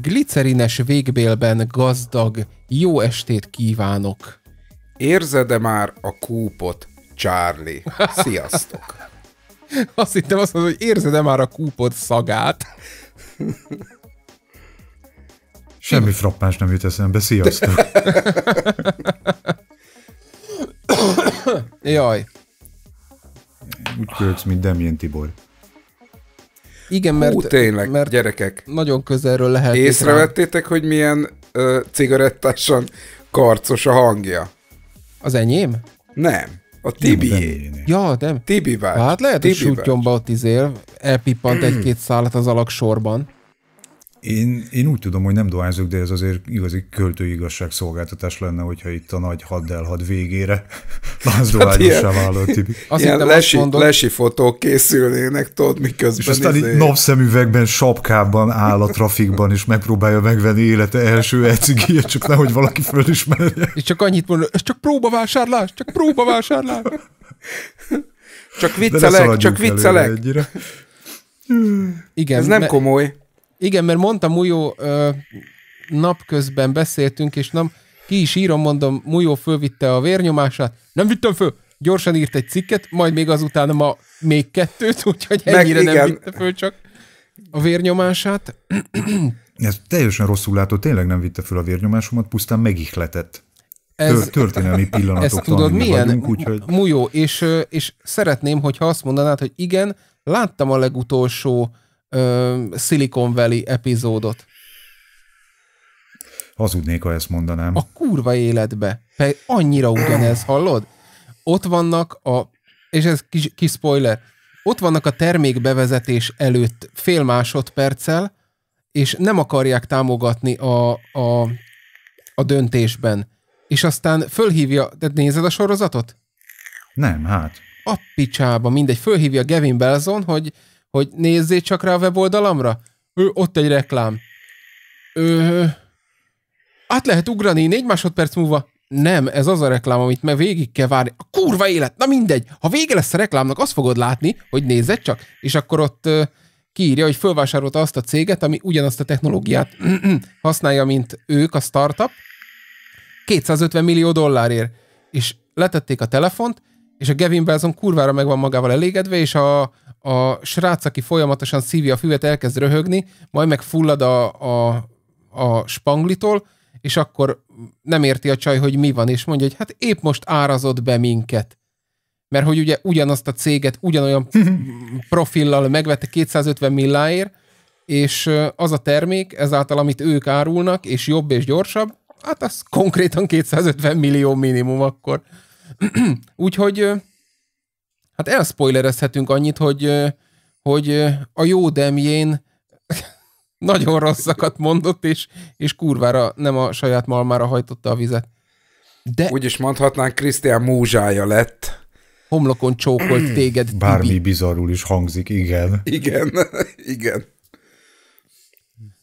glicerines végbélben gazdag, jó estét kívánok! Érzed-e már a kúpot, Charlie? Sziasztok! Azt hittem azt mondod, hogy érzed-e már a kúpot szagát? Semmi frappás nem jut eszembe. Sziasztok! Jaj. Úgy költsz, mint Demjén Tibor. Igen, mert, Hú, tényleg, mert gyerekek. nagyon közelről lehet. Észrevettétek, rá. hogy milyen ö, cigarettásan karcos a hangja? Az enyém? Nem. A Tibi. Ja, nem. Tibi bács. Hát lehet, hogy süttyomba ott izél, elpippant egy-két szállat az alaksorban. Én, én úgy tudom, hogy nem dohányzok, de ez azért igazi igazság szolgáltatás lenne, hogyha itt a nagy hadd elhad végére az dohányossá vállalt Tibi. Azt ilyen lesi, mondom, lesi fotók készülnének, tudod, miközben. És aztán izé... napszemüvegben, sapkában áll a trafikban, és megpróbálja megvenni élete első ecigét, csak nehogy valaki fölismerje. És csak annyit mondom, ez csak próbavásárlás, csak próbavásárlás. Csak viccelek, csak viccelek. Igen, ez nem komoly. Igen, mert mondtam Mujó ö, napközben beszéltünk, és nem, ki is írom, mondom, Mujó fölvitte a vérnyomását. Nem vittem föl! Gyorsan írt egy cikket, majd még azután ma még kettőt, úgyhogy Meg ennyire igen. nem vitte föl csak a vérnyomását. Ez teljesen rosszul látott, tényleg nem vitte föl a vérnyomásomat, pusztán megihletett. Ez, Történelmi pillanatok. Ez tudod milyen? Vagyunk, úgyhogy... Mujó, és, és szeretném, hogyha azt mondanád, hogy igen, láttam a legutolsó ö, Silicon Valley epizódot. Hazudnék, ha ezt mondanám. A kurva életbe. Pej, annyira ugyanez, hallod? Ott vannak a, és ez kis, kis spoiler, ott vannak a termékbevezetés előtt fél másodperccel, és nem akarják támogatni a, a, a döntésben. És aztán fölhívja, de nézed a sorozatot? Nem, hát. A picsába, mindegy, fölhívja Gavin Belzon, hogy hogy nézzél csak rá a weboldalamra, ő, ott egy reklám. Ö, át lehet ugrani négy másodperc múlva. Nem, ez az a reklám, amit meg végig kell várni. A kurva élet, na mindegy. Ha vége lesz a reklámnak, azt fogod látni, hogy nézed csak, és akkor ott ö, kiírja, hogy fölvásárolta azt a céget, ami ugyanazt a technológiát használja, mint ők, a startup, 250 millió dollárért. És letették a telefont, és a Gavin Belson kurvára meg van magával elégedve, és a, a srác, aki folyamatosan szívja a füvet, elkezd röhögni, majd meg fullad a, a, a spanglitól, és akkor nem érti a csaj, hogy mi van, és mondja, hogy hát épp most árazott be minket. Mert hogy ugye ugyanazt a céget ugyanolyan profillal megvette 250 milláért, és az a termék, ezáltal, amit ők árulnak, és jobb és gyorsabb, hát az konkrétan 250 millió minimum akkor. Úgyhogy hát elspoilerezhetünk annyit, hogy, hogy a jó demjén nagyon rosszakat mondott, és, és kurvára nem a saját malmára hajtotta a vizet. De... Úgy is mondhatnánk, Krisztián múzsája lett. Homlokon csókolt téged. Bármi Bibi. bizarrul is hangzik, igen. Igen, igen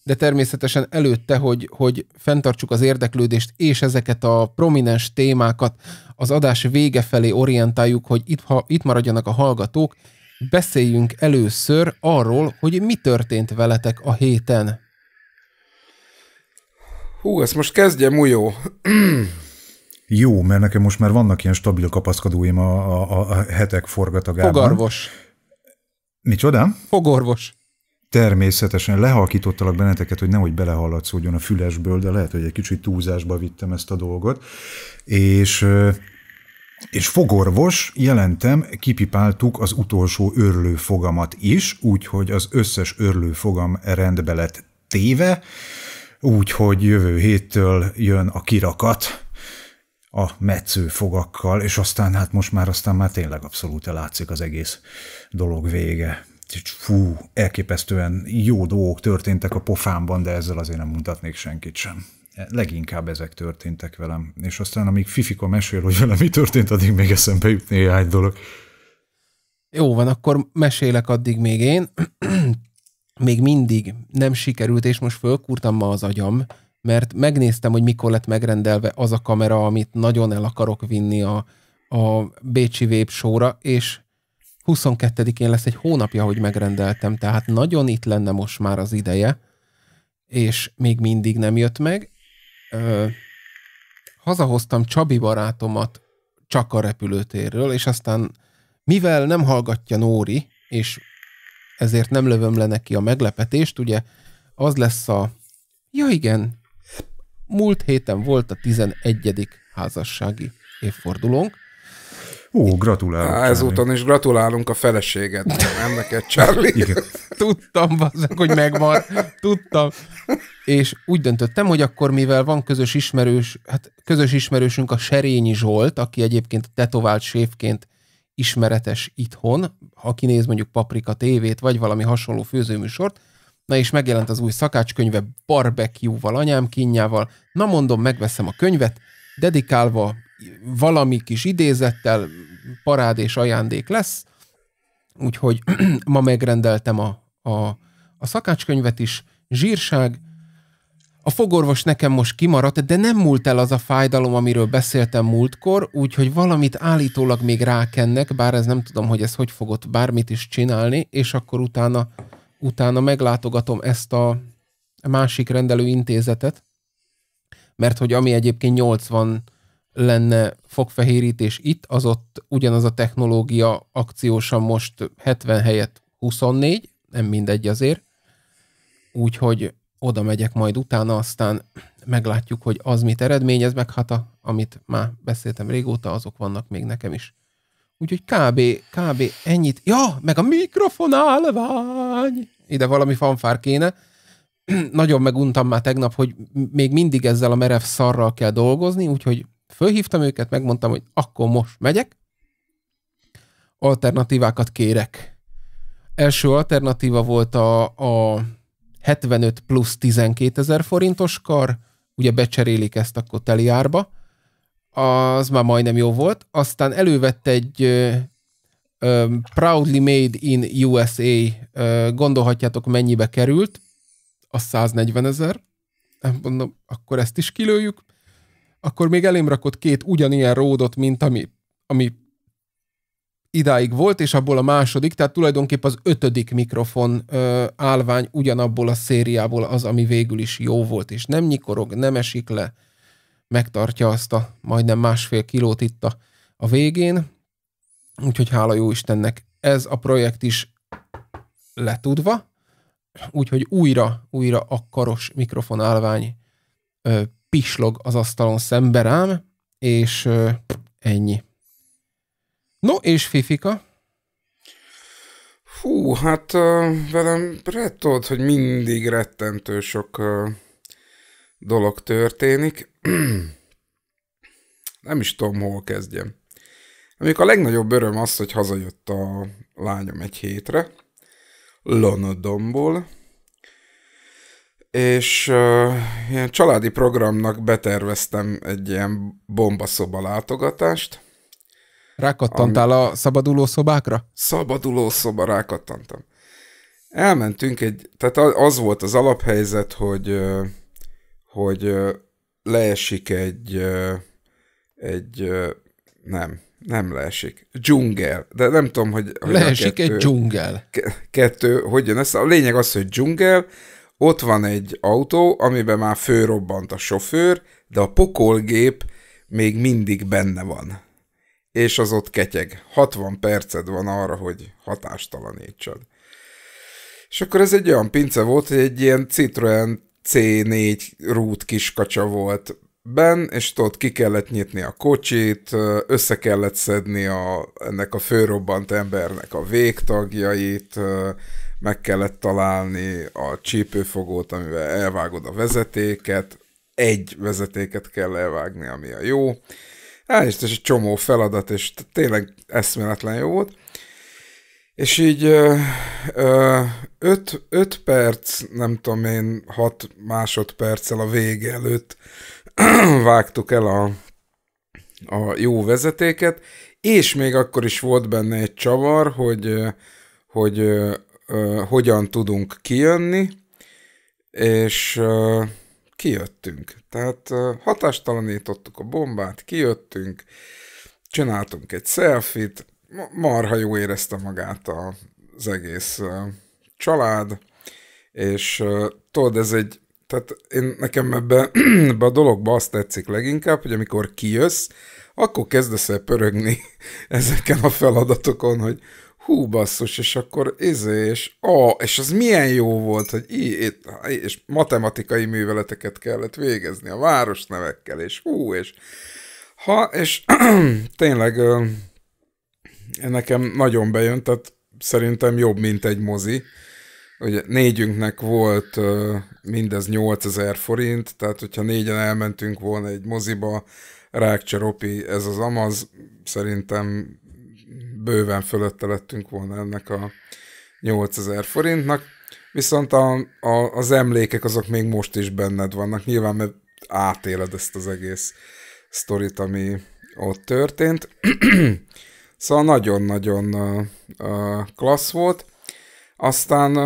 de természetesen előtte, hogy, hogy fenntartsuk az érdeklődést, és ezeket a prominens témákat az adás vége felé orientáljuk, hogy itt, ha, itt maradjanak a hallgatók, beszéljünk először arról, hogy mi történt veletek a héten. Hú, ezt most kezdjem, jó. Jó, mert nekem most már vannak ilyen stabil kapaszkodóim a, a, a hetek forgatagában. Fogarvos. Micsoda? Fogorvos természetesen lehalkítottalak benneteket, hogy nehogy belehallatszódjon a fülesből, de lehet, hogy egy kicsit túlzásba vittem ezt a dolgot. És és fogorvos, jelentem, kipipáltuk az utolsó örlő fogamat is, úgyhogy az összes örlő fogam rendbe lett téve, úgyhogy jövő héttől jön a kirakat a metsző fogakkal, és aztán hát most már aztán már tényleg abszolút látszik az egész dolog vége fú, elképesztően jó dolgok történtek a pofámban, de ezzel azért nem mutatnék senkit sem. Leginkább ezek történtek velem. És aztán, amíg Fifika mesél, hogy velem mi történt, addig még eszembe jut néhány dolog. Jó van, akkor mesélek addig még én. még mindig nem sikerült, és most fölkúrtam ma az agyam, mert megnéztem, hogy mikor lett megrendelve az a kamera, amit nagyon el akarok vinni a, a Bécsi Vape és 22-én lesz egy hónapja, hogy megrendeltem, tehát nagyon itt lenne most már az ideje, és még mindig nem jött meg. Ö, hazahoztam Csabi barátomat csak a repülőtérről, és aztán mivel nem hallgatja Nóri, és ezért nem lövöm le neki a meglepetést, ugye az lesz a... Ja igen, múlt héten volt a 11. házassági évfordulónk, Ó, gratulálok. Há, ezúton is gratulálunk a feleséged. Nem neked, Charlie. Igen. Tudtam, bazzak, hogy megvan. Tudtam. És úgy döntöttem, hogy akkor mivel van közös ismerős, hát közös ismerősünk a Serényi Zsolt, aki egyébként tetovált séfként ismeretes itthon, ha kinéz mondjuk Paprika tévét, vagy valami hasonló főzőműsort, na és megjelent az új szakácskönyve barbecue-val, anyám kinyával, na mondom, megveszem a könyvet, dedikálva valami kis idézettel parád és ajándék lesz, úgyhogy ma megrendeltem a, a, a szakácskönyvet is, zsírság, a fogorvos nekem most kimaradt, de nem múlt el az a fájdalom, amiről beszéltem múltkor, úgyhogy valamit állítólag még rákennek, bár ez nem tudom, hogy ez hogy fogott bármit is csinálni, és akkor utána, utána meglátogatom ezt a másik rendelő intézetet, mert hogy ami egyébként 80 lenne fogfehérítés itt, az ott ugyanaz a technológia akciósan most 70 helyett 24, nem mindegy azért, úgyhogy oda megyek majd utána, aztán meglátjuk, hogy az mit eredményez, meg hát a, amit már beszéltem régóta, azok vannak még nekem is. Úgyhogy kb. kb. ennyit. Ja, meg a mikrofonálvány! Ide valami fanfár kéne. Nagyon meguntam már tegnap, hogy még mindig ezzel a merev szarral kell dolgozni, úgyhogy Fölhívtam őket, megmondtam, hogy akkor most megyek, alternatívákat kérek. Első alternatíva volt a, a 75 plusz 12 ezer forintos kar, ugye becserélik ezt akkor árba? az már majdnem jó volt. Aztán elővette egy ö, Proudly Made in USA, ö, gondolhatjátok mennyibe került, az 140 ezer. Mondom, akkor ezt is kilőjük akkor még elém rakott két ugyanilyen ródot, mint ami, ami idáig volt, és abból a második, tehát tulajdonképp az ötödik mikrofon ö, állvány ugyanabból a szériából az, ami végül is jó volt, és nem nyikorog, nem esik le, megtartja azt a majdnem másfél kilót itt a, a végén, úgyhogy hála jó Istennek ez a projekt is letudva, úgyhogy újra, újra a karos állvány ö, pislog az asztalon szembe rám, és ö, ennyi. No, és Fifika? Fú, hát uh, velem rettod, hogy mindig rettentő sok uh, dolog történik. Nem is tudom, hol kezdjem. Amik a legnagyobb öröm az, hogy hazajött a lányom egy hétre, Londonból, és uh, ilyen családi programnak beterveztem egy ilyen bombaszoba látogatást. Rákattantál ami... a szabaduló szobákra? Szabaduló szoba, rákattantam. Elmentünk egy, tehát az volt az alaphelyzet, hogy, hogy leesik egy, egy, nem, nem leesik. Dzsungel. De nem tudom, hogy... hogy leesik kettő, egy dzsungel. Kettő, hogy jön össze. A lényeg az, hogy dzsungel, ott van egy autó, amiben már főrobbant a sofőr, de a pokolgép még mindig benne van. És az ott ketyeg. 60 perced van arra, hogy hatástalanítsad. És akkor ez egy olyan pince volt, hogy egy ilyen Citroen C4 rút kiskacsa volt ben, és ott ki kellett nyitni a kocsit, össze kellett szedni a, ennek a főrobbant embernek a végtagjait, meg kellett találni a csípőfogót, amivel elvágod a vezetéket, egy vezetéket kell elvágni, ami a jó. Hát, és ez egy csomó feladat, és tényleg eszméletlen jó volt. És így 5 perc, nem tudom én, 6 másodperccel a vége előtt vágtuk el a, a jó vezetéket, és még akkor is volt benne egy csavar, hogy, hogy hogyan tudunk kijönni, és kijöttünk. Tehát hatástalanítottuk a bombát, kijöttünk, csináltunk egy selfit, marha jó érezte magát az egész család, és tudod, ez egy, tehát én, nekem ebbe, ebbe a dologba azt tetszik leginkább, hogy amikor kijössz, akkor kezdesz el pörögni ezeken a feladatokon, hogy hú basszus, és akkor izé, és ó, és az milyen jó volt, hogy í, és matematikai műveleteket kellett végezni a városnevekkel, és hú, és ha, és tényleg nekem nagyon bejön, tehát szerintem jobb, mint egy mozi. Ugye négyünknek volt mindez 8000 forint, tehát hogyha négyen elmentünk volna egy moziba, Rákcseropi, ez az amaz, szerintem bőven fölötte lettünk volna ennek a 8000 forintnak, viszont a, a, az emlékek azok még most is benned vannak, nyilván mert átéled ezt az egész sztorit, ami ott történt. szóval nagyon-nagyon klassz volt. Aztán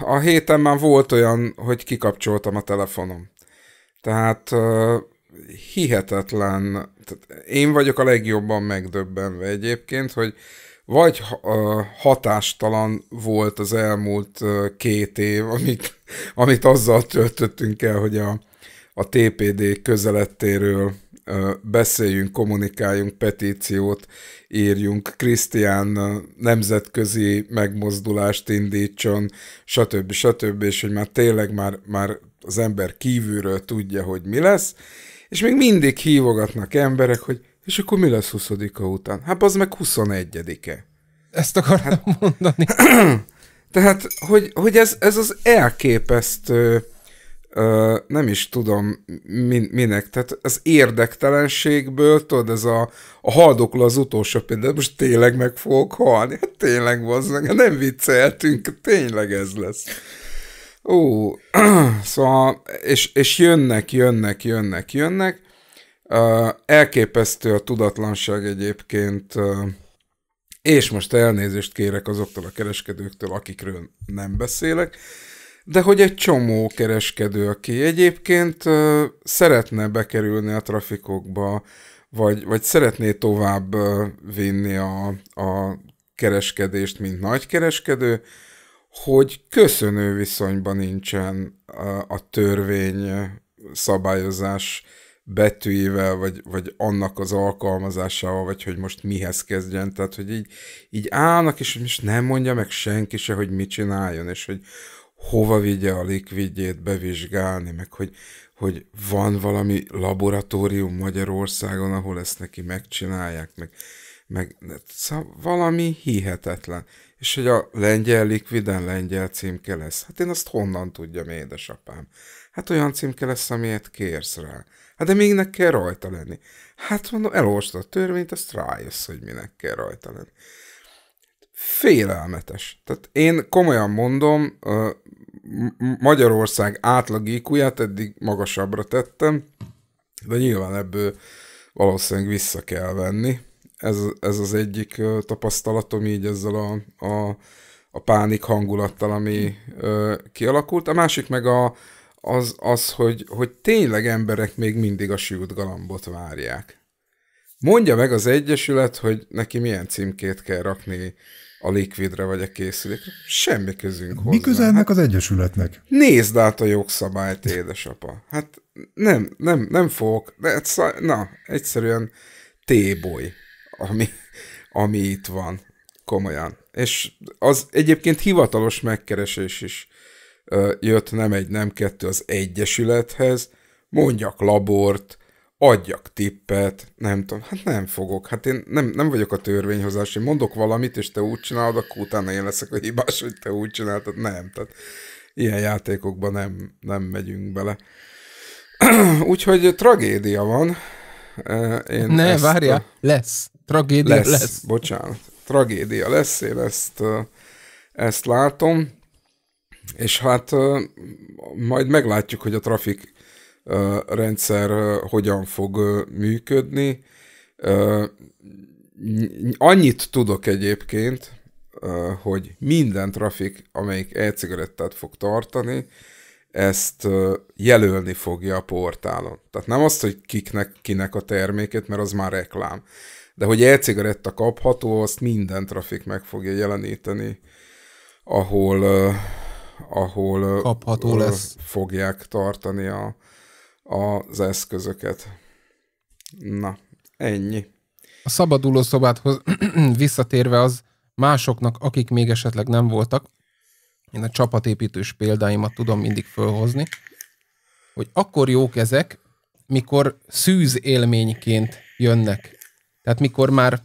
a héten már volt olyan, hogy kikapcsoltam a telefonom. Tehát hihetetlen, tehát én vagyok a legjobban megdöbbenve egyébként, hogy vagy hatástalan volt az elmúlt két év, amit, amit azzal töltöttünk el, hogy a, a TPD közelettéről beszéljünk, kommunikáljunk, petíciót írjunk, Krisztián nemzetközi megmozdulást indítson, stb. stb. És hogy már tényleg már, már az ember kívülről tudja, hogy mi lesz, és még mindig hívogatnak emberek, hogy és akkor mi lesz 20 után? Hát az meg 21-e. Ezt akartam hát, mondani. Tehát, hogy, hogy ez, ez az elképesztő, ö, nem is tudom min, minek, tehát az érdektelenségből, tudod, ez a, a haldokló az utolsó például, most tényleg meg fogok halni, hát tényleg vazzmeg, nem vicceltünk, tényleg ez lesz. Ó, szóval, és, és jönnek, jönnek, jönnek, jönnek. Uh, elképesztő a tudatlanság egyébként, uh, és most elnézést kérek azoktól a kereskedőktől, akikről nem beszélek, de hogy egy csomó kereskedő, aki egyébként uh, szeretne bekerülni a trafikokba, vagy, vagy szeretné tovább vinni a, a kereskedést, mint nagy kereskedő, hogy köszönő viszonyban nincsen a törvény szabályozás betűivel, vagy, vagy annak az alkalmazásával, vagy hogy most mihez kezdjen. Tehát, hogy így, így állnak, és most nem mondja meg senki se, hogy mit csináljon, és hogy hova vigye a likvidjét bevizsgálni, meg hogy, hogy van valami laboratórium Magyarországon, ahol ezt neki megcsinálják, meg, meg szóval valami hihetetlen és hogy a lengyel likviden lengyel címke lesz. Hát én azt honnan tudjam, édesapám? Hát olyan címke lesz, amilyet kérsz rá. Hát de még nek kell rajta lenni. Hát mondom, elolvastad a törvényt, azt rájössz, hogy minek kell rajta lenni. Félelmetes. Tehát én komolyan mondom, Magyarország átlag iq eddig magasabbra tettem, de nyilván ebből valószínűleg vissza kell venni, ez, ez az egyik tapasztalatom így ezzel a, a, a pánik hangulattal, ami ö, kialakult. A másik meg a, az, az hogy, hogy tényleg emberek még mindig a siút galambot várják. Mondja meg az Egyesület, hogy neki milyen címkét kell rakni a likvidre vagy a készülékre. Semmi közünk hozzá. Mi köze ennek az Egyesületnek? Nézd át a jogszabályt, édesapa. Hát nem, nem, nem fogok. De hát na, egyszerűen téboly ami, ami itt van. Komolyan. És az egyébként hivatalos megkeresés is ö, jött, nem egy, nem kettő, az Egyesülethez. Mondjak labort, adjak tippet, nem tudom, hát nem fogok. Hát én nem, nem vagyok a törvényhozás, én mondok valamit, és te úgy csinálod, akkor utána én leszek a hibás, hogy te úgy csináltad. Nem, tehát ilyen játékokban nem, nem megyünk bele. Úgyhogy tragédia van. Én ne, várja, a... lesz. Tragédia lesz. lesz. Bocsánat. Tragédia lesz, én ezt, ezt látom. És hát majd meglátjuk, hogy a trafik rendszer hogyan fog működni. Annyit tudok egyébként, hogy minden trafik, amelyik e-cigarettát fog tartani, ezt jelölni fogja a portálon. Tehát nem azt, hogy kiknek, kinek a terméket, mert az már reklám, de hogy e-cigaretta kapható, azt minden trafik meg fogja jeleníteni, ahol, uh, ahol kapható uh, lesz. fogják tartani a, az eszközöket. Na, ennyi. A szabaduló szobádhoz visszatérve az másoknak, akik még esetleg nem voltak, én a csapatépítős példáimat tudom mindig fölhozni, hogy akkor jók ezek, mikor szűz élményként jönnek tehát mikor már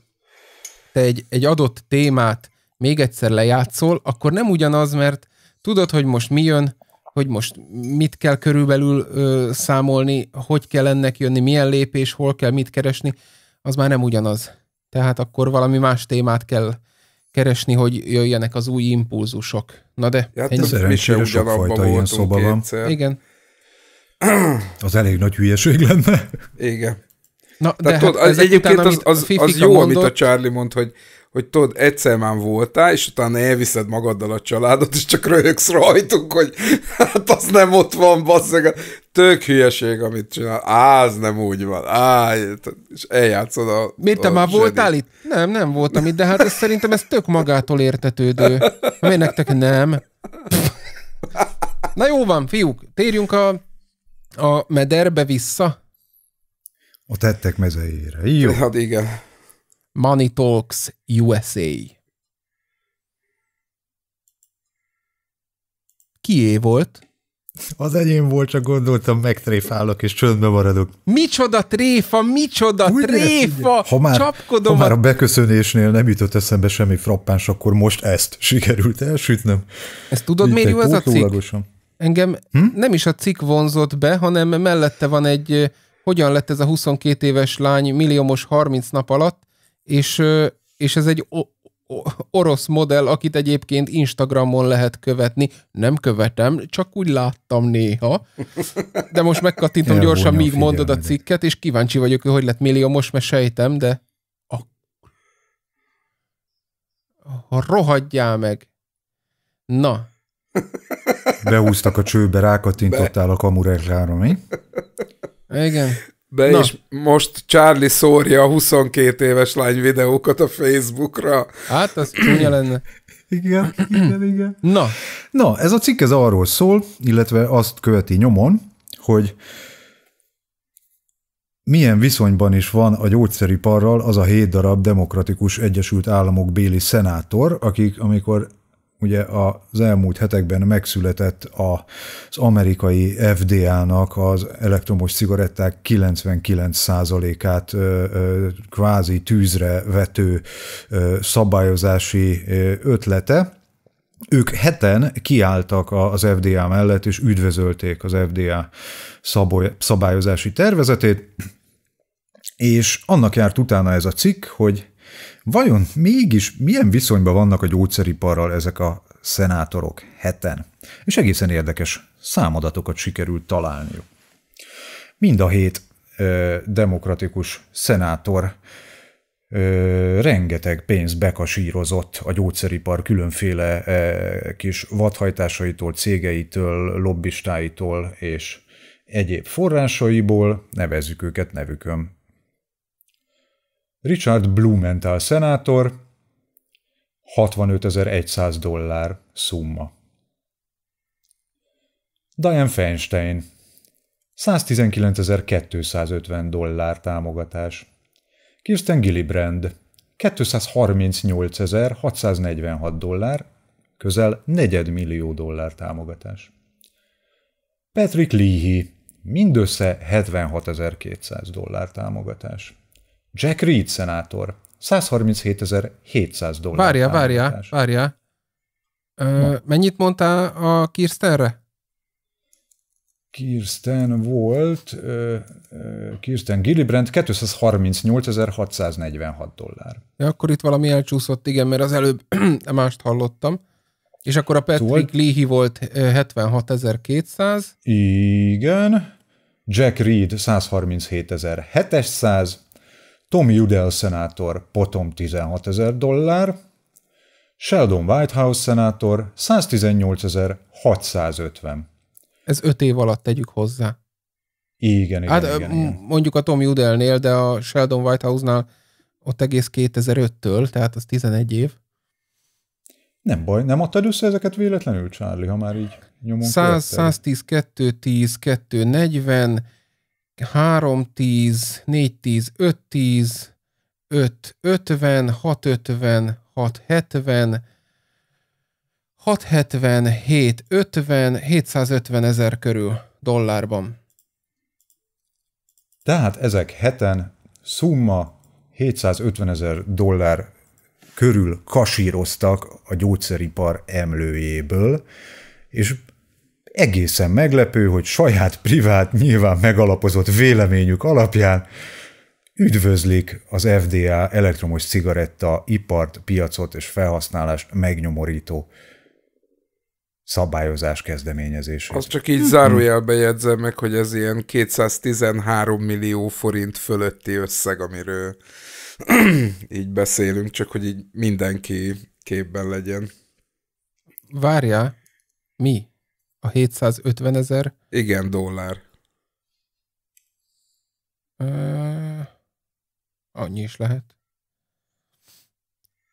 te egy, egy adott témát még egyszer lejátszol, akkor nem ugyanaz, mert tudod, hogy most mi jön, hogy most mit kell körülbelül ö, számolni, hogy kell ennek jönni, milyen lépés, hol kell mit keresni, az már nem ugyanaz. Tehát akkor valami más témát kell keresni, hogy jöjjenek az új impulzusok. Na de... Ja, hát ennyi. Szerencsére sokfajta ilyen szoba van. Igen. Az elég nagy hülyeség lenne. Igen. Na, Tehát, de tudod, hát az egyébként után, az, az, az jó, mondott, amit a Charlie mond, hogy, hogy tudod, egyszer már voltál, és utána elviszed magaddal a családot, és csak röhögsz rajtunk, hogy hát az nem ott van, basszeg, tök hülyeség, amit csinál, á, az nem úgy van, á, és eljátszod a... Miért te már zsedi. voltál itt? Nem, nem voltam itt, de hát ez, szerintem ez tök magától értetődő. Miért nektek nem? Na jó van, fiúk, térjünk a, a mederbe vissza. A tettek mezeire. Jó. Hát igen. Money Talks USA. Kié volt? Az enyém volt, csak gondoltam, megtréfálok, és csöndbe maradok. Micsoda tréfa, micsoda Ugye, tréfa! Ha már, Csapkodom ha már a... beköszönésnél nem jutott eszembe semmi frappáns, akkor most ezt sikerült elsütnöm. Ezt tudod, Mint miért jó ez a cikk? Engem hm? nem is a cikk vonzott be, hanem mellette van egy hogyan lett ez a 22 éves lány milliómos 30 nap alatt, és, és ez egy orosz modell, akit egyébként Instagramon lehet követni. Nem követem, csak úgy láttam néha. De most megkattintom gyorsan, míg mondod a cikket, és kíváncsi vagyok, hogy lett milliómos, mert sejtem, de ha rohadjál meg. Na. Beúztak a csőbe, rákattintottál a kamureklára, mi? Igen. Be Na. is most Charlie szórja a 22 éves lány videókat a Facebookra. Hát, az csúnya lenne. Igen, igen, igen. Na. Na, ez a cikk ez arról szól, illetve azt követi nyomon, hogy milyen viszonyban is van a gyógyszeriparral az a hét darab demokratikus Egyesült Államok béli szenátor, akik, amikor ugye az elmúlt hetekben megszületett az amerikai FDA-nak az elektromos cigaretták 99%-át kvázi tűzre vető szabályozási ötlete, ők heten kiálltak az FDA mellett, és üdvözölték az FDA szabályozási tervezetét, és annak járt utána ez a cikk, hogy Vajon mégis milyen viszonyban vannak a gyógyszeriparral ezek a szenátorok heten? És egészen érdekes számadatokat sikerült találniuk. Mind a hét ö, demokratikus szenátor ö, rengeteg pénzt bekasírozott a gyógyszeripar különféle ö, kis vadhajtásaitól, cégeitől, lobbistáitól és egyéb forrásaiból, nevezzük őket nevükön Richard Blumenthal szenátor, 65.100 dollár szumma. Diane Feinstein, 119.250 dollár támogatás. Kirsten Gillibrand, 238.646 dollár, közel negyedmillió dollár támogatás. Patrick Leahy, mindössze 76.200 dollár támogatás. Jack Reed szenátor. 137.700 dollár. Várja, várja, várja. Ö, mennyit mondtál a Kirstenre? Kirsten volt, ö, ö, Kirsten Gillibrand 238.646 dollár. Ja, akkor itt valami elcsúszott, igen, mert az előbb mást hallottam. És akkor a Patrick volt. Leahy volt 76.200. Igen. Jack Reed 137.700, Tom Udell szenátor potom 16 ezer dollár, Sheldon Whitehouse szenátor 118.650. Ez öt év alatt tegyük hozzá. Igen, igen, hát, igen, igen. Mondjuk a Tom Udellnél, de a Sheldon Whitehouse-nál ott egész 2005-től, tehát az 11 év. Nem baj, nem adtad össze ezeket véletlenül, Charlie, ha már így nyomunk 100, 110, 2, 10, 2, 3-10, 4-10, 5-10, 5-50, 6-50, 6-70, 677, 50, 750 ezer körül dollárban. Tehát ezek heten szumma 750 ezer dollár körül kasíroztak a gyógyszeripar emlőjéből, és Egészen meglepő, hogy saját privát, nyilván megalapozott véleményük alapján üdvözlik az FDA elektromos cigaretta ipart, piacot és felhasználást megnyomorító szabályozás kezdeményezés. Azt csak így zárójelbe jegyzem meg, hogy ez ilyen 213 millió forint fölötti összeg, amiről így beszélünk, csak hogy így mindenki képben legyen. Várja, mi? a 750 ezer. Igen, dollár. Uh, annyi is lehet.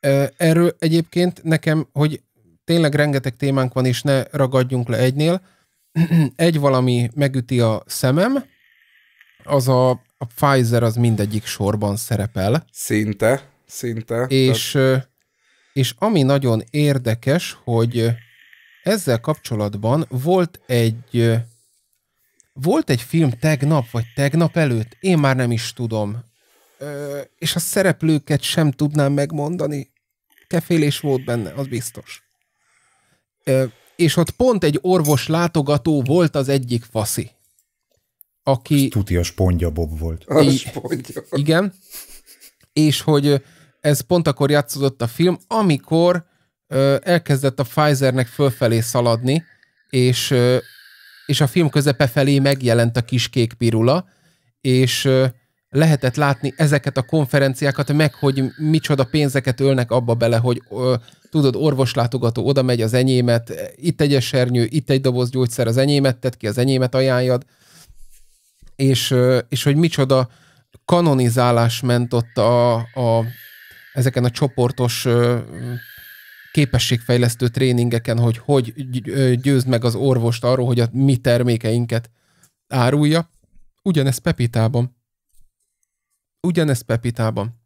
Uh, erről egyébként nekem, hogy tényleg rengeteg témánk van, és ne ragadjunk le egynél. Egy valami megüti a szemem, az a, a Pfizer az mindegyik sorban szerepel. Szinte, szinte. És, tehát... és ami nagyon érdekes, hogy ezzel kapcsolatban volt egy volt egy film tegnap, vagy tegnap előtt, én már nem is tudom. Ö, és a szereplőket sem tudnám megmondani. Kefélés volt benne, az biztos. Ö, és ott pont egy orvos látogató volt az egyik faszi. Aki... Tuti a spondja Bob volt. A I... Igen. És hogy ez pont akkor játszódott a film, amikor elkezdett a Pfizernek fölfelé szaladni, és, és a film közepe felé megjelent a kis kék pirula, és lehetett látni ezeket a konferenciákat, meg hogy micsoda pénzeket ölnek abba bele, hogy ö, tudod, orvoslátogató oda megy az enyémet, itt egy esernyő, itt egy doboz gyógyszer az enyémet, tett ki az enyémet ajánljad, és, ö, és hogy micsoda kanonizálás ment ott a, a, ezeken a csoportos ö, képességfejlesztő tréningeken, hogy hogy győzd meg az orvost arról, hogy a mi termékeinket árulja. Ugyanez Pepitában. Ugyanez Pepitában.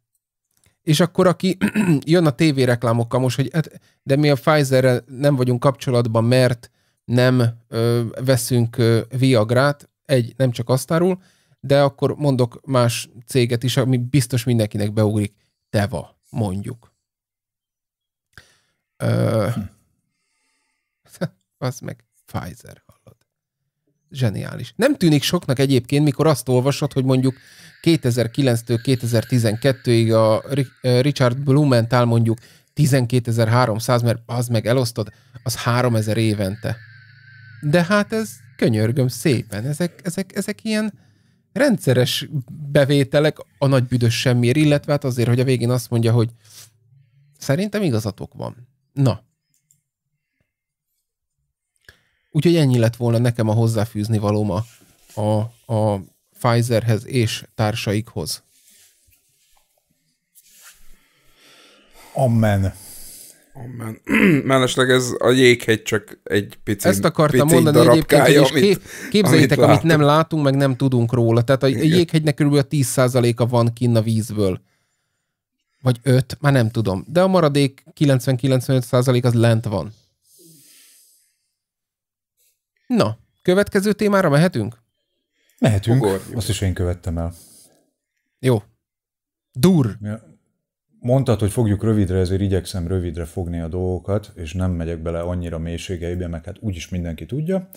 És akkor aki jön a tévéreklámokkal most, hogy hát, de mi a Pfizerrel nem vagyunk kapcsolatban, mert nem ö, veszünk ö, Viagrát, egy, nem csak azt árul, de akkor mondok más céget is, ami biztos mindenkinek beugrik, Teva, mondjuk. Hm. az meg Pfizer, hallod. Zseniális. Nem tűnik soknak egyébként, mikor azt olvasod, hogy mondjuk 2009-től 2012-ig a Richard Blumenthal mondjuk 12.300, mert az meg elosztod, az 3000 évente. De hát ez könyörgöm szépen, ezek, ezek, ezek ilyen rendszeres bevételek a nagy büdös semmiért, illetve hát azért, hogy a végén azt mondja, hogy szerintem igazatok van. Na. Úgyhogy ennyi lett volna nekem a hozzáfűzni valóm a, a, a Pfizerhez és társaikhoz. Amen. Amen. Mellesleg ez a jéghegy csak egy picit. Ezt akartam pici mondani egyébként, hogy és amit, kép, képzeljétek, amit, amit nem látunk, meg nem tudunk róla. Tehát a, a jéghegynek kb. a 10%-a van kinn a vízből vagy 5, már nem tudom. De a maradék 90-95% az lent van. Na, következő témára mehetünk? Mehetünk. Ugorjuk. Azt is én követtem el. Jó. Dur. Ja. Mondtad, hogy fogjuk rövidre, ezért igyekszem rövidre fogni a dolgokat, és nem megyek bele annyira mélységeibe, mert hát úgyis mindenki tudja.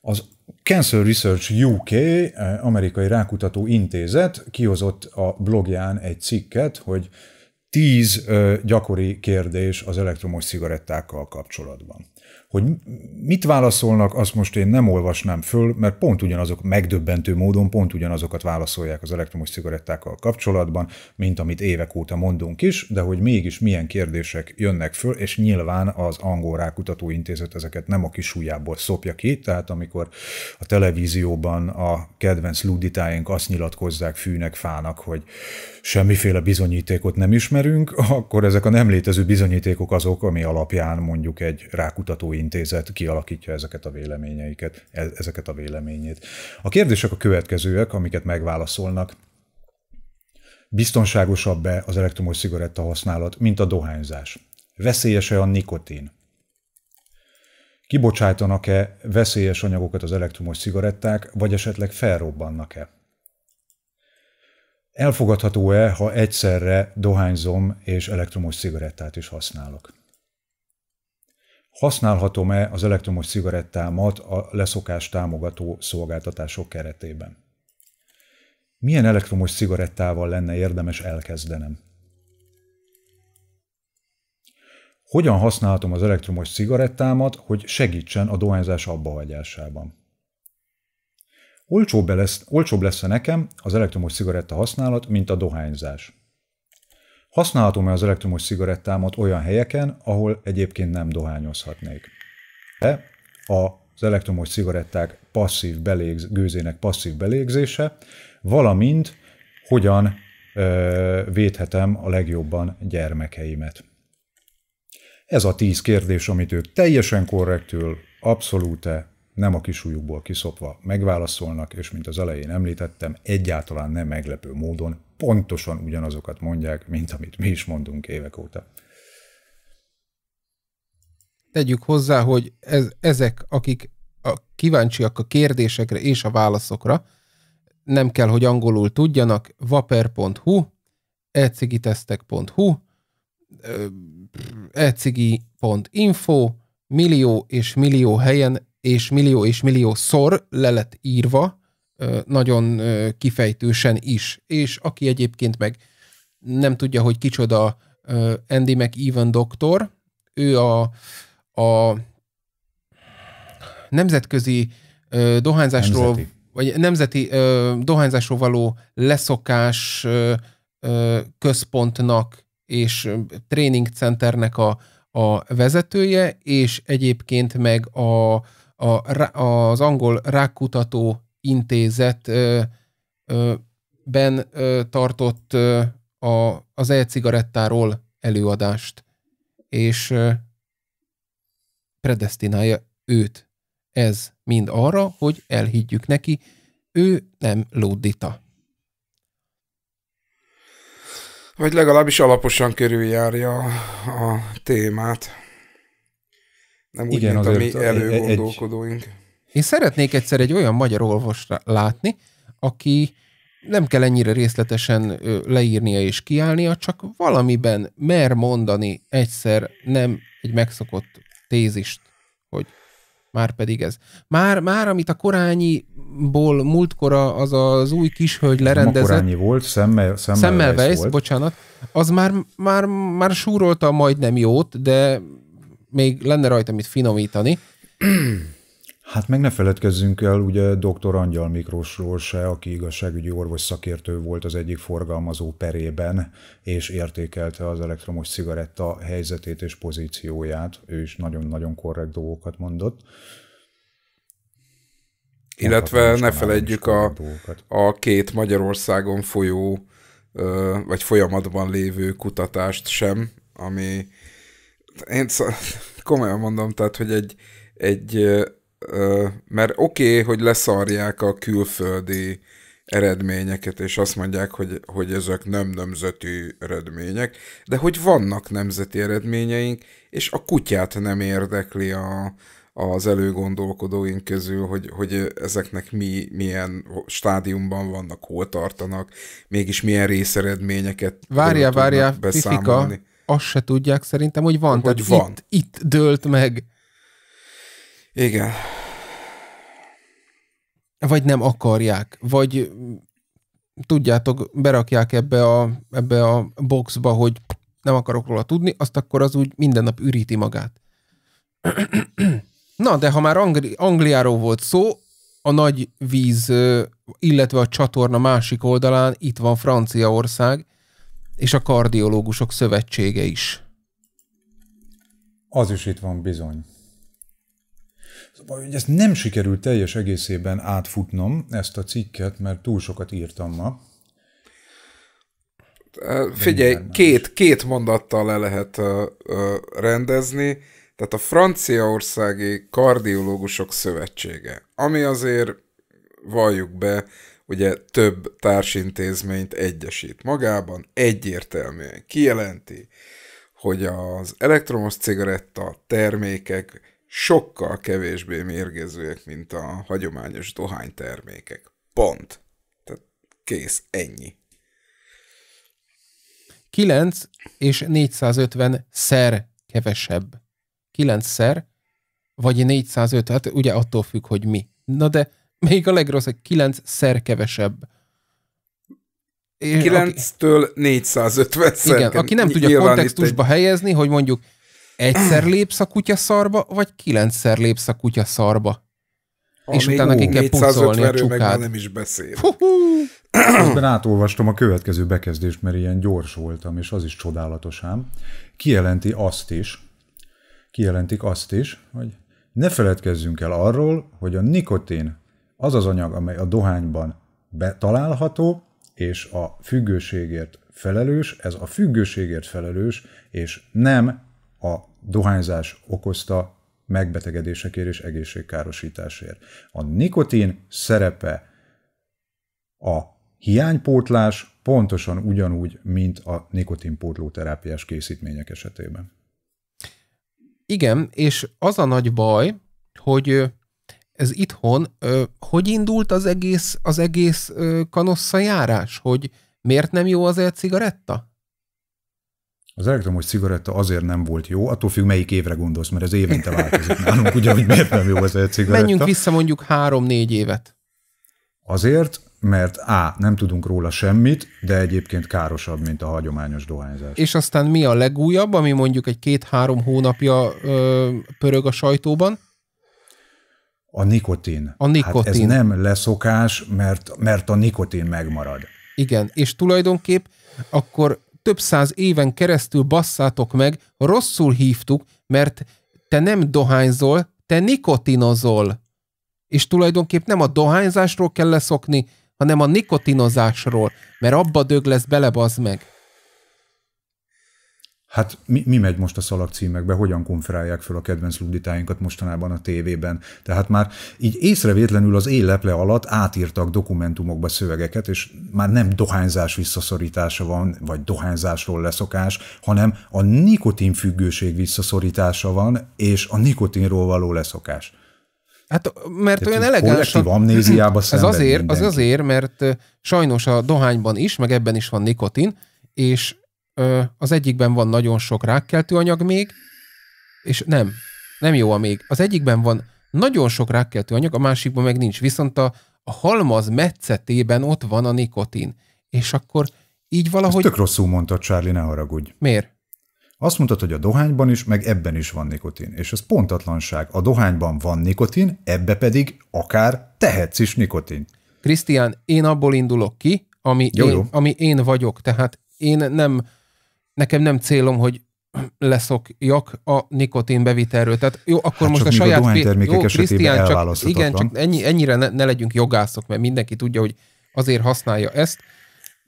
az Cancer Research UK, eh, amerikai rákutató intézet kihozott a blogján egy cikket, hogy tíz eh, gyakori kérdés az elektromos cigarettákkal kapcsolatban. Hogy mit válaszolnak, azt most én nem olvasnám föl, mert pont ugyanazok megdöbbentő módon pont ugyanazokat válaszolják az elektromos cigarettákkal kapcsolatban, mint amit évek óta mondunk is, de hogy mégis milyen kérdések jönnek föl, és nyilván az angol intézet ezeket nem a kis ujjából szopja ki, tehát amikor a televízióban a kedvenc luditáink azt nyilatkozzák fűnek, fának, hogy semmiféle bizonyítékot nem ismerünk, akkor ezek a nem létező bizonyítékok azok, ami alapján mondjuk egy rákutató intézet kialakítja ezeket a véleményeiket, e-, ezeket a véleményét. A kérdések a következőek, amiket megválaszolnak. Biztonságosabb-e az elektromos cigaretta használat, mint a dohányzás? Veszélyes-e a nikotin? Kibocsájtanak-e veszélyes anyagokat az elektromos cigaretták, vagy esetleg felrobbannak-e? Elfogadható-e, ha egyszerre dohányzom és elektromos cigarettát is használok? Használhatom-e az elektromos cigarettámat a leszokás támogató szolgáltatások keretében? Milyen elektromos cigarettával lenne érdemes elkezdenem? Hogyan használhatom az elektromos cigarettámat, hogy segítsen a dohányzás abbahagyásában? Olcsóbb lesz, olcsóbb lesz nekem az elektromos cigaretta használat, mint a dohányzás? Használhatom-e az elektromos cigarettámat olyan helyeken, ahol egyébként nem dohányozhatnék? De az elektromos cigaretták passzív belégz, gőzének passzív belégzése, valamint hogyan ö, védhetem a legjobban gyermekeimet. Ez a tíz kérdés, amit ők teljesen korrektül, abszolút nem a kisújukból kiszopva megválaszolnak, és mint az elején említettem, egyáltalán nem meglepő módon pontosan ugyanazokat mondják, mint amit mi is mondunk évek óta. Tegyük hozzá, hogy ez, ezek, akik a kíváncsiak a kérdésekre és a válaszokra, nem kell, hogy angolul tudjanak, vaper.hu, ecigitesztek.hu, ecigi.info, millió és millió helyen és millió és millió szor le lett írva, nagyon kifejtősen is. És aki egyébként meg nem tudja, hogy kicsoda Andy McEwan doktor, ő a, a nemzetközi dohányzásról, nemzeti. vagy nemzeti dohányzásról való leszokás központnak és tréningcenternek a, a vezetője, és egyébként meg a, a, az angol rákkutató intézet ö, ö, ben ö, tartott ö, a, az e-cigarettáról előadást, és predestinálja őt ez mind arra, hogy elhiggyük neki, ő nem lódita. Vagy legalábbis alaposan körüljárja a témát. Nem úgy, Igen, mint azért, a mi előgondolkodóink. Egy, én szeretnék egyszer egy olyan magyar orvost látni, aki nem kell ennyire részletesen leírnia és kiállnia, csak valamiben mer mondani egyszer nem egy megszokott tézist, hogy már pedig ez. Már, már amit a korányiból múltkora az az új kishölgy lerendezett. korányi volt, szemmel, szemmel, szemmel Weiss, volt. bocsánat. Az már, már, már súrolta majdnem jót, de még lenne rajta mit finomítani. Hát meg ne feledkezzünk el ugye dr. Angyal Mikrosról se, aki igazságügyi orvos szakértő volt az egyik forgalmazó perében, és értékelte az elektromos cigaretta helyzetét és pozícióját. Ő is nagyon-nagyon korrekt dolgokat mondott. Illetve ne felejtjük a, a két Magyarországon folyó, vagy folyamatban lévő kutatást sem, ami én szó, komolyan mondom, tehát, hogy egy, egy ö, mert oké, okay, hogy leszarják a külföldi eredményeket, és azt mondják, hogy, hogy ezek nem nemzeti eredmények, de hogy vannak nemzeti eredményeink, és a kutyát nem érdekli a, az előgondolkodóink közül, hogy, hogy ezeknek mi, milyen stádiumban vannak, hol tartanak, mégis milyen részeredményeket várja várja beszámolni. Pifika, azt se tudják szerintem, hogy van. Hogy Tehát van. Itt, itt dőlt meg. Igen. Vagy nem akarják, vagy tudjátok, berakják ebbe a, ebbe a boxba, hogy nem akarok róla tudni, azt akkor az úgy minden nap üríti magát. Na, de ha már Angli- Angliáról volt szó, a nagy víz, illetve a csatorna másik oldalán itt van Franciaország, és a Kardiológusok Szövetsége is. Az is itt van bizony. Szóval, hogy ezt nem sikerült teljes egészében átfutnom, ezt a cikket, mert túl sokat írtam ma. Figyelj, két, két mondattal le lehet rendezni. Tehát a Franciaországi Kardiológusok Szövetsége, ami azért valljuk be, ugye több társintézményt egyesít magában, egyértelműen kijelenti, hogy az elektromos cigaretta termékek sokkal kevésbé mérgezőek, mint a hagyományos dohánytermékek. Pont. Tehát kész, ennyi. 9 és 450 szer kevesebb. 9 szer, vagy 450, hát ugye attól függ, hogy mi. Na de még a legrosszabb hogy 9-szer kevesebb. 9-től 450 szer. Igen, aki nem tudja kontextusba egy... helyezni, hogy mondjuk egyszer lépsz a kutya szarba, vagy kilencszer lépsz a kutya szarba. Ha, és utána ki kell pucolni a csukát. nem is beszél. Közben átolvastam a következő bekezdést, mert ilyen gyors voltam, és az is csodálatos ám. Kijelenti azt is, kijelentik azt is, hogy ne feledkezzünk el arról, hogy a nikotin az az anyag, amely a dohányban betalálható, és a függőségért felelős, ez a függőségért felelős, és nem a dohányzás okozta megbetegedésekért és egészségkárosításért. A nikotin szerepe a hiánypótlás pontosan ugyanúgy, mint a nikotinpótlóterápiás készítmények esetében. Igen, és az a nagy baj, hogy ez itthon, ö, hogy indult az egész, az egész ö, kanossza járás, hogy miért nem jó az cigaretta? Az elektromos cigaretta azért nem volt jó, attól függ, melyik évre gondolsz, mert ez évente változik nálunk, hogy miért nem jó az cigaretta? Menjünk vissza mondjuk három-négy évet. Azért, mert A. nem tudunk róla semmit, de egyébként károsabb, mint a hagyományos dohányzás. És aztán mi a legújabb, ami mondjuk egy két-három hónapja ö, pörög a sajtóban? A nikotin. A nikotin. Hát ez nem leszokás, mert, mert a nikotin megmarad. Igen, és tulajdonképp akkor több száz éven keresztül basszátok meg, rosszul hívtuk, mert te nem dohányzol, te nikotinozol. És tulajdonképp nem a dohányzásról kell leszokni, hanem a nikotinozásról, mert abba dög lesz bele, bazd meg. Hát mi, mi megy most a szalagcímekbe, hogyan konferálják fel a kedvenc luditáinkat mostanában a tévében? Tehát már így észrevétlenül az éleple alatt átírtak dokumentumokba szövegeket, és már nem dohányzás visszaszorítása van, vagy dohányzásról leszokás, hanem a nikotinfüggőség visszaszorítása van, és a nikotinról való leszokás. Hát, mert Tehát olyan elegáns. Kollektív amnéziába ez azért, mindenki. az azért, mert sajnos a dohányban is, meg ebben is van nikotin, és az egyikben van nagyon sok rákkeltő anyag még, és nem, nem jó a még. Az egyikben van nagyon sok rákkeltő anyag, a másikban meg nincs. Viszont a, a halmaz metszetében ott van a nikotin. És akkor így valahogy... Ezt tök rosszul mondtad, Charlie, ne haragudj. Miért? Azt mondtad, hogy a dohányban is, meg ebben is van nikotin. És ez pontatlanság. A dohányban van nikotin, ebbe pedig akár tehetsz is nikotin. Krisztián, én abból indulok ki, ami, jó, én, jó. ami én vagyok. Tehát én nem nekem nem célom, hogy leszokjak a nikotin bevitelről. Tehát jó, akkor hát most a saját... A jó, Krisztián, csak, igen, csak ennyi, ennyire ne, ne legyünk jogászok, mert mindenki tudja, hogy azért használja ezt,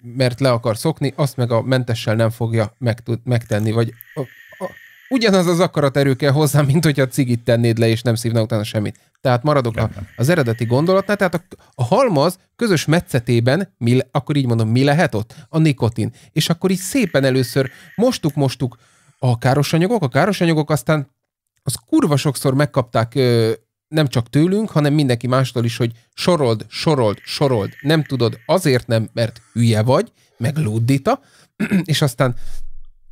mert le akar szokni, azt meg a mentessel nem fogja megtud, megtenni, vagy ugyanaz az erő kell hozzá, mint hogyha cigit tennéd le, és nem szívna utána semmit. Tehát maradok a, az eredeti gondolatnál, tehát a, a halmaz közös metszetében, mi, akkor így mondom, mi lehet ott? A nikotin. És akkor így szépen először mostuk-mostuk a káros anyagok, a káros anyagok aztán az kurva sokszor megkapták ö, nem csak tőlünk, hanem mindenki mástól is, hogy sorold, sorold, sorold, nem tudod, azért nem, mert hülye vagy, meg lódita, és aztán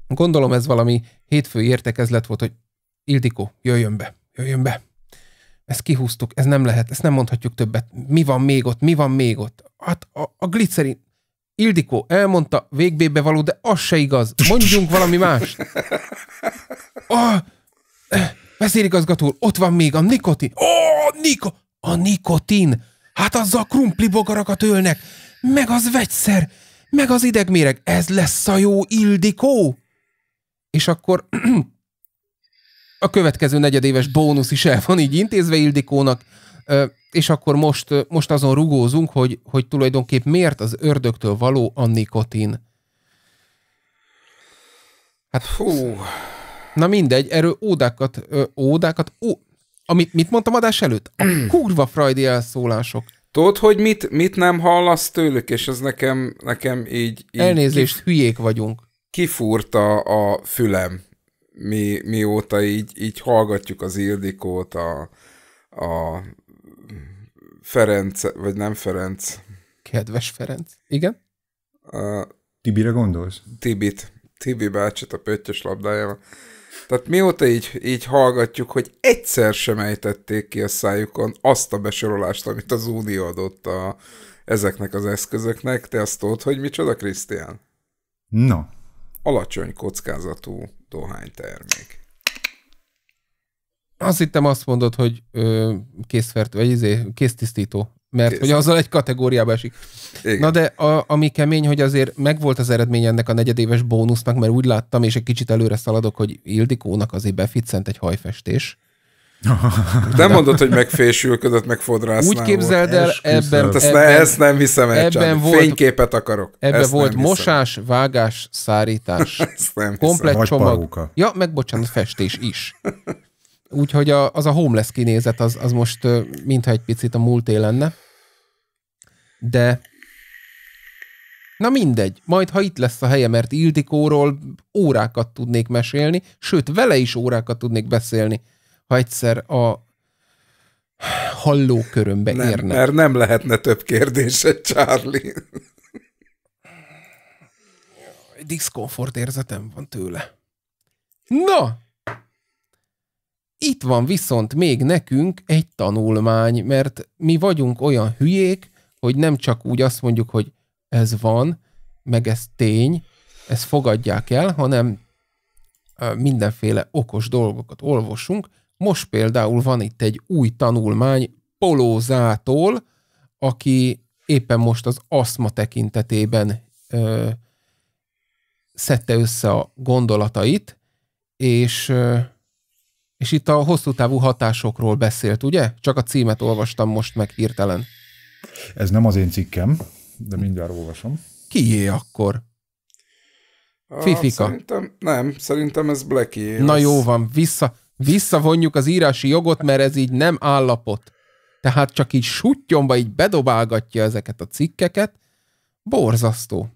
Gondolom ez valami hétfői értekezlet volt, hogy Ildikó, jöjjön be, jöjjön be. Ezt kihúztuk, ez nem lehet, ezt nem mondhatjuk többet. Mi van még ott, mi van még ott? Hát a, a glicerin, Ildikó elmondta, végbébe való, de az se igaz. Mondjunk valami más. A eh, vezérigazgató ott van még a nikotin. Ó, oh, Niko, a nikotin. Hát azzal krumpli bogarakat ölnek. Meg az vegyszer, meg az idegméreg. Ez lesz a jó Ildikó és akkor a következő negyedéves bónusz is el van így intézve Ildikónak, és akkor most, most azon rugózunk, hogy, hogy tulajdonképp miért az ördögtől való a nikotin. Hát fú. Na mindegy, erről ódákat, ódákat, ó, amit mit mondtam adás előtt? A kurva frajdi elszólások. Tudod, hogy mit, mit nem hallasz tőlük, és ez nekem, nekem így... így Elnézést, kif... hülyék vagyunk kifúrta a fülem, mi, mióta így, így hallgatjuk az Ildikót, a, a Ferenc, vagy nem Ferenc. Kedves Ferenc, igen? A, Tibire gondolsz? Tibit. Tibi bácsit a pöttyös labdájával. Tehát mióta így, így hallgatjuk, hogy egyszer sem ejtették ki a szájukon azt a besorolást, amit az Unió adott a, ezeknek az eszközöknek. Te azt tudod, hogy micsoda, Krisztián? Na. No alacsony kockázatú dohánytermék. Azt hittem azt mondod, hogy ö, készfertő, vagy izé, késztisztító. Mert Kész. hogy azzal egy kategóriába esik. Igen. Na de a, ami kemény, hogy azért megvolt az eredmény ennek a negyedéves bónusznak, mert úgy láttam, és egy kicsit előre szaladok, hogy Ildikónak azért beficent egy hajfestés. Nem mondod, hogy megfésülködött, meg fodrász Úgy képzeld el, ebben, ebben, hát ezt, ne, ezt nem hiszem el ebben Volt, Fényképet akarok. Ebben ezt volt mosás, vágás, szárítás. ezt nem Komplett hiszem. csomag. Ja, meg bocsánat, festés is. Úgyhogy a, az a homeless kinézet, az, az most mintha egy picit a múlté lenne. De Na mindegy, majd ha itt lesz a helye, mert Ildikóról órákat tudnék mesélni, sőt, vele is órákat tudnék beszélni ha egyszer a hallókörömbe nem, érnek. Mert nem lehetne több kérdése, Charlie. Diszkomfort érzetem van tőle. Na! Itt van viszont még nekünk egy tanulmány, mert mi vagyunk olyan hülyék, hogy nem csak úgy azt mondjuk, hogy ez van, meg ez tény, ezt fogadják el, hanem mindenféle okos dolgokat olvosunk, most például van itt egy új tanulmány Polózától, aki éppen most az aszma tekintetében ö, szedte össze a gondolatait, és, ö, és itt a hosszú távú hatásokról beszélt, ugye? Csak a címet olvastam most meg hirtelen. Ez nem az én cikkem, de mindjárt olvasom. Kié akkor? A, Fifika. Szerintem nem, szerintem ez Blackie. Na az... jó van, vissza. Visszavonjuk az írási jogot, mert ez így nem állapot. Tehát csak így suttyomba így bedobálgatja ezeket a cikkeket. Borzasztó.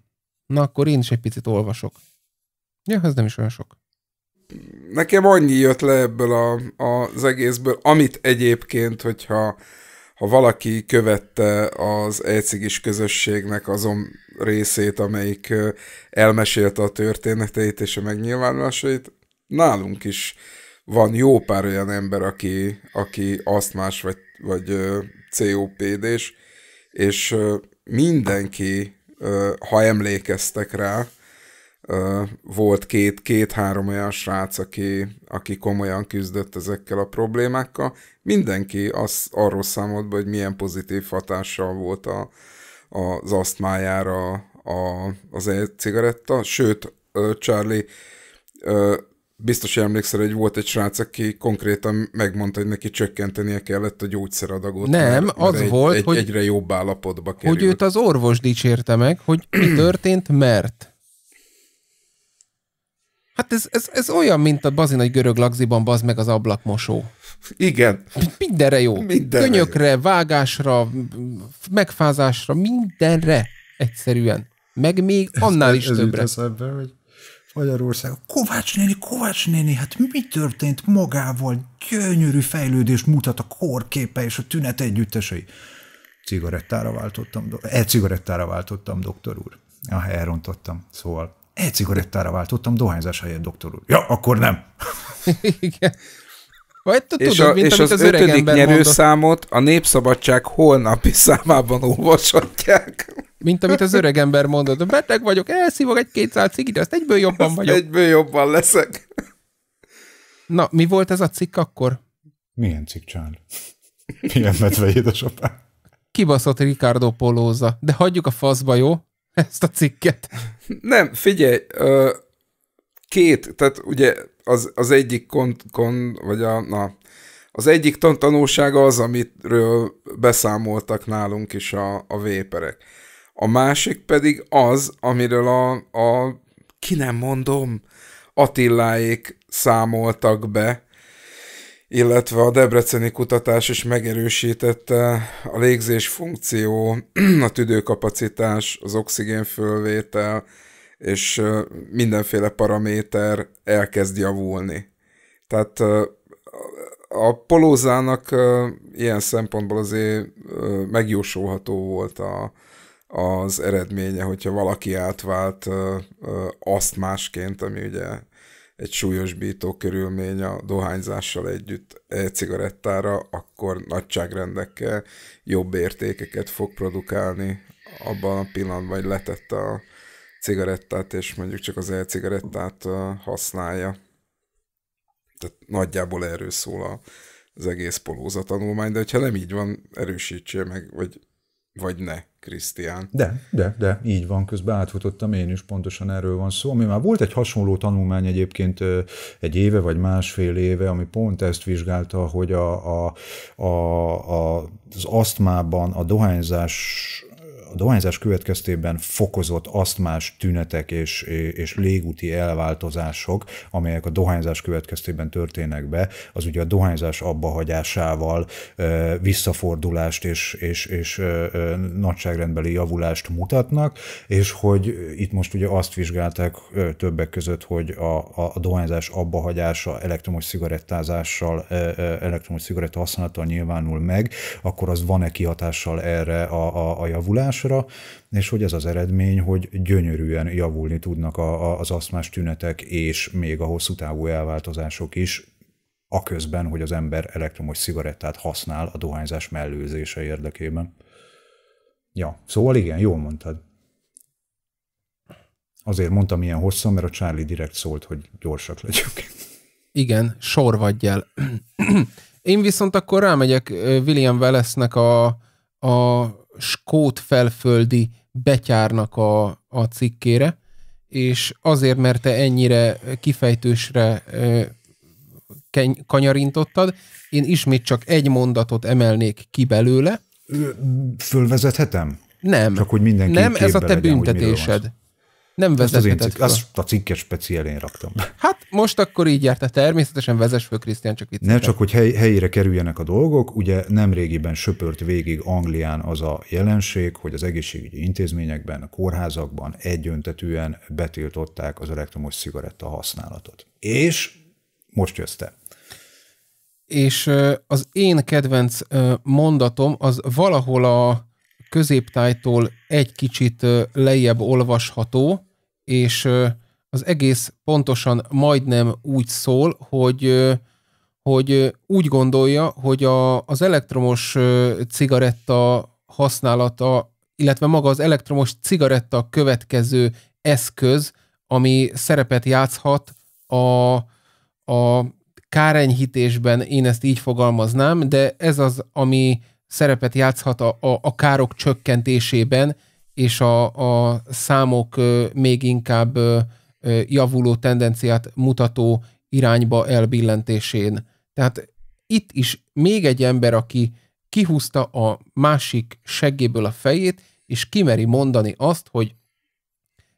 Na akkor én is egy picit olvasok. Ja, ez nem is olyan sok. Nekem annyi jött le ebből a, a, az egészből, amit egyébként, hogyha ha valaki követte az ecigis közösségnek azon részét, amelyik elmesélte a történeteit és a megnyilvánulásait, nálunk is van jó pár olyan ember, aki, aki asztmás vagy, vagy COPD-s, és mindenki, ha emlékeztek rá, volt két, két-három olyan srác, aki, aki komolyan küzdött ezekkel a problémákkal. Mindenki az, arról számolt be, hogy milyen pozitív hatással volt a, az asztmájára a, az e-cigaretta, sőt, Charlie biztos emlékszel, hogy volt egy srác, aki konkrétan megmondta, hogy neki csökkentenie kellett a gyógyszeradagot. Nem, mert, mert az egy, volt, egy, hogy egyre jobb állapotba került. Hogy őt az orvos dicsérte meg, hogy mi történt, mert... Hát ez, ez, ez olyan, mint a bazin nagy görög lagziban bazd meg az ablakmosó. Igen. Mindenre jó. Mindenre Könyökre, jó. vágásra, megfázásra, mindenre egyszerűen. Meg még annál ez, is ez többre. Eszembe, hogy Magyarország. Kovács néni, Kovács néni, hát mi történt magával? Gyönyörű fejlődést mutat a korképe és a tünet együttesei. Cigarettára váltottam, e-cigarettára váltottam, doktor úr. Ah, elrontottam, szóval e-cigarettára váltottam dohányzás helyett, doktor úr. Ja, akkor nem. Igen. Vagy tudod, és a, mint és amit az, az ötödik nyerőszámot a Népszabadság holnapi számában olvashatják. Mint amit az öreg ember mondott, beteg vagyok, elszívok egy 200 cigit, azt egyből jobban azt vagyok. egyből jobban leszek. Na, mi volt ez a cikk akkor? Milyen cikk, Csál? Milyen medve édesapám? Kibaszott Ricardo Polóza, de hagyjuk a faszba, jó? Ezt a cikket. Nem, figyelj, két, tehát ugye az, az egyik kon, kon vagy a, na, az egyik tanulsága az, amitről beszámoltak nálunk is a, a véperek. A másik pedig az, amiről a, a ki nem mondom, Attiláék számoltak be, illetve a debreceni kutatás is megerősítette a légzés funkció, a tüdőkapacitás, az oxigén fölvétel, és mindenféle paraméter elkezd javulni. Tehát a polózának ilyen szempontból azért megjósolható volt a, az eredménye, hogyha valaki átvált azt másként, ami ugye egy súlyos bító körülmény a dohányzással együtt e cigarettára, akkor nagyságrendekkel jobb értékeket fog produkálni abban a pillanatban, hogy letette a cigarettát, és mondjuk csak az e-cigarettát használja. Tehát nagyjából erről szól az egész polóza tanulmány, de hogyha nem így van, erősítsél meg, vagy, vagy ne, Krisztián. De, de, de, így van, közben átfutottam én is, pontosan erről van szó. Ami már volt egy hasonló tanulmány egyébként egy éve vagy másfél éve, ami pont ezt vizsgálta, hogy a, a, a, a, az asztmában a dohányzás a dohányzás következtében fokozott asztmás tünetek és, és légúti elváltozások, amelyek a dohányzás következtében történnek be, az ugye a dohányzás abbahagyásával visszafordulást és, és, és nagyságrendbeli javulást mutatnak, és hogy itt most ugye azt vizsgálták többek között, hogy a, a dohányzás abbahagyása elektromos cigarettázással, elektromos cigaretta használattal nyilvánul meg, akkor az van-e kihatással erre a, a, a javulás, asztmásra, és hogy ez az eredmény, hogy gyönyörűen javulni tudnak a, a, az aszmás tünetek és még a hosszú távú elváltozások is, aközben, hogy az ember elektromos cigarettát használ a dohányzás mellőzése érdekében. Ja, szóval igen, jól mondtad. Azért mondtam ilyen hosszan, mert a Charlie direkt szólt, hogy gyorsak legyünk. Igen, vagy el. Én viszont akkor rámegyek William Wallace-nek a, a skót felföldi betyárnak a, a cikkére, és azért, mert te ennyire kifejtősre keny- kanyarintottad, én ismét csak egy mondatot emelnék ki belőle. Fölvezethetem? Nem. Csak hogy mindenki Nem, ez a te legyen, büntetésed. Nem vezethetett Azt, azt a cikket speciál én raktam. Hát most akkor így járt, Természetesen vezes föl, Krisztián, csak itt. Ne csak, hogy hely, helyére kerüljenek a dolgok. Ugye nemrégiben söpört végig Anglián az a jelenség, hogy az egészségügyi intézményekben, a kórházakban egyöntetűen betiltották az elektromos cigaretta használatot. És most jössz te. És az én kedvenc mondatom az valahol a középtájtól egy kicsit lejjebb olvasható, és az egész pontosan majdnem úgy szól, hogy hogy úgy gondolja, hogy a, az elektromos cigaretta használata, illetve maga az elektromos cigaretta következő eszköz, ami szerepet játszhat a, a kárenyhítésben, én ezt így fogalmaznám, de ez az, ami szerepet játszhat a, a, a károk csökkentésében, és a, a számok még inkább javuló tendenciát mutató irányba elbillentésén. Tehát itt is még egy ember, aki kihúzta a másik seggéből a fejét, és kimeri mondani azt, hogy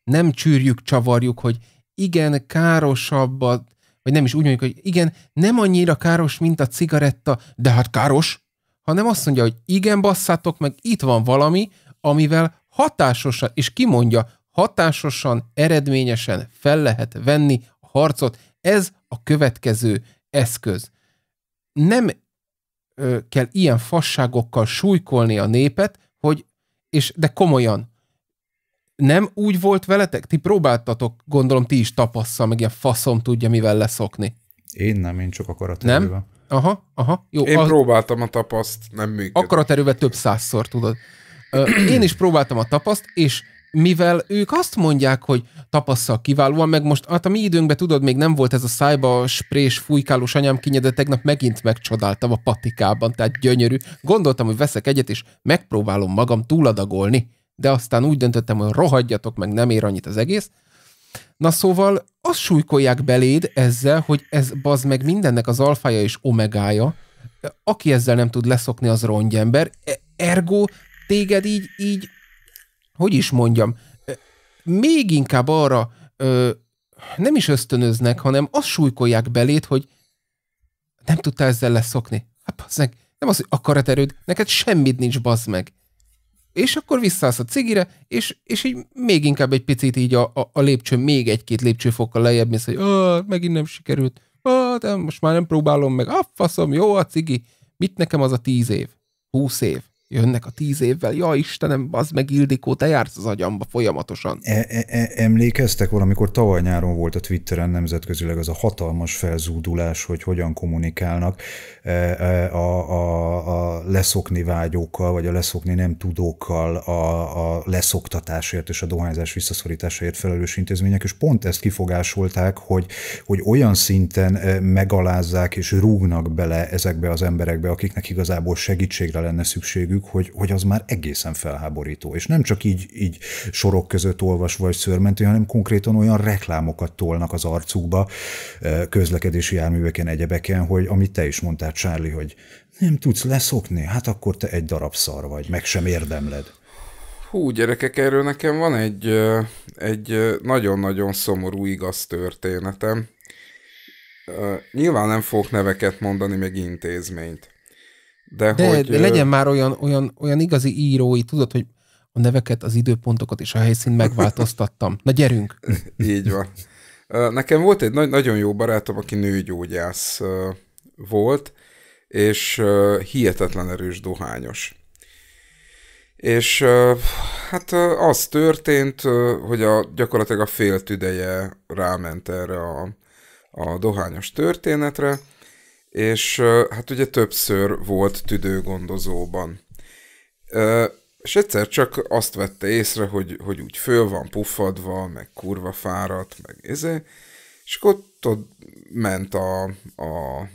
nem csűrjük, csavarjuk, hogy igen, károsabb a, vagy nem is úgy mondjuk, hogy igen, nem annyira káros, mint a cigaretta, de hát káros, hanem azt mondja, hogy igen, basszátok, meg itt van valami, amivel hatásosan, és kimondja, hatásosan, eredményesen fel lehet venni a harcot. Ez a következő eszköz. Nem ö, kell ilyen fasságokkal súlykolni a népet, hogy, és de komolyan, nem úgy volt veletek? Ti próbáltatok, gondolom ti is tapasszal, meg ilyen faszom tudja mivel leszokni. Én nem, én csak akarat. Nem? Aha, aha. Jó, Én az... próbáltam a tapaszt, nem működött. Akaraterővel több százszor, tudod. Én is próbáltam a tapaszt, és mivel ők azt mondják, hogy tapasszal kiválóan, meg most hát a mi időnkben tudod, még nem volt ez a szájba sprés, fújkálós anyám kinye, de tegnap megint megcsodáltam a patikában, tehát gyönyörű. Gondoltam, hogy veszek egyet, és megpróbálom magam túladagolni, de aztán úgy döntöttem, hogy rohadjatok, meg nem ér annyit az egész, Na szóval azt súlykolják beléd ezzel, hogy ez baz meg mindennek az alfája és omegája, aki ezzel nem tud leszokni, az rongyember, e, ergo téged így, így, hogy is mondjam, e, még inkább arra ö, nem is ösztönöznek, hanem azt súlykolják beléd, hogy nem tudtál ezzel leszokni. Hát bazd meg, nem az, hogy akarat erőd, neked semmit nincs bazd meg és akkor visszaállsz a cigire, és, és így még inkább egy picit így a, a, a lépcső, még egy-két lépcsőfokkal lejjebb mész, hogy megint nem sikerült, ah, de most már nem próbálom meg, ah, faszom, jó a cigi, mit nekem az a tíz év, húsz év jönnek a tíz évvel, ja Istenem, az meg Ildikó, te jársz az agyamba folyamatosan. E, e, e, emlékeztek valamikor tavaly nyáron volt a Twitteren nemzetközileg az a hatalmas felzúdulás, hogy hogyan kommunikálnak e, e, a, a, a leszokni vágyókkal, vagy a leszokni nem tudókkal, a, a leszoktatásért és a dohányzás visszaszorításáért felelős intézmények, és pont ezt kifogásolták, hogy, hogy olyan szinten e, megalázzák és rúgnak bele ezekbe az emberekbe, akiknek igazából segítségre lenne szükségük, velük, hogy, hogy az már egészen felháborító. És nem csak így, így sorok között olvasva vagy szörmentő, hanem konkrétan olyan reklámokat tolnak az arcukba, közlekedési járműveken, egyebeken, hogy amit te is mondtál, Charlie, hogy nem tudsz leszokni, hát akkor te egy darab szar vagy, meg sem érdemled. Hú, gyerekek, erről nekem van egy, egy nagyon-nagyon szomorú igaz történetem. Nyilván nem fogok neveket mondani, meg intézményt. De, de, hogy, de legyen már olyan, olyan, olyan igazi írói, tudod, hogy a neveket, az időpontokat és a helyszínt megváltoztattam. Na gyerünk! Így van. Nekem volt egy nagy, nagyon jó barátom, aki nőgyógyász volt, és hihetetlen erős dohányos. És hát az történt, hogy a, gyakorlatilag a fél tüdeje ráment erre a, a dohányos történetre, és hát ugye többször volt tüdőgondozóban. És egyszer csak azt vette észre, hogy, hogy úgy föl van puffadva, meg kurva fáradt, meg ezé, és akkor ott, ott ment a, a...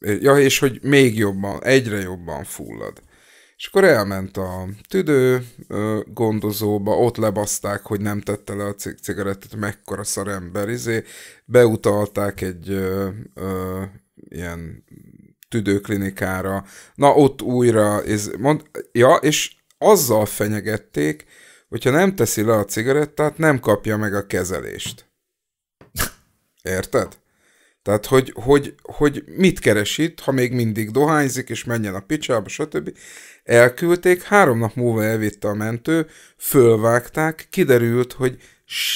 Ja, és hogy még jobban, egyre jobban fullad. És akkor elment a tüdő gondozóba, ott lebaszták, hogy nem tette le a cigarettát, mekkora ember, izé, beutalták egy ö, ö, ilyen tüdőklinikára. Na, ott újra, ez, mond, ja, és azzal fenyegették, hogyha nem teszi le a cigarettát, nem kapja meg a kezelést. Érted? Tehát, hogy, hogy, hogy mit keres itt, ha még mindig dohányzik, és menjen a picsába, stb. Elküldték, három nap múlva elvitte a mentő, fölvágták, kiderült, hogy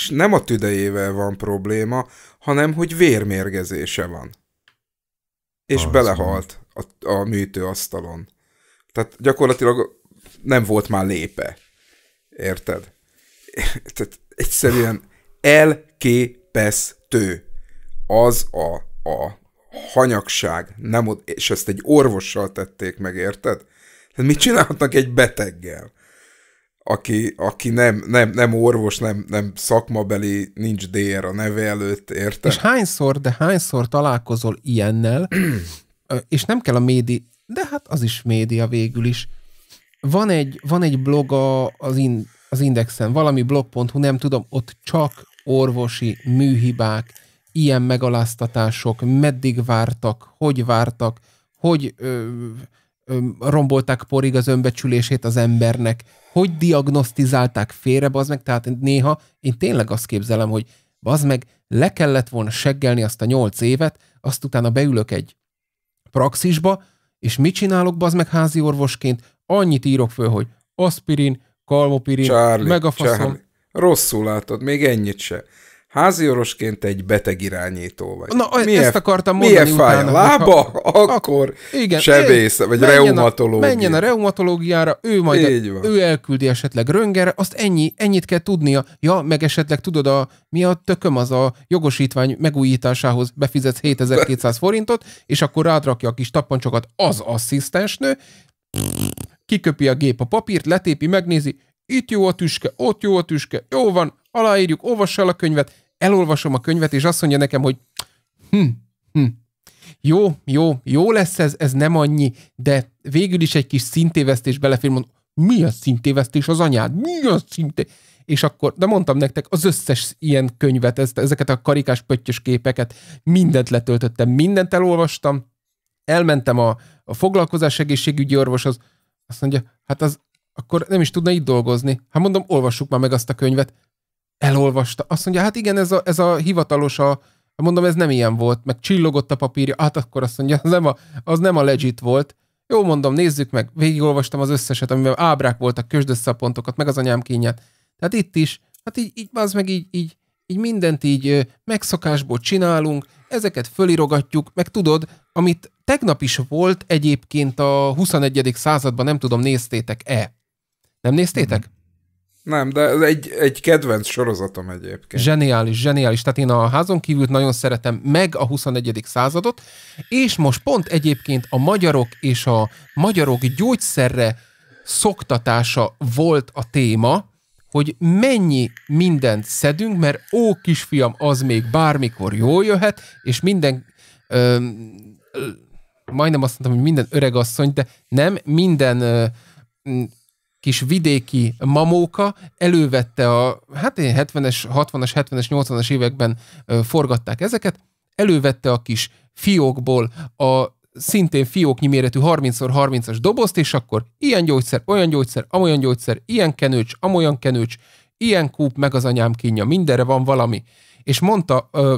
nem a tüdejével van probléma, hanem hogy vérmérgezése van. És az belehalt a, a műtőasztalon. Tehát gyakorlatilag nem volt már lépe. Érted? Tehát egyszerűen elképesztő az a, a hanyagság, nem, és ezt egy orvossal tették meg, érted? Tehát mit csinálhatnak egy beteggel? aki, aki nem, nem, nem orvos, nem, nem szakmabeli, nincs DR a neve előtt, érted? És hányszor, de hányszor találkozol ilyennel, és nem kell a médi, de hát az is média végül is. Van egy, van egy blog a, az, in, az Indexen, valami blog.hu, nem tudom, ott csak orvosi műhibák, ilyen megaláztatások, meddig vártak, hogy vártak, hogy ö, rombolták porig az önbecsülését az embernek, hogy diagnosztizálták félre, az meg, tehát néha én tényleg azt képzelem, hogy az meg le kellett volna seggelni azt a nyolc évet, azt utána beülök egy praxisba, és mit csinálok az meg házi orvosként? Annyit írok föl, hogy aspirin, kalmopirin, Charlie, meg a faszom. Charlie. Rosszul látod, még ennyit se háziorosként egy beteg irányító vagy. Na, milyen, ezt akartam mondani. Milyen fáj utána, a lába, ha, akkor igen, sebész, vagy menjen reumatológia. A, menjen a reumatológiára, ő majd a, ő elküldi esetleg röngerre, azt ennyi, ennyit kell tudnia. Ja, meg esetleg tudod, a, mi a tököm az a jogosítvány megújításához befizetsz 7200 forintot, és akkor rádrakja a kis tappancsokat az asszisztensnő, kiköpi a gép a papírt, letépi, megnézi, itt jó a tüske, ott jó a tüske, jó van, aláírjuk, olvassa el a könyvet, elolvasom a könyvet, és azt mondja nekem, hogy hm, hm, jó, jó, jó lesz ez, ez nem annyi, de végül is egy kis szintévesztés belefér, mond, mi a szintévesztés az anyád? Mi a szinté? És akkor, de mondtam nektek, az összes ilyen könyvet, ezt, ezeket a karikás pöttyös képeket, mindent letöltöttem, mindent elolvastam, elmentem a, a foglalkozás egészségügyi orvoshoz, azt mondja, hát az akkor nem is tudna itt dolgozni. Hát mondom, olvassuk már meg azt a könyvet elolvasta. Azt mondja, hát igen, ez a, ez a hivatalos, a, mondom, ez nem ilyen volt, meg csillogott a papírja, hát akkor azt mondja, az nem a, az nem a legit volt. Jó, mondom, nézzük meg, végigolvastam az összeset, amiben ábrák voltak, közd össze a pontokat, meg az anyám kínját. Tehát itt is, hát így, így az meg így, így, így mindent így megszokásból csinálunk, ezeket fölirogatjuk, meg tudod, amit tegnap is volt egyébként a 21. században, nem tudom, néztétek-e? Nem néztétek? Nem, de ez egy, egy kedvenc sorozatom egyébként. Zseniális, zseniális. Tehát én a házon kívül nagyon szeretem meg a 21. századot, és most pont egyébként a magyarok és a magyarok gyógyszerre szoktatása volt a téma, hogy mennyi mindent szedünk, mert ó, kisfiam, az még bármikor jól jöhet, és minden ö, ö, majdnem azt mondtam, hogy minden öregasszony, de nem, minden ö, kis vidéki mamóka elővette a, hát 70-es, 60-as, 70-es, 80-as években forgatták ezeket, elővette a kis fiókból a szintén fióknyi méretű 30x30-as dobozt, és akkor ilyen gyógyszer, olyan gyógyszer, amolyan gyógyszer, ilyen kenőcs, amolyan kenőcs, ilyen kúp, meg az anyám kínja, mindenre van valami. És mondta, ö,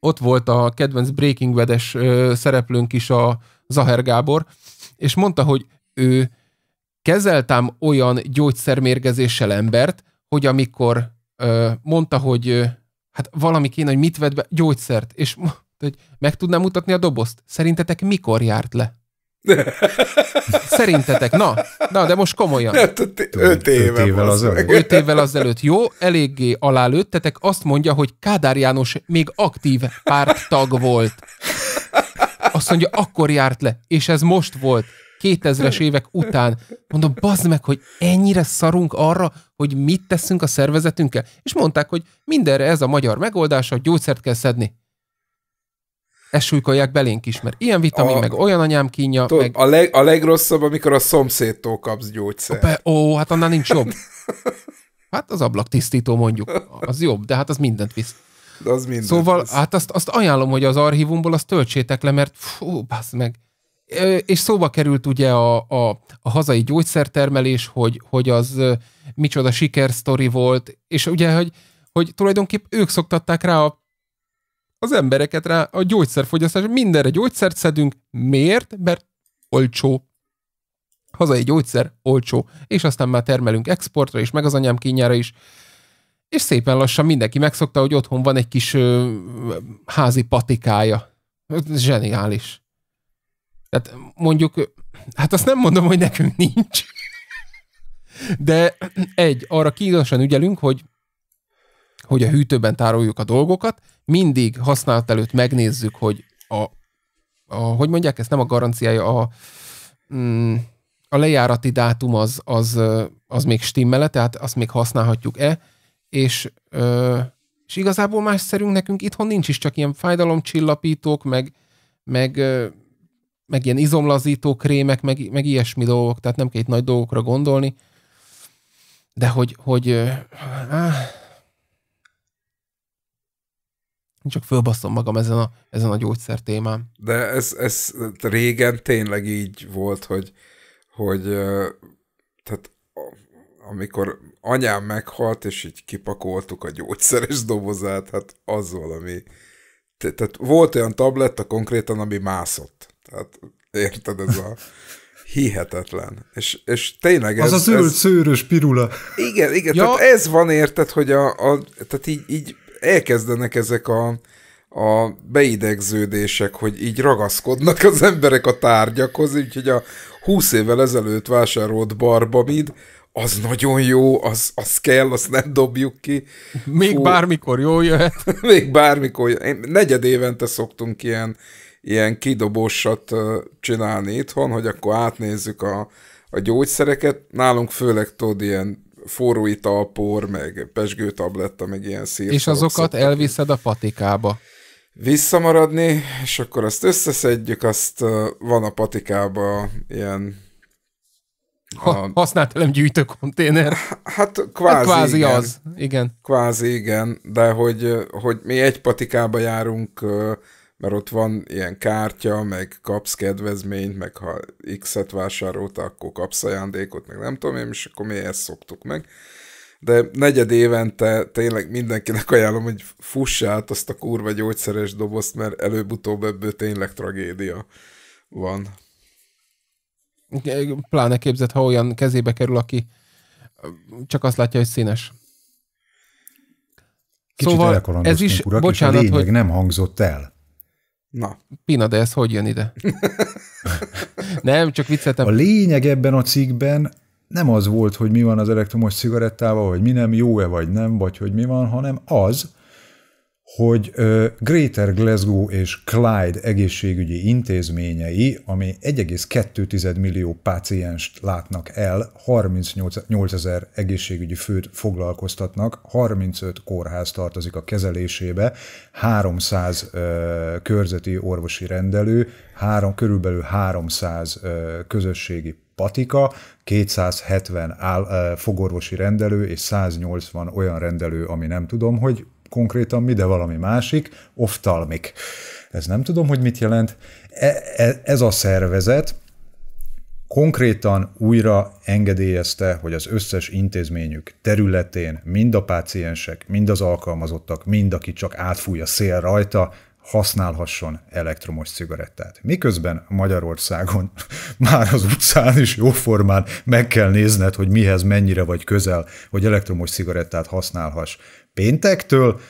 ott volt a kedvenc Breaking Bad-es szereplőnk is, a Zaher Gábor, és mondta, hogy ő kezeltem olyan gyógyszermérgezéssel embert, hogy amikor ö, mondta, hogy ö, hát valami kéne, hogy mit vett be, gyógyszert, és hogy meg tudnám mutatni a dobozt. Szerintetek mikor járt le? Szerintetek, na, na, de most komolyan. Öt éve évvel azelőtt. Öt évvel azelőtt, jó, eléggé alálőttetek, azt mondja, hogy Kádár János még aktív párttag volt. Azt mondja, akkor járt le, és ez most volt. 2000-es évek után. Mondom, bazd meg, hogy ennyire szarunk arra, hogy mit teszünk a szervezetünkkel. És mondták, hogy mindenre ez a magyar megoldás, hogy gyógyszert kell szedni. Ezt súlykolják belénk is, mert ilyen vitamin, a, meg olyan anyám kínja. Tud, meg... a, leg, a legrosszabb, amikor a szomszédtól kapsz gyógyszert. Be, ó, hát annál nincs jobb. Hát az ablak tisztító mondjuk, az jobb, de hát az mindent visz. De az mindent szóval visz. hát azt, azt ajánlom, hogy az archívumból azt töltsétek le, mert fú, bassz meg és szóba került ugye a, a, a hazai gyógyszertermelés, hogy, hogy az micsoda sikersztori volt, és ugye, hogy, hogy tulajdonképp ők szoktatták rá a, az embereket rá a gyógyszerfogyasztás, mindenre gyógyszert szedünk. Miért? Mert olcsó. Hazai gyógyszer olcsó. És aztán már termelünk exportra és meg az anyám kínjára is. És szépen lassan mindenki megszokta, hogy otthon van egy kis ö, házi patikája. Ez zseniális. Tehát mondjuk, hát azt nem mondom, hogy nekünk nincs. De egy, arra kínosan ügyelünk, hogy hogy a hűtőben tároljuk a dolgokat, mindig használat előtt megnézzük, hogy a, a hogy mondják, ezt nem a garanciája, a, mm, a lejárati dátum az, az, az még stimmele, tehát azt még használhatjuk-e, és, és igazából más szerünk nekünk itthon nincs is, csak ilyen fájdalomcsillapítók, meg, meg meg ilyen izomlazító krémek, meg, meg ilyesmi dolgok, tehát nem kell itt nagy dolgokra gondolni, de hogy, hogy áh, csak fölbasszom magam ezen a, ezen a gyógyszer témán. De ez, ez régen tényleg így volt, hogy, hogy tehát amikor anyám meghalt, és így kipakoltuk a gyógyszeres dobozát, hát az valami. Tehát volt olyan tabletta konkrétan, ami mászott. Tehát érted, ez a hihetetlen. És, és tényleg az ez... Az a zöld ez... szőrös pirula. Igen, igen, ja. tehát ez van érted, hogy a, a tehát így, így elkezdenek ezek a, a beidegződések, hogy így ragaszkodnak az emberek a tárgyakhoz, úgyhogy a 20 évvel ezelőtt vásárolt barbamid, az nagyon jó, az, az kell, azt nem dobjuk ki. Még Fú, bármikor jó jöhet. Még bármikor. Én, negyed évente szoktunk ilyen ilyen kidobósat csinálni itthon, hogy akkor átnézzük a, a gyógyszereket. Nálunk főleg tudod ilyen forró italpor, meg pesgő tabletta, meg ilyen szír. És azokat elviszed a patikába? Visszamaradni, és akkor azt összeszedjük, azt van a patikába ilyen ha, használtelem gyűjtő konténer. Hát kvázi, hát kvázi igen. az, igen. Kvázi igen, de hogy, hogy mi egy patikába járunk mert ott van ilyen kártya, meg kapsz kedvezményt, meg ha X-et vásárolta, akkor kapsz ajándékot, meg nem tudom én, és akkor mi ezt szoktuk meg. De negyed évente tényleg mindenkinek ajánlom, hogy fuss át azt a kurva gyógyszeres dobozt, mert előbb-utóbb ebből tényleg tragédia van. Pláne képzett, ha olyan kezébe kerül, aki csak azt látja, hogy színes. Kicsit szóval ez is, urak, bocsánat, és a lényeg hogy... nem hangzott el. Na. Pina, de ez hogy jön ide? nem, csak vicceltem. A lényeg ebben a cikkben nem az volt, hogy mi van az elektromos cigarettával, vagy mi nem jó-e vagy nem, vagy hogy mi van, hanem az, hogy Greater Glasgow és Clyde egészségügyi intézményei, ami 1,2 millió pácienst látnak el, 38 ezer egészségügyi főt foglalkoztatnak, 35 kórház tartozik a kezelésébe, 300 ö, körzeti orvosi rendelő, három, körülbelül 300 ö, közösségi patika, 270 áll, ö, fogorvosi rendelő és 180 olyan rendelő, ami nem tudom, hogy konkrétan mi, de valami másik, oftalmik. Ez nem tudom, hogy mit jelent. E, e, ez a szervezet konkrétan újra engedélyezte, hogy az összes intézményük területén mind a páciensek, mind az alkalmazottak, mind aki csak átfúj a szél rajta, használhasson elektromos cigarettát. Miközben Magyarországon már az utcán is jóformán meg kell nézned, hogy mihez mennyire vagy közel, hogy elektromos cigarettát használhass. Péntektől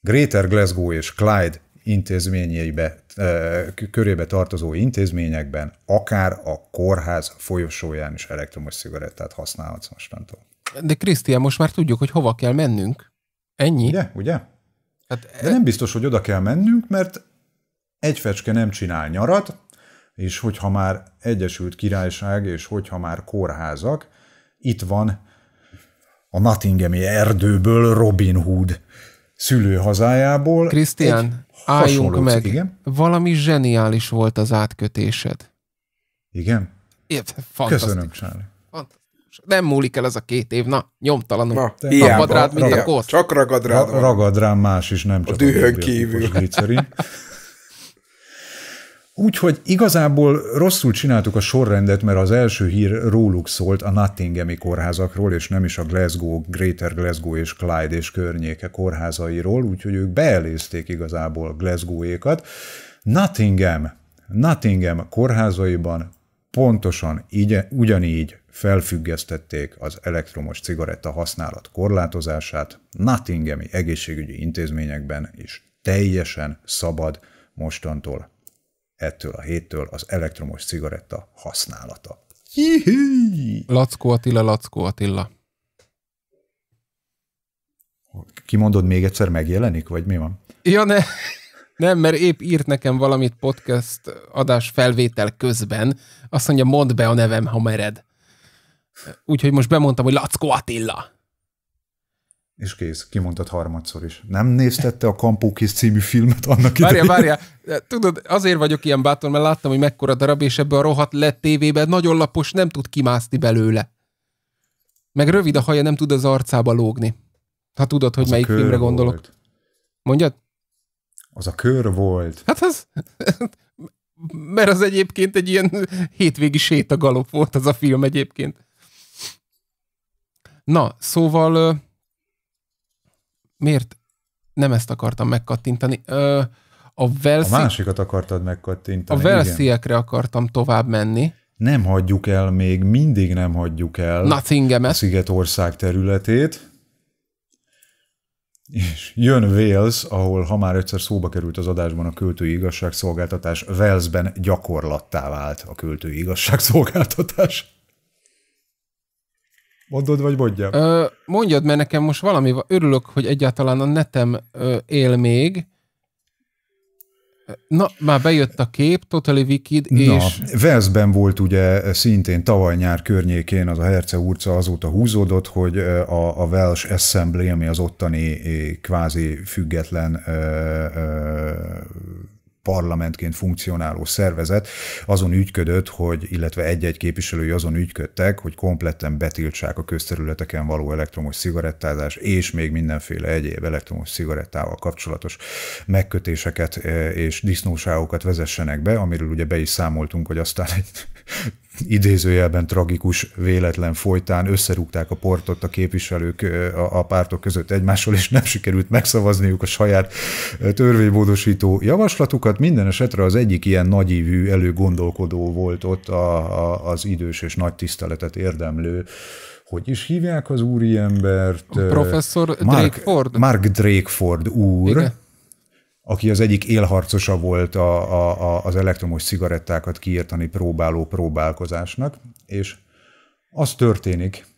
Greater Glasgow és Clyde intézményeibe, eh, körébe tartozó intézményekben, akár a kórház folyosóján is elektromos cigarettát használhatsz mostantól. De Krisztián, most már tudjuk, hogy hova kell mennünk. Ennyi. Ugye? Ugye? Hát, De nem biztos, hogy oda kell mennünk, mert egy fecske nem csinál nyarat, és hogyha már Egyesült Királyság, és hogyha már kórházak, itt van a Nottinghami erdőből Robin Hood szülőhazájából. Krisztián, álljunk meg. Igen? Valami zseniális volt az átkötésed. Igen? Igen, fantasztikus. Köszönöm, Charlie. Nem múlik el ez a két év, na, nyomtalanul. Na, ilyen, rád, mint a kosz. Csak ragad rád. Ra- ragad rám más is, nem csak a dühön kívül. Úgyhogy igazából rosszul csináltuk a sorrendet, mert az első hír róluk szólt a Nottinghami kórházakról, és nem is a Glasgow, Greater Glasgow és Clyde és környéke kórházairól, úgyhogy ők beelézték igazából Glasgow-ékat. Nottingham, Nottingham kórházaiban pontosan így, ugyanígy felfüggesztették az elektromos cigaretta használat korlátozását Nottinghami egészségügyi intézményekben is teljesen szabad mostantól ettől a héttől az elektromos cigaretta használata. Hihi! Lackó Attila, Lackó Attila. Kimondod még egyszer, megjelenik, vagy mi van? Ja, ne, nem, mert épp írt nekem valamit podcast adás felvétel közben. Azt mondja, mondd be a nevem, ha mered. Úgyhogy most bemondtam, hogy Lackó Attila és kész, kimondtad harmadszor is. Nem néztette a Kampókész című filmet annak idején? Várja, várja, Tudod, azért vagyok ilyen bátor, mert láttam, hogy mekkora darab, és ebbe a rohadt lett tévében nagyon lapos, nem tud kimászni belőle. Meg rövid a haja, nem tud az arcába lógni. Ha tudod, hogy az melyik filmre gondolok. Volt. Mondjad? Az a kör volt. Hát az... mert az egyébként egy ilyen hétvégi sétagalop volt az a film egyébként. Na, szóval miért nem ezt akartam megkattintani? Ö, a, Velszi... a másikat akartad megkattintani. A Velsziekre akartam tovább menni. Nem hagyjuk el még, mindig nem hagyjuk el Nottingemet. a Szigetország területét. És jön Wales, ahol ha már egyszer szóba került az adásban a költői igazságszolgáltatás, Walesben gyakorlattá vált a költői igazságszolgáltatás. Mondod, vagy mondjam? Ö, mondjad, mert nekem most valami, örülök, hogy egyáltalán a netem ö, él még. Na, már bejött a kép, Totally Wicked, és... Na, Velszben volt ugye szintén tavaly nyár környékén az a Herce urca azóta húzódott, hogy a, a Welsh Assembly, ami az ottani eh, kvázi független ö, ö, parlamentként funkcionáló szervezet azon ügyködött, hogy, illetve egy-egy képviselői azon ügyködtek, hogy kompletten betiltsák a közterületeken való elektromos cigarettázás és még mindenféle egyéb elektromos cigarettával kapcsolatos megkötéseket eh, és disznóságokat vezessenek be, amiről ugye be is számoltunk, hogy aztán egy idézőjelben tragikus véletlen folytán összerúgták a portot a képviselők a pártok között egymással, és nem sikerült megszavazniuk a saját törvénymódosító javaslatukat. Minden esetre az egyik ilyen nagyívű előgondolkodó volt ott a, a, az idős és nagy tiszteletet érdemlő hogy is hívják az úriembert? Professzor Mark, Drakeford? Mark Drakeford úr, Igen aki az egyik élharcosa volt a, a, a, az elektromos cigarettákat kiirtani próbáló próbálkozásnak, és az történik,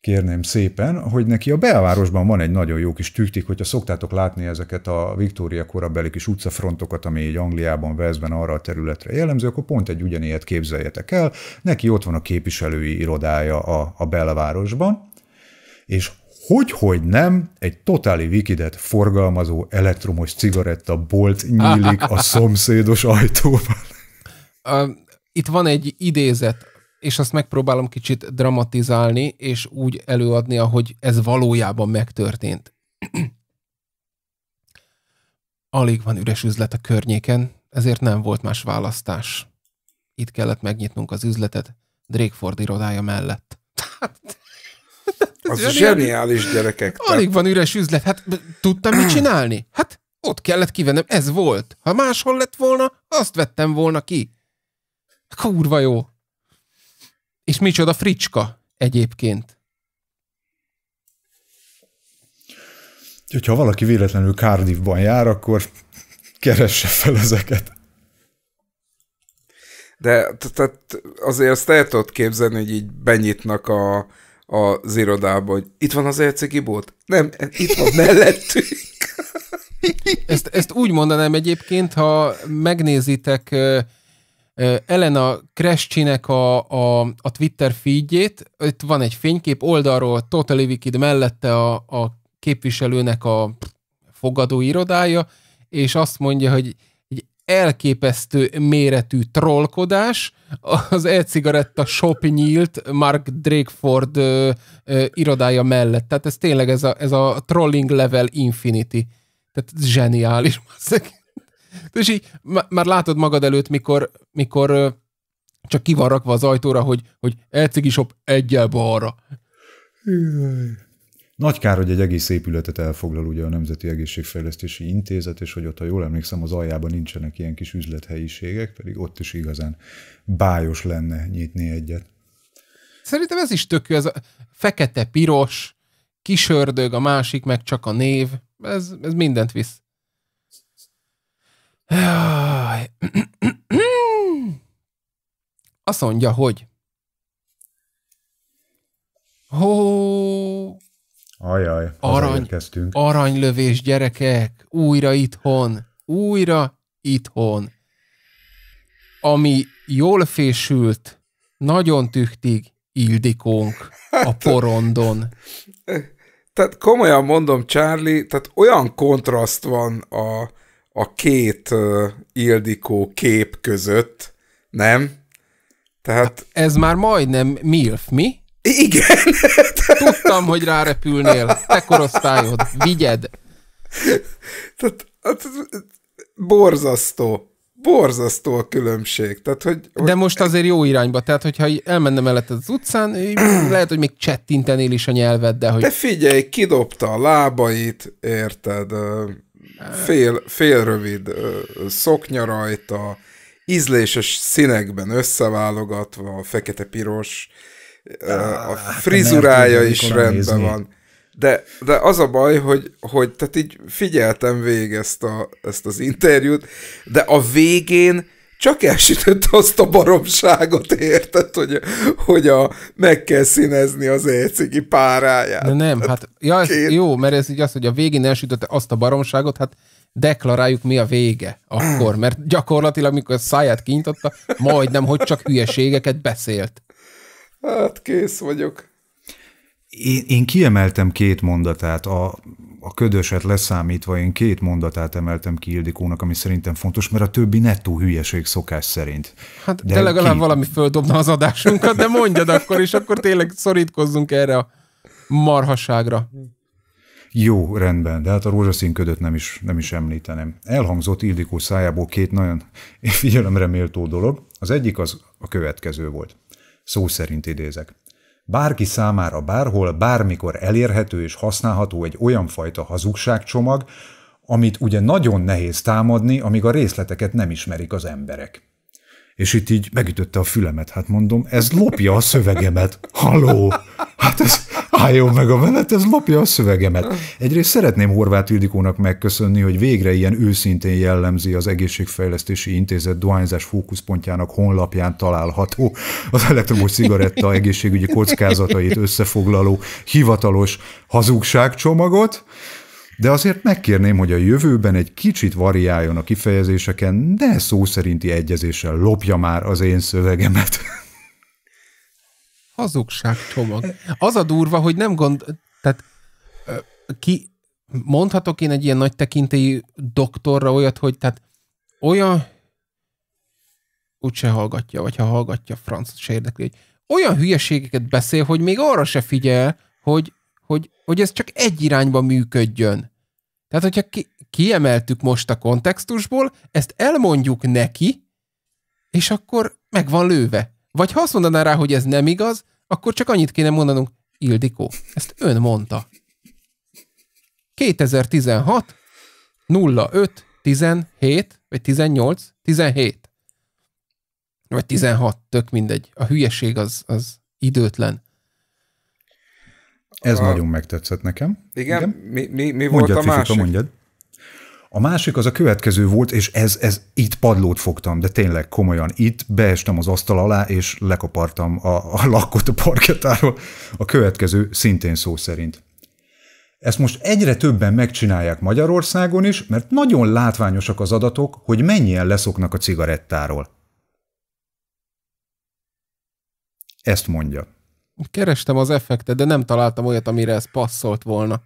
kérném szépen, hogy neki a belvárosban van egy nagyon jó kis tüktik, hogyha szoktátok látni ezeket a Victoria korabeli kis utcafrontokat, ami így Angliában, Veszben arra a területre jellemző, akkor pont egy ugyanilyet képzeljetek el. Neki ott van a képviselői irodája a, a belvárosban, és hogy, hogy nem, egy totáli vikidet forgalmazó elektromos cigaretta bolt nyílik a szomszédos ajtóban. Itt van egy idézet, és azt megpróbálom kicsit dramatizálni, és úgy előadni, ahogy ez valójában megtörtént. Alig van üres üzlet a környéken, ezért nem volt más választás. Itt kellett megnyitnunk az üzletet Drakeford irodája mellett. az zseniális, zseniális gyerekek. Alig van üres üzlet, hát tudtam mit csinálni? Hát ott kellett kivennem, ez volt. Ha máshol lett volna, azt vettem volna ki. Kurva jó. És micsoda fricska egyébként. Úgyhogy ha valaki véletlenül Cardiffban jár, akkor keresse fel ezeket. De tehát azért azt el tudod képzelni, hogy így benyitnak a az irodába, hogy itt van az elcegi bót? Nem, itt van mellettük Ezt, ezt úgy mondanám egyébként, ha megnézitek Elena Krescsinek a, a, a Twitter feedjét, itt van egy fénykép oldalról, Totally Wicked mellette a, a képviselőnek a fogadó irodája, és azt mondja, hogy elképesztő méretű trollkodás, az e-cigaretta shop nyílt Mark Drakeford ö, ö, irodája mellett. Tehát ez tényleg ez a, ez a trolling level infinity. Tehát zseniális. És így már látod magad előtt, mikor, mikor ö, csak ki van rakva az ajtóra, hogy, hogy e-cigi shop egyel balra. Nagy kár, hogy egy egész épületet elfoglal ugye a Nemzeti Egészségfejlesztési Intézet, és hogy ott, ha jól emlékszem, az aljában nincsenek ilyen kis üzlethelyiségek, pedig ott is igazán bájos lenne nyitni egyet. Szerintem ez is tök ez a fekete-piros, kisördög, a másik meg csak a név, ez, ez mindent visz. Azt mondja, hogy Hó, Ajaj, arany, aranylövés, gyerekek, újra itthon, újra itthon. Ami jól fésült, nagyon tüktig Ildikónk a hát- porondon. tehát komolyan mondom, Charlie, tehát olyan kontraszt van a, a két uh, Ildikó kép között, nem? Tehát... Hát ez már majdnem MILF, mi? Igen. Tudtam, hogy rárepülnél. Te korosztályod. Vigyed. Tehát, az hát, borzasztó. Borzasztó a különbség. Tehát, hogy, hogy... De most azért jó irányba. Tehát, hogyha elmenne mellett az utcán, lehet, hogy még csettintenél is a nyelved, de hogy... De figyelj, kidobta a lábait, érted? Fél, fél rövid szoknya rajta, ízléses színekben összeválogatva, fekete-piros Hát a frizurája hát is rendben nézni. van. De, de az a baj, hogy, hogy tehát így figyeltem végig ezt, a, ezt az interjút, de a végén csak elsütött azt a baromságot, érted, hogy, hogy a, meg kell színezni az éjcigi páráját. De nem, hát, hát ja, két... jó, mert ez így az, hogy a végén elsütötte azt a baromságot, hát deklaráljuk mi a vége akkor, mert gyakorlatilag, mikor a száját kinyitotta, majdnem, hogy csak hülyeségeket beszélt. Hát kész vagyok. Én, én kiemeltem két mondatát, a, a ködöset leszámítva én két mondatát emeltem ki Ildikónak, ami szerintem fontos, mert a többi nettó hülyeség szokás szerint. Hát de, de legalább ki... valami földobna az adásunkat, de mondjad akkor, és akkor tényleg szorítkozzunk erre a marhaságra. Jó, rendben, de hát a rózsaszín ködöt nem is, nem is említenem. Elhangzott Ildikó szájából két nagyon figyelemre méltó dolog. Az egyik az a következő volt. Szó szerint idézek. Bárki számára bárhol, bármikor elérhető és használható egy olyan fajta hazugságcsomag, amit ugye nagyon nehéz támadni, amíg a részleteket nem ismerik az emberek. És itt így megütötte a fülemet, hát mondom, ez lopja a szövegemet. Haló! Hát ez álljon meg a menet, ez lopja a szövegemet. Egyrészt szeretném Horváth Ildikónak megköszönni, hogy végre ilyen őszintén jellemzi az Egészségfejlesztési Intézet dohányzás fókuszpontjának honlapján található az elektromos cigaretta egészségügyi kockázatait összefoglaló hivatalos hazugságcsomagot, de azért megkérném, hogy a jövőben egy kicsit variáljon a kifejezéseken, de szó szerinti egyezéssel lopja már az én szövegemet. Hazugság csomag. Az a durva, hogy nem gond... Tehát ki... Mondhatok én egy ilyen nagy tekintélyű doktorra olyat, hogy tehát olyan úgyse hallgatja, vagy ha hallgatja, franc se érdekli, hogy olyan hülyeségeket beszél, hogy még arra se figyel, hogy hogy, hogy ez csak egy irányba működjön. Tehát, hogyha ki, kiemeltük most a kontextusból, ezt elmondjuk neki, és akkor meg van lőve. Vagy ha azt mondaná rá, hogy ez nem igaz, akkor csak annyit kéne mondanunk, Ildikó, ezt ön mondta. 2016, 05, 17, vagy 18, 17. Vagy 16, tök mindegy. A hülyeség az, az időtlen. Ez a... nagyon megtetszett nekem. Igen? Igen? Mi, mi, mi volt mondjad, a másik? Fifika, mondjad. A másik az a következő volt, és ez, ez itt padlót fogtam, de tényleg komolyan. Itt beestem az asztal alá, és lekapartam a, a lakkot a parkettáról. A következő szintén szó szerint. Ezt most egyre többen megcsinálják Magyarországon is, mert nagyon látványosak az adatok, hogy mennyien leszoknak a cigarettáról. Ezt mondja. Kerestem az effektet, de nem találtam olyat, amire ez passzolt volna.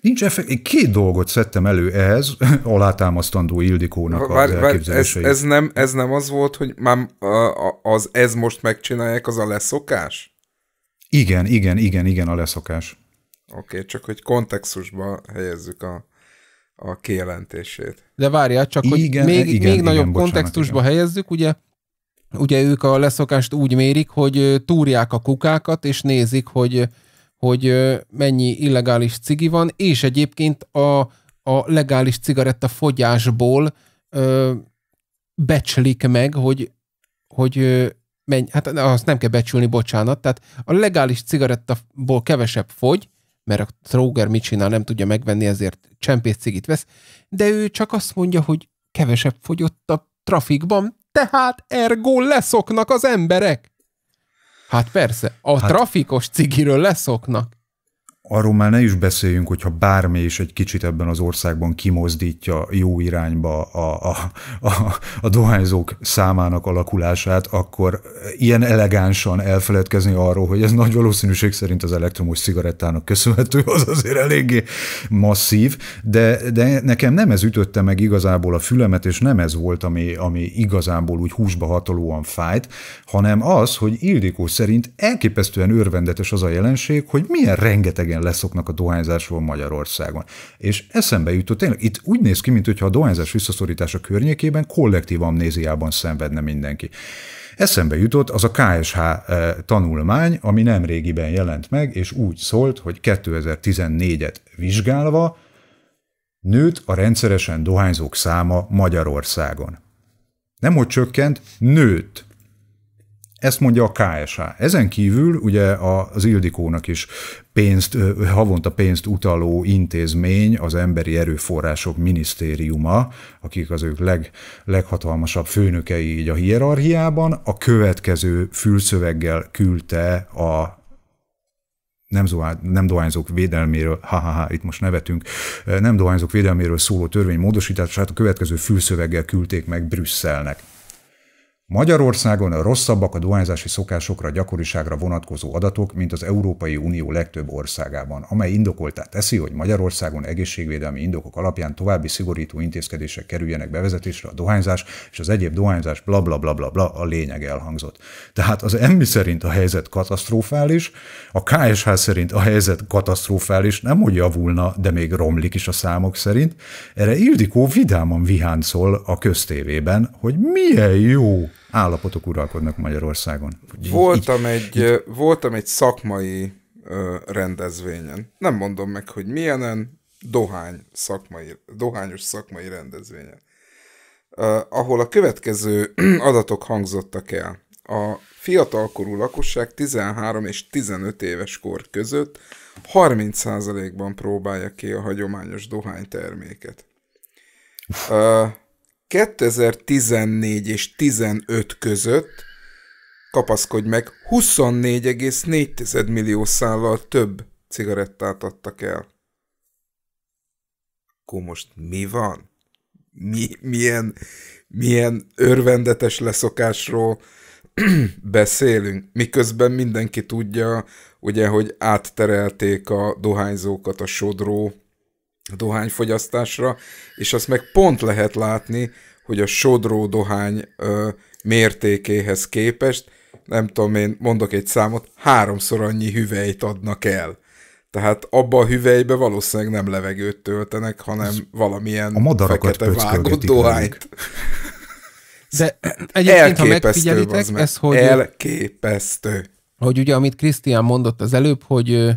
Nincs effekt. Én két dolgot szedtem elő ehhez, alátámasztandó Ildikónak vár, az elképzeléseit. Ez, ez, nem, ez nem az volt, hogy már az ez most megcsinálják, az a leszokás? Igen, igen, igen, igen, a leszokás. Oké, okay, csak hogy kontextusba helyezzük a, a kijelentését. De várjál, csak hogy igen, még, igen, még igen, nagyobb igen, bocsánat, kontextusba igen. helyezzük, ugye ugye ők a leszokást úgy mérik, hogy túrják a kukákat, és nézik, hogy, hogy mennyi illegális cigi van, és egyébként a, a legális cigaretta fogyásból ö, becslik meg, hogy, hogy menj, hát azt nem kell becsülni, bocsánat, tehát a legális cigarettaból kevesebb fogy, mert a Tróger mit csinál, nem tudja megvenni, ezért csempész cigit vesz, de ő csak azt mondja, hogy kevesebb fogyott a trafikban, tehát ergo leszoknak az emberek. Hát persze, a hát... trafikos cigiről leszoknak arról már ne is beszéljünk, hogyha bármi is egy kicsit ebben az országban kimozdítja jó irányba a, a, a, a dohányzók számának alakulását, akkor ilyen elegánsan elfeledkezni arról, hogy ez nagy valószínűség szerint az elektromos cigarettának köszönhető, az azért eléggé masszív, de, de nekem nem ez ütötte meg igazából a fülemet, és nem ez volt, ami, ami igazából úgy húsba hatolóan fájt, hanem az, hogy Ildikó szerint elképesztően örvendetes az a jelenség, hogy milyen rengetegen könnyen leszoknak a dohányzásról Magyarországon. És eszembe jutott tényleg, itt úgy néz ki, mintha a dohányzás visszaszorítása környékében kollektív amnéziában szenvedne mindenki. Eszembe jutott az a KSH eh, tanulmány, ami nem régiben jelent meg, és úgy szólt, hogy 2014-et vizsgálva nőtt a rendszeresen dohányzók száma Magyarországon. Nem hogy csökkent, nőtt. Ezt mondja a KSA. Ezen kívül ugye az Ildikónak is pénzt, havonta pénzt utaló intézmény az Emberi Erőforrások Minisztériuma, akik az ők leg, leghatalmasabb főnökei így a hierarchiában, a következő fülszöveggel küldte a nem, zuhá, nem dohányzók védelméről, hahaha, itt most nevetünk, nem dohányzók védelméről szóló törvény módosítását a következő fülszöveggel küldték meg Brüsszelnek. Magyarországon a rosszabbak a dohányzási szokásokra, gyakoriságra vonatkozó adatok, mint az Európai Unió legtöbb országában, amely indokoltá teszi, hogy Magyarországon egészségvédelmi indokok alapján további szigorító intézkedések kerüljenek bevezetésre a dohányzás és az egyéb dohányzás bla bla bla bla, bla a lényeg elhangzott. Tehát az emmi szerint a helyzet katasztrofális, a KSH szerint a helyzet katasztrofális, nem hogy javulna, de még romlik is a számok szerint. Erre Ildikó vidáman viháncol a köztévében, hogy milyen jó állapotok uralkodnak Magyarországon. Voltam egy, itt... voltam egy szakmai ö, rendezvényen. Nem mondom meg, hogy milyenen, dohány szakmai, dohányos szakmai rendezvényen. ahol a következő adatok hangzottak el. A fiatalkorú lakosság 13 és 15 éves kor között 30%-ban próbálja ki a hagyományos dohányterméket. 2014 és 15 között kapaszkodj meg, 24,4 millió szállal több cigarettát adtak el. Akkor most mi van? Mi, milyen, milyen örvendetes leszokásról beszélünk, miközben mindenki tudja, ugye, hogy átterelték a dohányzókat a sodró dohányfogyasztásra, és azt meg pont lehet látni, hogy a sodró dohány ö, mértékéhez képest, nem tudom én, mondok egy számot, háromszor annyi hüvelyt adnak el. Tehát abba a hüvelybe valószínűleg nem levegőt töltenek, hanem Ez valamilyen a madarakat fekete vágott dohányt. De egyébként, ha megfigyelitek, meg. ez hogy... Elképesztő. Hogy ugye, amit Krisztián mondott az előbb, hogy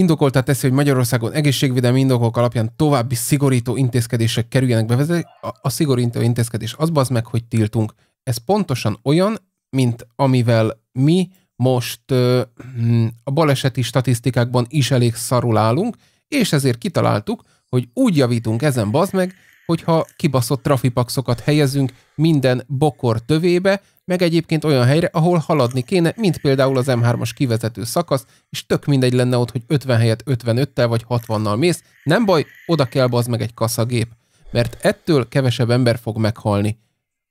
indokoltá teszi, hogy Magyarországon egészségvédelmi indokok alapján további szigorító intézkedések kerüljenek bevezetni. A, a szigorító intézkedés az bazd meg, hogy tiltunk. Ez pontosan olyan, mint amivel mi most ö, hm, a baleseti statisztikákban is elég szarul állunk, és ezért kitaláltuk, hogy úgy javítunk ezen bazd meg, hogyha kibaszott trafipaxokat helyezünk minden bokor tövébe, meg egyébként olyan helyre, ahol haladni kéne, mint például az M3-as kivezető szakasz, és tök mindegy lenne ott, hogy 50 helyet 55-tel vagy 60-nal mész, nem baj, oda kell az meg egy kaszagép, mert ettől kevesebb ember fog meghalni.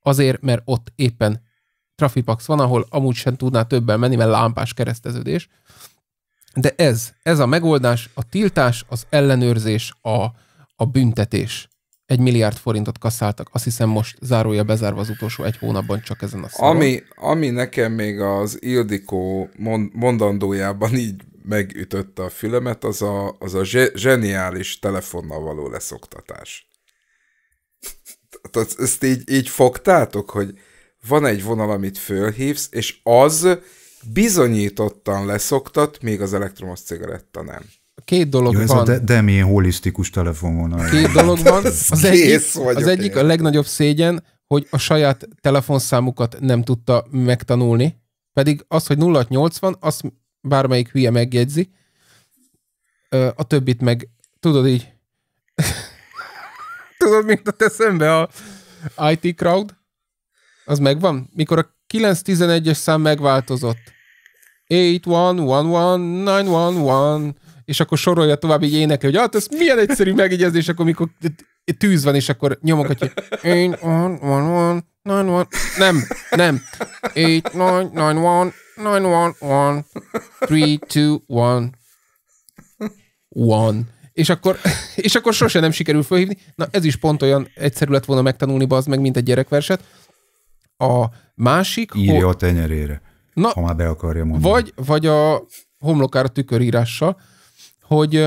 Azért, mert ott éppen trafipax van, ahol amúgy sem tudná többen menni, mert lámpás kereszteződés. De ez, ez a megoldás, a tiltás, az ellenőrzés, a, a büntetés egy milliárd forintot kaszáltak. Azt hiszem most zárója bezárva az utolsó egy hónapban csak ezen a szaron. Ami, ami nekem még az Ildikó mondandójában így megütötte a fülemet, az a, az a zseniális telefonnal való leszoktatás. Ezt így, így fogtátok, hogy van egy vonal, amit fölhívsz, és az bizonyítottan leszoktat, még az elektromos cigaretta nem. Két dolog Jó, ez van. Ez a de- Demi holisztikus telefonvonal. Két dolog van. Az egyik, az egyik a legnagyobb szégyen, hogy a saját telefonszámukat nem tudta megtanulni, pedig az, hogy 0680, azt bármelyik hülye megjegyzi, a többit meg, tudod így, tudod, mint a szembe a IT crowd, az megvan? Mikor a 911-es szám megváltozott. 811, 911, és akkor sorolja tovább, így énekel, hogy hát ez milyen egyszerű megjegyezés, akkor mikor tűz van, és akkor nyomogatja. Én, on, on, on, nine, one. Nem, nem. Eight, nine, nine, one, nine, one, one, three, two, one, one. És akkor, és akkor sose nem sikerül fölhívni. Na ez is pont olyan egyszerű lett volna megtanulni, az meg, mint egy gyerekverset. A másik... Írja hol... a tenyerére, Na, ha már be akarja mondani. Vagy, vagy a homlokára tükörírással, hogy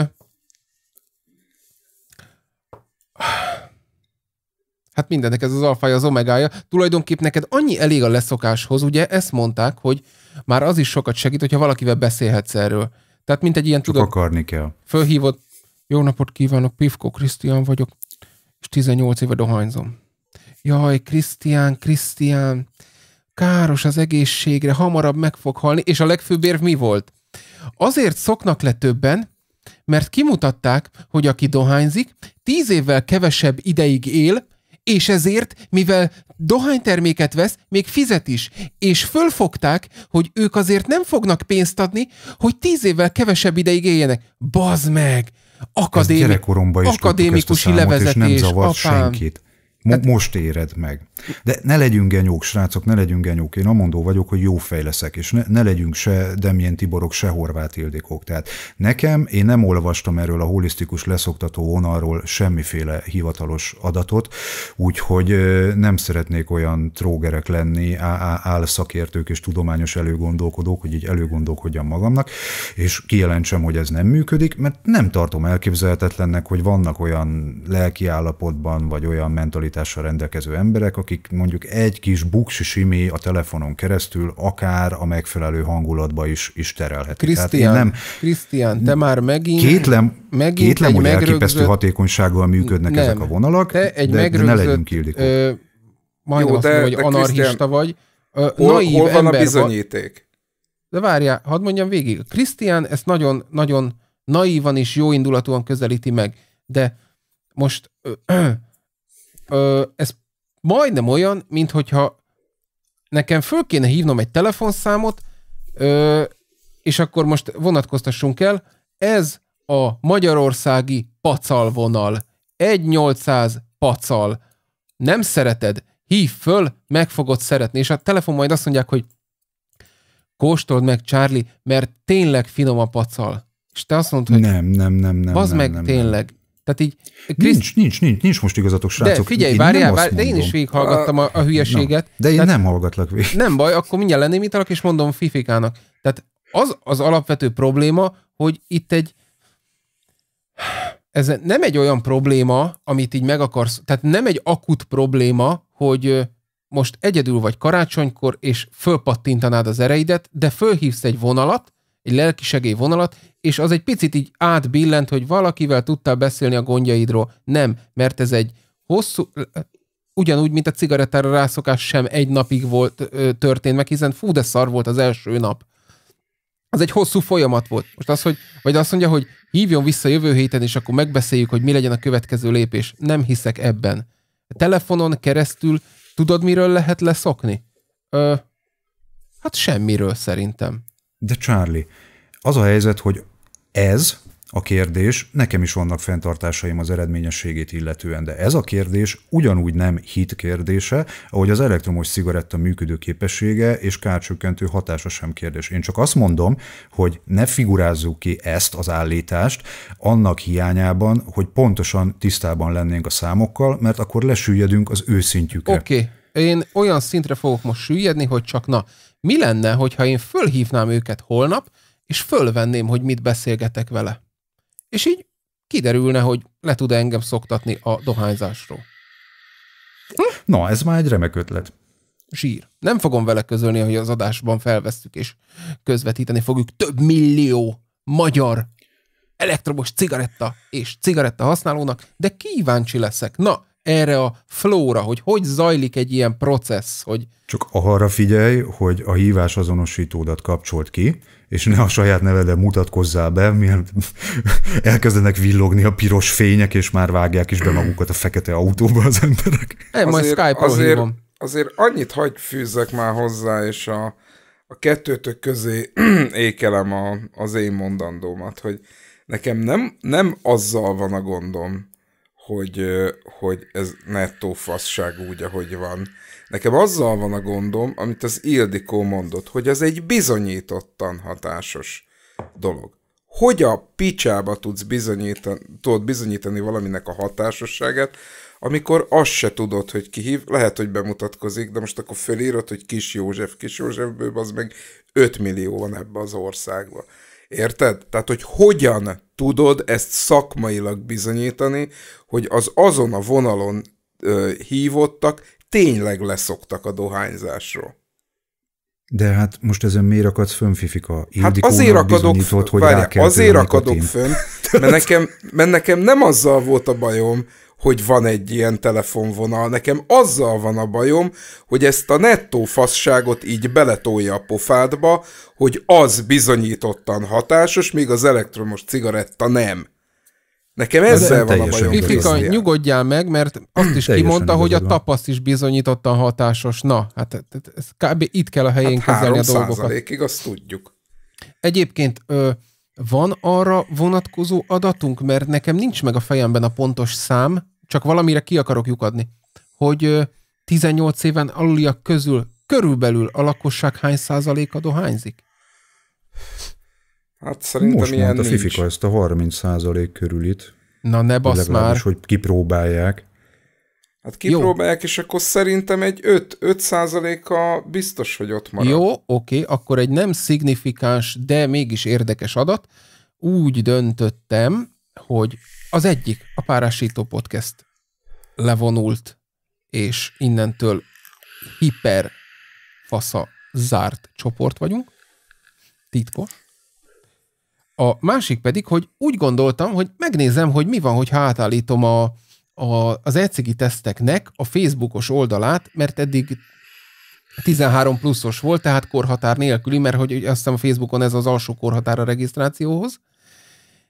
hát mindennek ez az alfája, az omegája. Tulajdonképp neked annyi elég a leszokáshoz, ugye ezt mondták, hogy már az is sokat segít, hogyha valakivel beszélhetsz erről. Tehát mint egy ilyen Csak tudod... akarni kell. Fölhívott, jó napot kívánok, Pivko Krisztián vagyok, és 18 éve dohányzom. Jaj, Krisztián, Krisztián, káros az egészségre, hamarabb meg fog halni, és a legfőbb érv mi volt? Azért szoknak le többen, mert kimutatták, hogy aki dohányzik, tíz évvel kevesebb ideig él, és ezért, mivel dohányterméket vesz, még fizet is. És fölfogták, hogy ők azért nem fognak pénzt adni, hogy tíz évvel kevesebb ideig éljenek. Bazd meg! Akadémi, akadémikus levezetés. És nem zavart apám. senkit. Hát, most éred meg. De ne legyünk genyók, srácok, ne legyünk genyók. Én amondó vagyok, hogy jó fejleszek, és ne, ne legyünk se Demjén Tiborok, se Horváth Ildikók. Tehát nekem, én nem olvastam erről a holisztikus leszoktató vonalról semmiféle hivatalos adatot, úgyhogy nem szeretnék olyan trógerek lenni, álszakértők és tudományos előgondolkodók, hogy így előgondolkodjam magamnak, és kijelentsem, hogy ez nem működik, mert nem tartom elképzelhetetlennek, hogy vannak olyan állapotban, vagy olyan mentalitásban, mobilitással rendelkező emberek, akik mondjuk egy kis buksi simé a telefonon keresztül akár a megfelelő hangulatba is, is terelhetik. Krisztián, nem, Krisztián, te már megint... Kétlem, megint kétlem hogy megrögzött... elképesztő hatékonysággal működnek nem, ezek a vonalak, te egy de, megrögzött... de ne legyünk Ildikó. Ö, majd Jó, azt mondom, hogy de anarchista Christian, vagy. Ö, hol, naív hol van ember a bizonyíték? Van. De várjál, hadd mondjam végig. Krisztián ezt nagyon-nagyon naívan és jóindulatúan közelíti meg, de most ö, ö, ö, ez majdnem olyan, mint hogyha nekem föl kéne hívnom egy telefonszámot, ö, és akkor most vonatkoztassunk el, ez a magyarországi pacalvonal. 1800 pacal. Nem szereted? Hív föl, meg fogod szeretni. És a telefon majd azt mondják, hogy kóstold meg, Charlie, mert tényleg finom a pacal. És te azt mondtad, hogy... Nem, nem, nem, nem. Az meg nem, tényleg. Tehát így... Krisz... Nincs, nincs, nincs, nincs most igazatok, srácok. De figyelj, én várjál, várjál de én is végighallgattam a, a hülyeséget. Na, de én tehát, nem hallgatlak végig. Nem baj, akkor mindjárt lenném italak, és mondom fifikának. Tehát az az alapvető probléma, hogy itt egy... Ez nem egy olyan probléma, amit így meg akarsz... Tehát nem egy akut probléma, hogy most egyedül vagy karácsonykor, és fölpattintanád az ereidet, de fölhívsz egy vonalat, egy lelkisegély vonalat, és az egy picit így átbillent, hogy valakivel tudtál beszélni a gondjaidról. Nem, mert ez egy hosszú, ugyanúgy, mint a cigarettára rászokás sem egy napig volt ö, történt meg, hiszen fú, de szar volt az első nap. Az egy hosszú folyamat volt. Most az, hogy, vagy azt mondja, hogy hívjon vissza jövő héten, és akkor megbeszéljük, hogy mi legyen a következő lépés. Nem hiszek ebben. A telefonon keresztül tudod, miről lehet leszokni? Ö, hát semmiről szerintem. De Charlie, az a helyzet, hogy ez a kérdés, nekem is vannak fenntartásaim az eredményességét illetően, de ez a kérdés ugyanúgy nem hit kérdése, ahogy az elektromos cigaretta működő képessége és kárcsökkentő hatása sem kérdés. Én csak azt mondom, hogy ne figurázzuk ki ezt az állítást annak hiányában, hogy pontosan tisztában lennénk a számokkal, mert akkor lesüljedünk az őszintjükre. Oké, okay. én olyan szintre fogok most süllyedni, hogy csak na, mi lenne, hogyha én fölhívnám őket holnap, és fölvenném, hogy mit beszélgetek vele? És így kiderülne, hogy le tud engem szoktatni a dohányzásról. Na, ez már egy remek ötlet. Zsír. Nem fogom vele közölni, hogy az adásban felvesztük és közvetíteni fogjuk több millió magyar elektromos cigaretta és cigaretta használónak, de kíváncsi leszek. Na, erre a flóra, hogy hogy zajlik egy ilyen processz, hogy... Csak arra figyelj, hogy a hívás azonosítódat kapcsolt ki, és ne a saját nevedre mutatkozzál be, mert elkezdenek villogni a piros fények, és már vágják is be magukat a fekete autóba az emberek. Nem, majd Skype-on azért, hívom. azért annyit hagy fűzzek már hozzá, és a, a kettőtök közé ékelem a, az én mondandómat, hogy nekem nem, nem azzal van a gondom, hogy, hogy ez nettó fasság úgy, ahogy van. Nekem azzal van a gondom, amit az Ildikó mondott, hogy ez egy bizonyítottan hatásos dolog. Hogy a picsába tudsz bizonyítani, tudod bizonyítani valaminek a hatásosságát, amikor azt se tudod, hogy ki hív, lehet, hogy bemutatkozik, de most akkor felírod, hogy Kis József, Kis Józsefből az meg 5 millió van ebbe az országba. Érted? Tehát, hogy hogyan tudod ezt szakmailag bizonyítani, hogy az azon a vonalon ö, hívottak tényleg leszoktak a dohányzásról. De hát most ezen miért akadsz fönn, Fifika? Ildikónak hát azért akadok, hogy várjá, azért akadok fönn, mert nekem, mert nekem nem azzal volt a bajom, hogy van egy ilyen telefonvonal. Nekem azzal van a bajom, hogy ezt a nettó fasságot így beletolja a pofádba, hogy az bizonyítottan hatásos, míg az elektromos cigaretta nem. Nekem ezzel van a bajom. Fifika, nyugodjál meg, mert azt is kimondta, hogy a tapaszt is bizonyítottan hatásos. Na, hát, hát, hát ez kb. itt kell a hát helyén hát kezelni a dolgokat. Hát azt tudjuk. Egyébként ö, van arra vonatkozó adatunk, mert nekem nincs meg a fejemben a pontos szám, csak valamire ki akarok lyukadni, hogy 18 éven aluliak közül körülbelül a lakosság hány százaléka dohányzik? Hát szerintem Most ilyen Fifika nincs. Fifika ezt a 30 százalék körülit. Na ne basz már. hogy kipróbálják. Hát kipróbálják, Jó. és akkor szerintem egy 5, 5 százaléka biztos, hogy ott marad. Jó, oké, akkor egy nem szignifikáns, de mégis érdekes adat. Úgy döntöttem, hogy az egyik, a Párásító Podcast levonult, és innentől hiper fasza zárt csoport vagyunk. Titkos. A másik pedig, hogy úgy gondoltam, hogy megnézem, hogy mi van, hogyha átállítom a, a, az ecigi teszteknek a Facebookos oldalát, mert eddig 13 pluszos volt, tehát korhatár nélküli, mert hogy azt hiszem a Facebookon ez az alsó korhatár a regisztrációhoz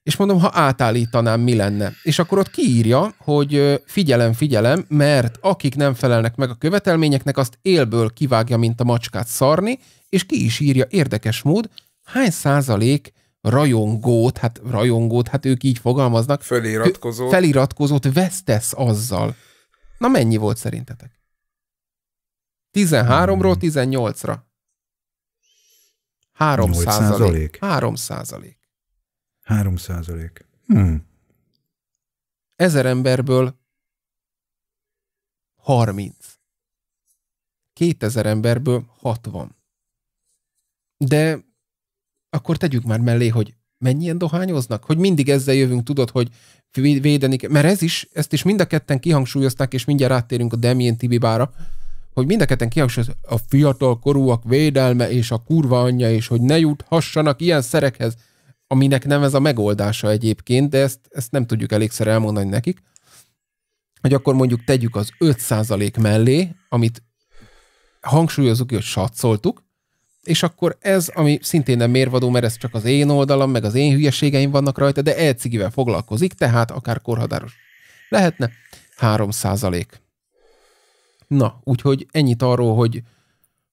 és mondom, ha átállítanám, mi lenne? És akkor ott kiírja, hogy figyelem, figyelem, mert akik nem felelnek meg a követelményeknek, azt élből kivágja, mint a macskát szarni, és ki is írja érdekes mód, hány százalék rajongót, hát rajongót, hát ők így fogalmaznak, feliratkozót, feliratkozót vesztesz azzal. Na mennyi volt szerintetek? 13-ról 18-ra. 3 százalék. 3 százalék. 3 százalék. Hmm. Ezer emberből 30. 2000 emberből 60. De akkor tegyük már mellé, hogy mennyien dohányoznak, hogy mindig ezzel jövünk, tudod, hogy védeni kell. Mert ez is, ezt is mind a ketten kihangsúlyozták, és mindjárt áttérünk a Demien Tibibára, hogy mind a ketten kihangsúlyozták a fiatal korúak védelme és a kurva anyja, és hogy ne juthassanak ilyen szerekhez aminek nem ez a megoldása egyébként, de ezt, ezt nem tudjuk elégszer elmondani nekik, hogy akkor mondjuk tegyük az 5% mellé, amit hangsúlyozunk, hogy satszoltuk, és akkor ez, ami szintén nem mérvadó, mert ez csak az én oldalam, meg az én hülyeségeim vannak rajta, de elcigivel foglalkozik, tehát akár korhadáros lehetne, 3 Na, úgyhogy ennyit arról, hogy,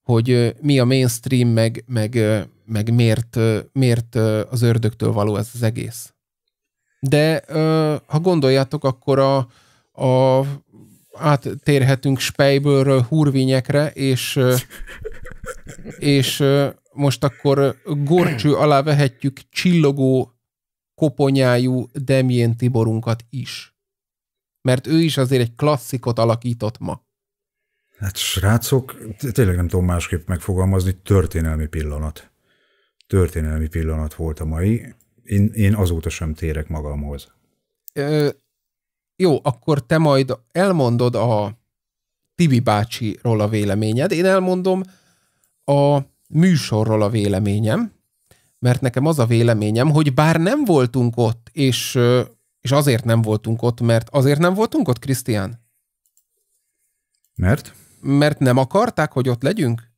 hogy mi a mainstream, meg, meg meg miért, miért az ördögtől való ez az egész. De ha gondoljátok, akkor a, a áttérhetünk spejből hurvinyekre, és, és most akkor gorcső alá vehetjük csillogó koponyájú Demjén Tiborunkat is. Mert ő is azért egy klasszikot alakított ma. Hát srácok, tényleg nem tudom másképp megfogalmazni, történelmi pillanat történelmi pillanat volt a mai. Én, én azóta sem térek magamhoz. Ö, jó, akkor te majd elmondod a Tibi bácsiról a véleményed, én elmondom a műsorról a véleményem, mert nekem az a véleményem, hogy bár nem voltunk ott, és, és azért nem voltunk ott, mert azért nem voltunk ott, Krisztián? Mert? Mert nem akarták, hogy ott legyünk?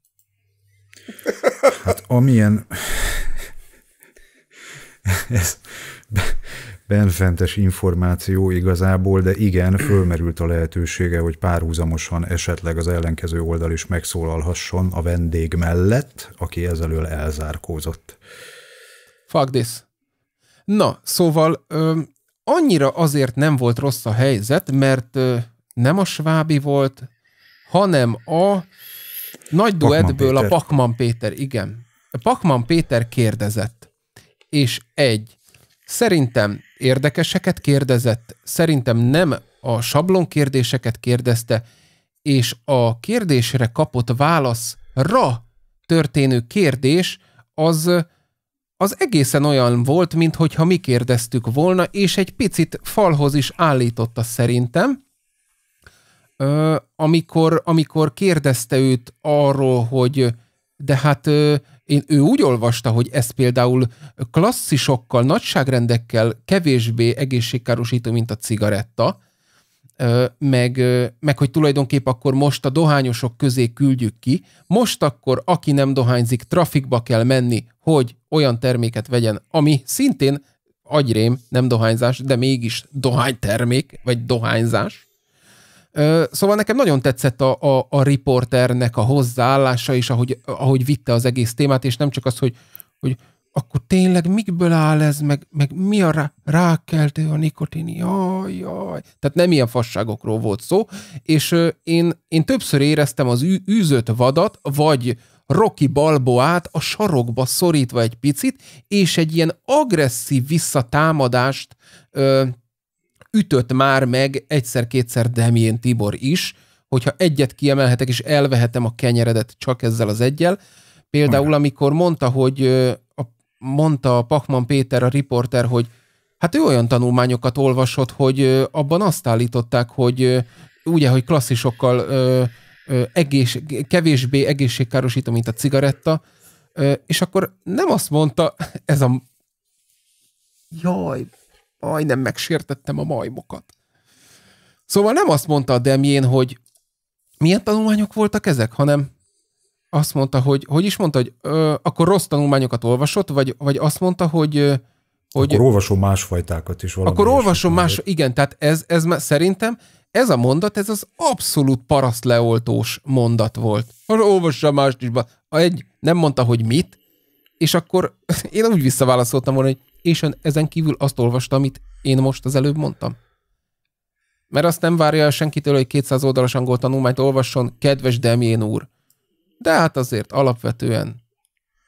Hát amilyen ez benfentes információ igazából, de igen, fölmerült a lehetősége, hogy párhuzamosan esetleg az ellenkező oldal is megszólalhasson a vendég mellett, aki ezelől elzárkózott. Fuck this. Na, szóval ö, annyira azért nem volt rossz a helyzet, mert ö, nem a svábi volt, hanem a nagy duettből a Pakman Péter, igen. A Pakman Péter kérdezett, és egy, szerintem érdekeseket kérdezett, szerintem nem a sablon kérdéseket kérdezte, és a kérdésre kapott válaszra történő kérdés az, az egészen olyan volt, mintha mi kérdeztük volna, és egy picit falhoz is állította szerintem, amikor, amikor kérdezte őt arról, hogy de hát én, ő úgy olvasta, hogy ez például klasszisokkal, nagyságrendekkel kevésbé egészségkárosító, mint a cigaretta, meg, meg hogy tulajdonképp akkor most a dohányosok közé küldjük ki, most akkor aki nem dohányzik, trafikba kell menni, hogy olyan terméket vegyen, ami szintén agyrém, nem dohányzás, de mégis dohánytermék, vagy dohányzás. Szóval nekem nagyon tetszett a, a, a riporternek a hozzáállása, is, ahogy, ahogy vitte az egész témát, és nem csak az, hogy, hogy akkor tényleg mikből áll ez, meg, meg mi a rá, rákeltő a nikotin, jaj, jaj. Tehát nem ilyen fasságokról volt szó, és én, én többször éreztem az űzött vadat, vagy Rocky Balboát a sarokba szorítva egy picit, és egy ilyen agresszív visszatámadást ö, ütött már meg egyszer-kétszer Demién Tibor is, hogyha egyet kiemelhetek, és elvehetem a kenyeredet csak ezzel az egyel. Például, amikor mondta, hogy a, mondta a Pachman Péter, a riporter, hogy hát ő olyan tanulmányokat olvasott, hogy abban azt állították, hogy ugye, hogy klasszisokkal ö, ö, egész, kevésbé egészségkárosító, mint a cigaretta, ö, és akkor nem azt mondta, ez a... Jaj, majdnem megsértettem a majmokat. Szóval nem azt mondta a Demjén, hogy milyen tanulmányok voltak ezek, hanem azt mondta, hogy, hogy is mondta, hogy ö, akkor rossz tanulmányokat olvasott, vagy, vagy azt mondta, hogy ö, hogy... Akkor olvasom másfajtákat is. Valami akkor olvasom más, igen, tehát ez, ez már szerintem, ez a mondat, ez az abszolút parasztleoltós mondat volt. Olvassa mást is. Egy, nem mondta, hogy mit, és akkor én úgy visszaválaszoltam volna, hogy és ezen kívül azt olvasta, amit én most az előbb mondtam? Mert azt nem várja el senkitől, hogy 200 oldalas angol tanulmányt olvasson, kedves Demién úr. De hát azért alapvetően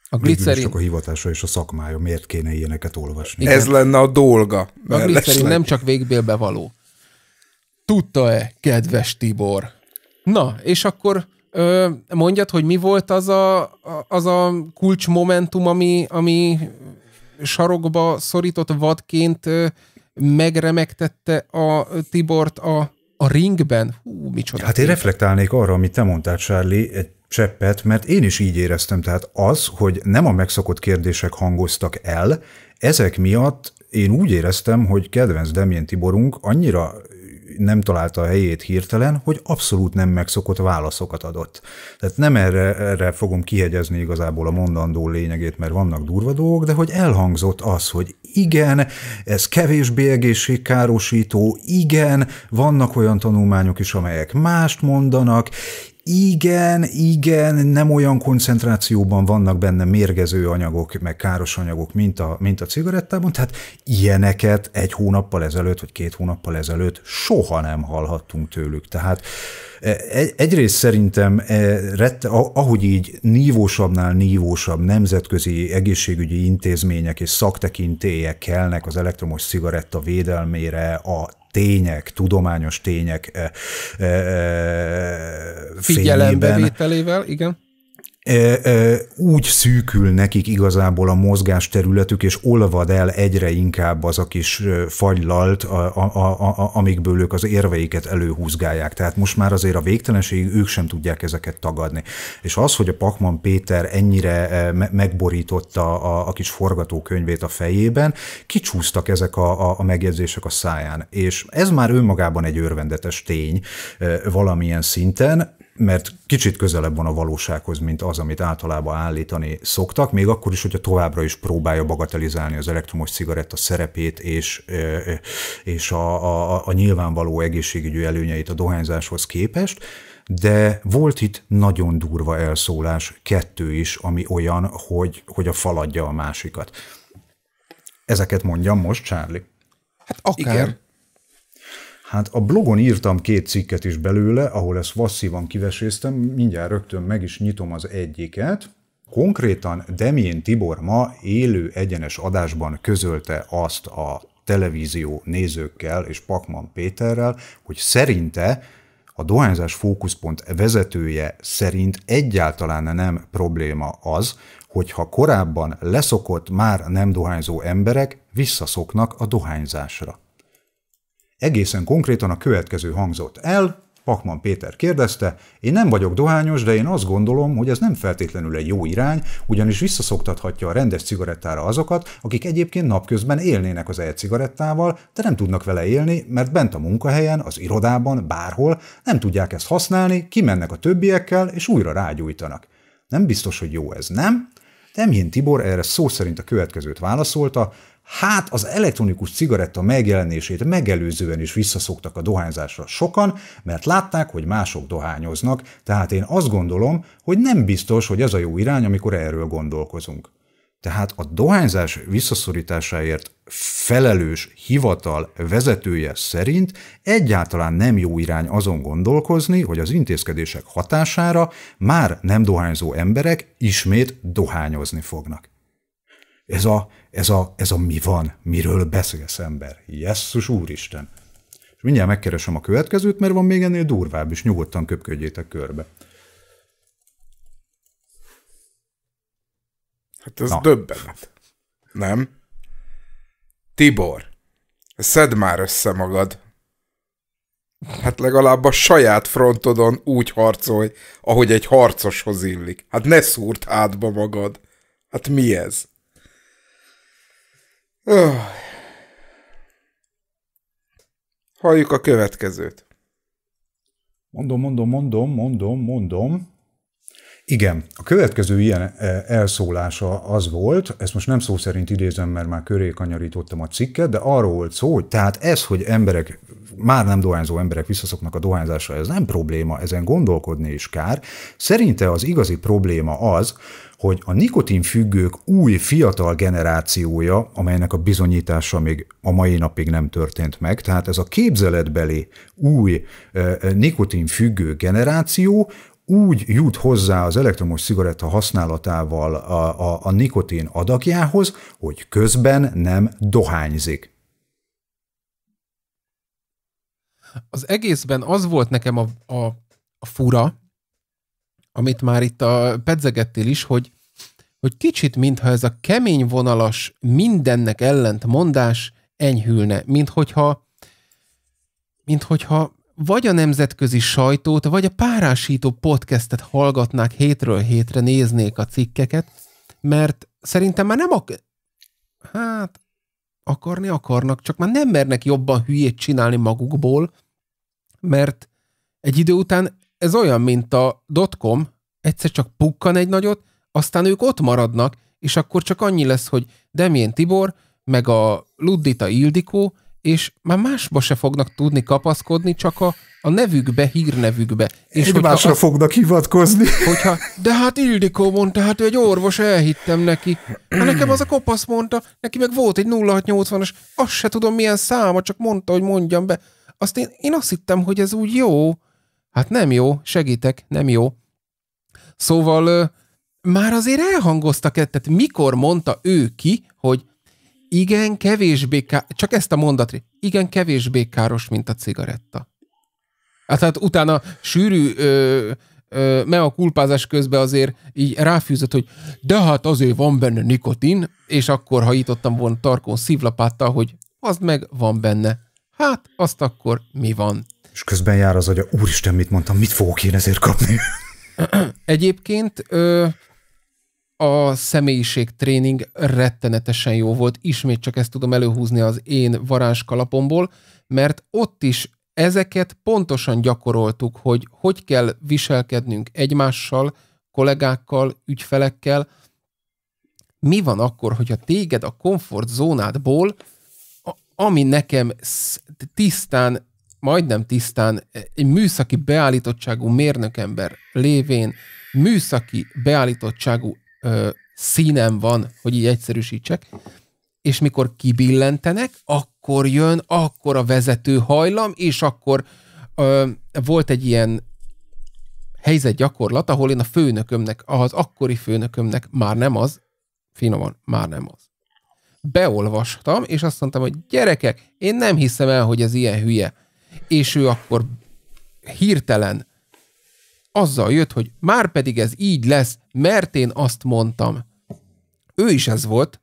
a glicerin... Csak a hivatása és a szakmája, miért kéne ilyeneket olvasni? Igen. Ez lenne a dolga. A glicerin nem csak végbélbe való. Tudta-e, kedves Tibor? Na, és akkor ö, mondjad, hogy mi volt az a, az a kulcsmomentum, ami, ami sarokba szorított vadként megremegtette a Tibort a, a ringben? Hú, micsoda. Hát én reflektálnék arra, amit te mondtál, Charlie, egy cseppet, mert én is így éreztem. Tehát az, hogy nem a megszokott kérdések hangoztak el, ezek miatt én úgy éreztem, hogy kedvenc Demjén Tiborunk annyira nem találta a helyét hirtelen, hogy abszolút nem megszokott válaszokat adott. Tehát nem erre, erre fogom kihegyezni igazából a mondandó lényegét, mert vannak durva dolgok, de hogy elhangzott az, hogy igen, ez kevésbé egészségkárosító, igen, vannak olyan tanulmányok is, amelyek mást mondanak, igen, igen, nem olyan koncentrációban vannak benne mérgező anyagok, meg káros anyagok, mint a, mint a cigarettában, tehát ilyeneket egy hónappal ezelőtt, vagy két hónappal ezelőtt soha nem hallhattunk tőlük. Tehát e, e, egyrészt szerintem, e, ahogy így nívósabbnál nívósabb nemzetközi egészségügyi intézmények és szaktekintélyek kelnek az elektromos cigaretta védelmére, a tények, tudományos tények eh, eh, eh, Figyelembevételével, igen úgy szűkül nekik igazából a területük és olvad el egyre inkább az a kis fagylalt, a, a, a, a, amikből ők az érveiket előhúzgálják. Tehát most már azért a végtelenség ők sem tudják ezeket tagadni. És az, hogy a Pakman Péter ennyire me- megborította a, a kis forgatókönyvét a fejében, kicsúsztak ezek a, a, a megjegyzések a száján. És ez már önmagában egy örvendetes tény valamilyen szinten, mert kicsit közelebb van a valósághoz, mint az, amit általában állítani szoktak, még akkor is, hogyha továbbra is próbálja bagatelizálni az elektromos cigaretta szerepét és, és a, a, a nyilvánvaló egészségügyi előnyeit a dohányzáshoz képest, de volt itt nagyon durva elszólás, kettő is, ami olyan, hogy, hogy a faladja a másikat. Ezeket mondjam most, Charlie. Hát akár. Igen. Hát a blogon írtam két cikket is belőle, ahol ezt vasszívan kiveséztem, mindjárt rögtön meg is nyitom az egyiket. Konkrétan Demién Tibor ma élő egyenes adásban közölte azt a televízió nézőkkel és Pakman Péterrel, hogy szerinte a dohányzás fókuszpont vezetője szerint egyáltalán nem probléma az, hogyha korábban leszokott már nem dohányzó emberek visszaszoknak a dohányzásra. Egészen konkrétan a következő hangzott el, Pakman Péter kérdezte, én nem vagyok dohányos, de én azt gondolom, hogy ez nem feltétlenül egy jó irány, ugyanis visszaszoktathatja a rendes cigarettára azokat, akik egyébként napközben élnének az e-cigarettával, de nem tudnak vele élni, mert bent a munkahelyen, az irodában, bárhol nem tudják ezt használni, kimennek a többiekkel, és újra rágyújtanak. Nem biztos, hogy jó ez, nem? Temjén Tibor erre szó szerint a következőt válaszolta, Hát az elektronikus cigaretta megjelenését megelőzően is visszaszoktak a dohányzásra sokan, mert látták, hogy mások dohányoznak, tehát én azt gondolom, hogy nem biztos, hogy ez a jó irány, amikor erről gondolkozunk. Tehát a dohányzás visszaszorításáért felelős hivatal vezetője szerint egyáltalán nem jó irány azon gondolkozni, hogy az intézkedések hatására már nem dohányzó emberek ismét dohányozni fognak. Ez a ez a, ez a mi van, miről beszélsz ember. Jesszus úristen! És mindjárt megkeresem a következőt, mert van még ennél durvább is, nyugodtan köpködjétek körbe. Hát ez Na. döbbenet. Nem? Tibor, szedd már össze magad. Hát legalább a saját frontodon úgy harcolj, ahogy egy harcoshoz illik. Hát ne szúrt átba magad. Hát mi ez? Öh. Halljuk a következőt. Mondom, mondom, mondom, mondom, mondom. Igen, a következő ilyen e, elszólása az volt, ezt most nem szó szerint idézem, mert már köré kanyarítottam a cikket, de arról volt szó, hogy tehát ez, hogy emberek már nem dohányzó emberek visszaszoknak a dohányzásra, ez nem probléma, ezen gondolkodni is kár. Szerinte az igazi probléma az, hogy a nikotinfüggők új fiatal generációja, amelynek a bizonyítása még a mai napig nem történt meg, tehát ez a képzeletbeli új nikotinfüggő generáció úgy jut hozzá az elektromos cigaretta használatával a, a, a nikotin adagjához, hogy közben nem dohányzik. az egészben az volt nekem a, a, a fura, amit már itt a pedzegettél is, hogy, hogy kicsit mintha ez a kemény vonalas mindennek mondás enyhülne, mint hogyha, mint hogyha vagy a nemzetközi sajtót, vagy a párásító podcastet hallgatnák hétről hétre, néznék a cikkeket, mert szerintem már nem ak- hát akarni akarnak, csak már nem mernek jobban hülyét csinálni magukból, mert egy idő után ez olyan, mint a dotcom, egyszer csak pukkan egy nagyot, aztán ők ott maradnak, és akkor csak annyi lesz, hogy Demjén Tibor, meg a Luddita Ildikó, és már másba se fognak tudni kapaszkodni, csak a, a nevükbe, hírnevükbe. És hogy másra az, fognak hivatkozni. Hogyha, de hát Ildikó mondta, hát ő egy orvos, elhittem neki. Hát nekem az a kopasz mondta, neki meg volt egy 0680-as, azt se tudom milyen száma, csak mondta, hogy mondjam be. Azt én, én azt hittem, hogy ez úgy jó. Hát nem jó, segítek, nem jó. Szóval ö, már azért elhangoztak, tehát mikor mondta ő ki, hogy igen, kevésbé ká- csak ezt a mondatot, igen, kevésbé káros, mint a cigaretta. Hát, hát utána sűrű ö, ö, mea kulpázás közben azért így ráfűzött, hogy de hát azért van benne nikotin, és akkor hajítottam volna tarkon szívlapáttal, hogy az meg van benne hát azt akkor mi van. És közben jár az agya, úristen, mit mondtam, mit fogok én ezért kapni? Egyébként ö, a személyiségtréning rettenetesen jó volt, ismét csak ezt tudom előhúzni az én varázskalapomból, mert ott is ezeket pontosan gyakoroltuk, hogy hogy kell viselkednünk egymással, kollégákkal, ügyfelekkel, mi van akkor, hogyha téged a komfortzónádból ami nekem tisztán, majdnem tisztán, egy műszaki beállítottságú mérnökember lévén műszaki beállítottságú ö, színem van, hogy így egyszerűsítsek, és mikor kibillentenek, akkor jön, akkor a vezető hajlam, és akkor ö, volt egy ilyen helyzet gyakorlat, ahol én a főnökömnek, az akkori főnökömnek, már nem az, finoman, már nem az, beolvastam, és azt mondtam, hogy gyerekek, én nem hiszem el, hogy ez ilyen hülye. És ő akkor hirtelen azzal jött, hogy már pedig ez így lesz, mert én azt mondtam. Ő is ez volt,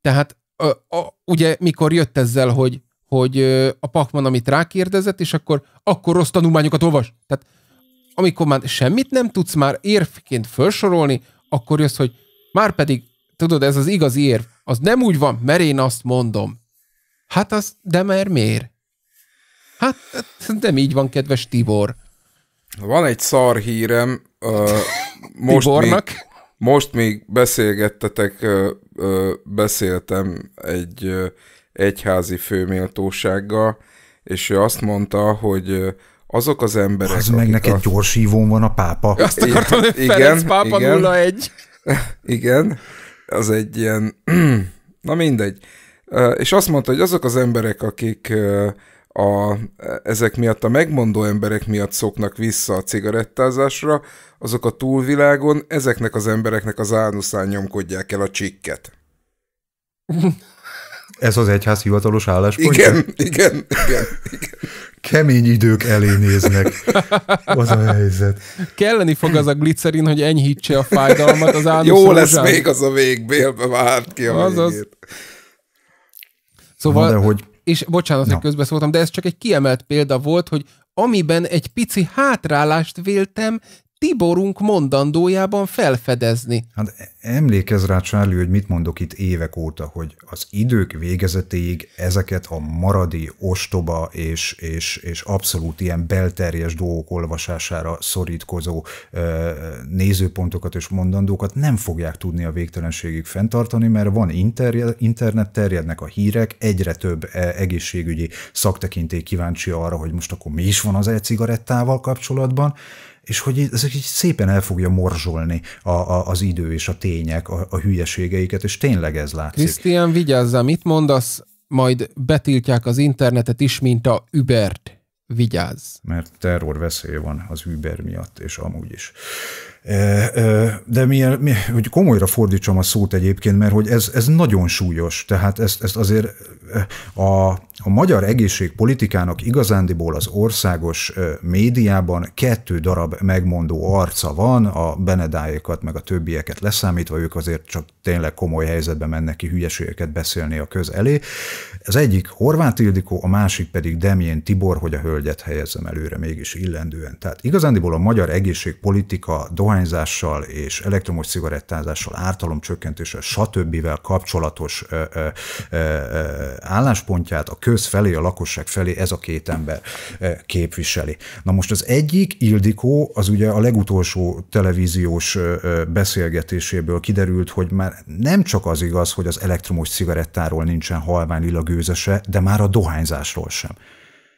tehát a, a, ugye mikor jött ezzel, hogy, hogy a Pakman, amit rákérdezett, és akkor, akkor rossz tanulmányokat olvas. Tehát amikor már semmit nem tudsz már érvként felsorolni, akkor jössz, hogy már pedig tudod, ez az igazi érv. Az nem úgy van, mert én azt mondom. Hát az, de mert miért? Hát, hát nem így van, kedves Tibor. Van egy szar hírem. Uh, most Tibornak? Még, most még beszélgettetek, uh, uh, beszéltem egy uh, egyházi főméltósággal, és ő azt mondta, hogy uh, azok az emberek... Az meg neked a... gyors hívón van a pápa. Azt akartam, hogy igen, Ferenc pápa igen, 01. Igen, az egy ilyen, na mindegy. És azt mondta, hogy azok az emberek, akik a, ezek miatt, a megmondó emberek miatt szoknak vissza a cigarettázásra, azok a túlvilágon ezeknek az embereknek az ánuszán nyomkodják el a csikket. Ez az egyház hivatalos álláspontja? Igen, igen, igen, igen kemény idők elé néznek. Az a helyzet. Kelleni fog az a glicerin, hogy enyhítse a fájdalmat az ánusz Jó lesz még az a bélbe várt ki a az Szóval, Na, de hogy... és bocsánat, hogy közben közbeszóltam, de ez csak egy kiemelt példa volt, hogy amiben egy pici hátrálást véltem, Tiborunk mondandójában felfedezni. Hát emlékezz rá, Charlie, hogy mit mondok itt évek óta, hogy az idők végezetéig ezeket a maradi, ostoba és, és, és abszolút ilyen belterjes dolgok olvasására szorítkozó ö, nézőpontokat és mondandókat nem fogják tudni a végtelenségig fenntartani, mert van interje, internet, terjednek a hírek, egyre több e, egészségügyi szaktekintély kíváncsi arra, hogy most akkor mi is van az e-cigarettával kapcsolatban, és hogy ezek így szépen el fogja morzsolni a, a, az idő és a tények, a, a hülyeségeiket, és tényleg ez látszik. Krisztián, vigyázz, mit mondasz, majd betiltják az internetet is, mint a Uber-t. Vigyázz! Mert terror veszély van az Uber miatt, és amúgy is. De milyen, hogy komolyra fordítsam a szót egyébként, mert hogy ez, ez nagyon súlyos, tehát ezt, ezt azért a, a magyar egészségpolitikának igazándiból az országos médiában kettő darab megmondó arca van, a Benedáékat meg a többieket leszámítva, ők azért csak tényleg komoly helyzetben mennek ki hülyeségeket beszélni a köz elé. Az egyik Horváth Ildikó, a másik pedig Demjén Tibor, hogy a hölgyet helyezzem előre mégis illendően. Tehát igazándiból a magyar egészségpolitika dohányzással és elektromos cigarettázással, ártalomcsökkentéssel, stb. kapcsolatos ö, ö, ö, álláspontját a köz felé, a lakosság felé ez a két ember képviseli. Na most az egyik, Ildikó, az ugye a legutolsó televíziós beszélgetéséből kiderült, hogy már nem csak az igaz, hogy az elektromos cigarettáról nincsen halvány gőze se, de már a dohányzásról sem.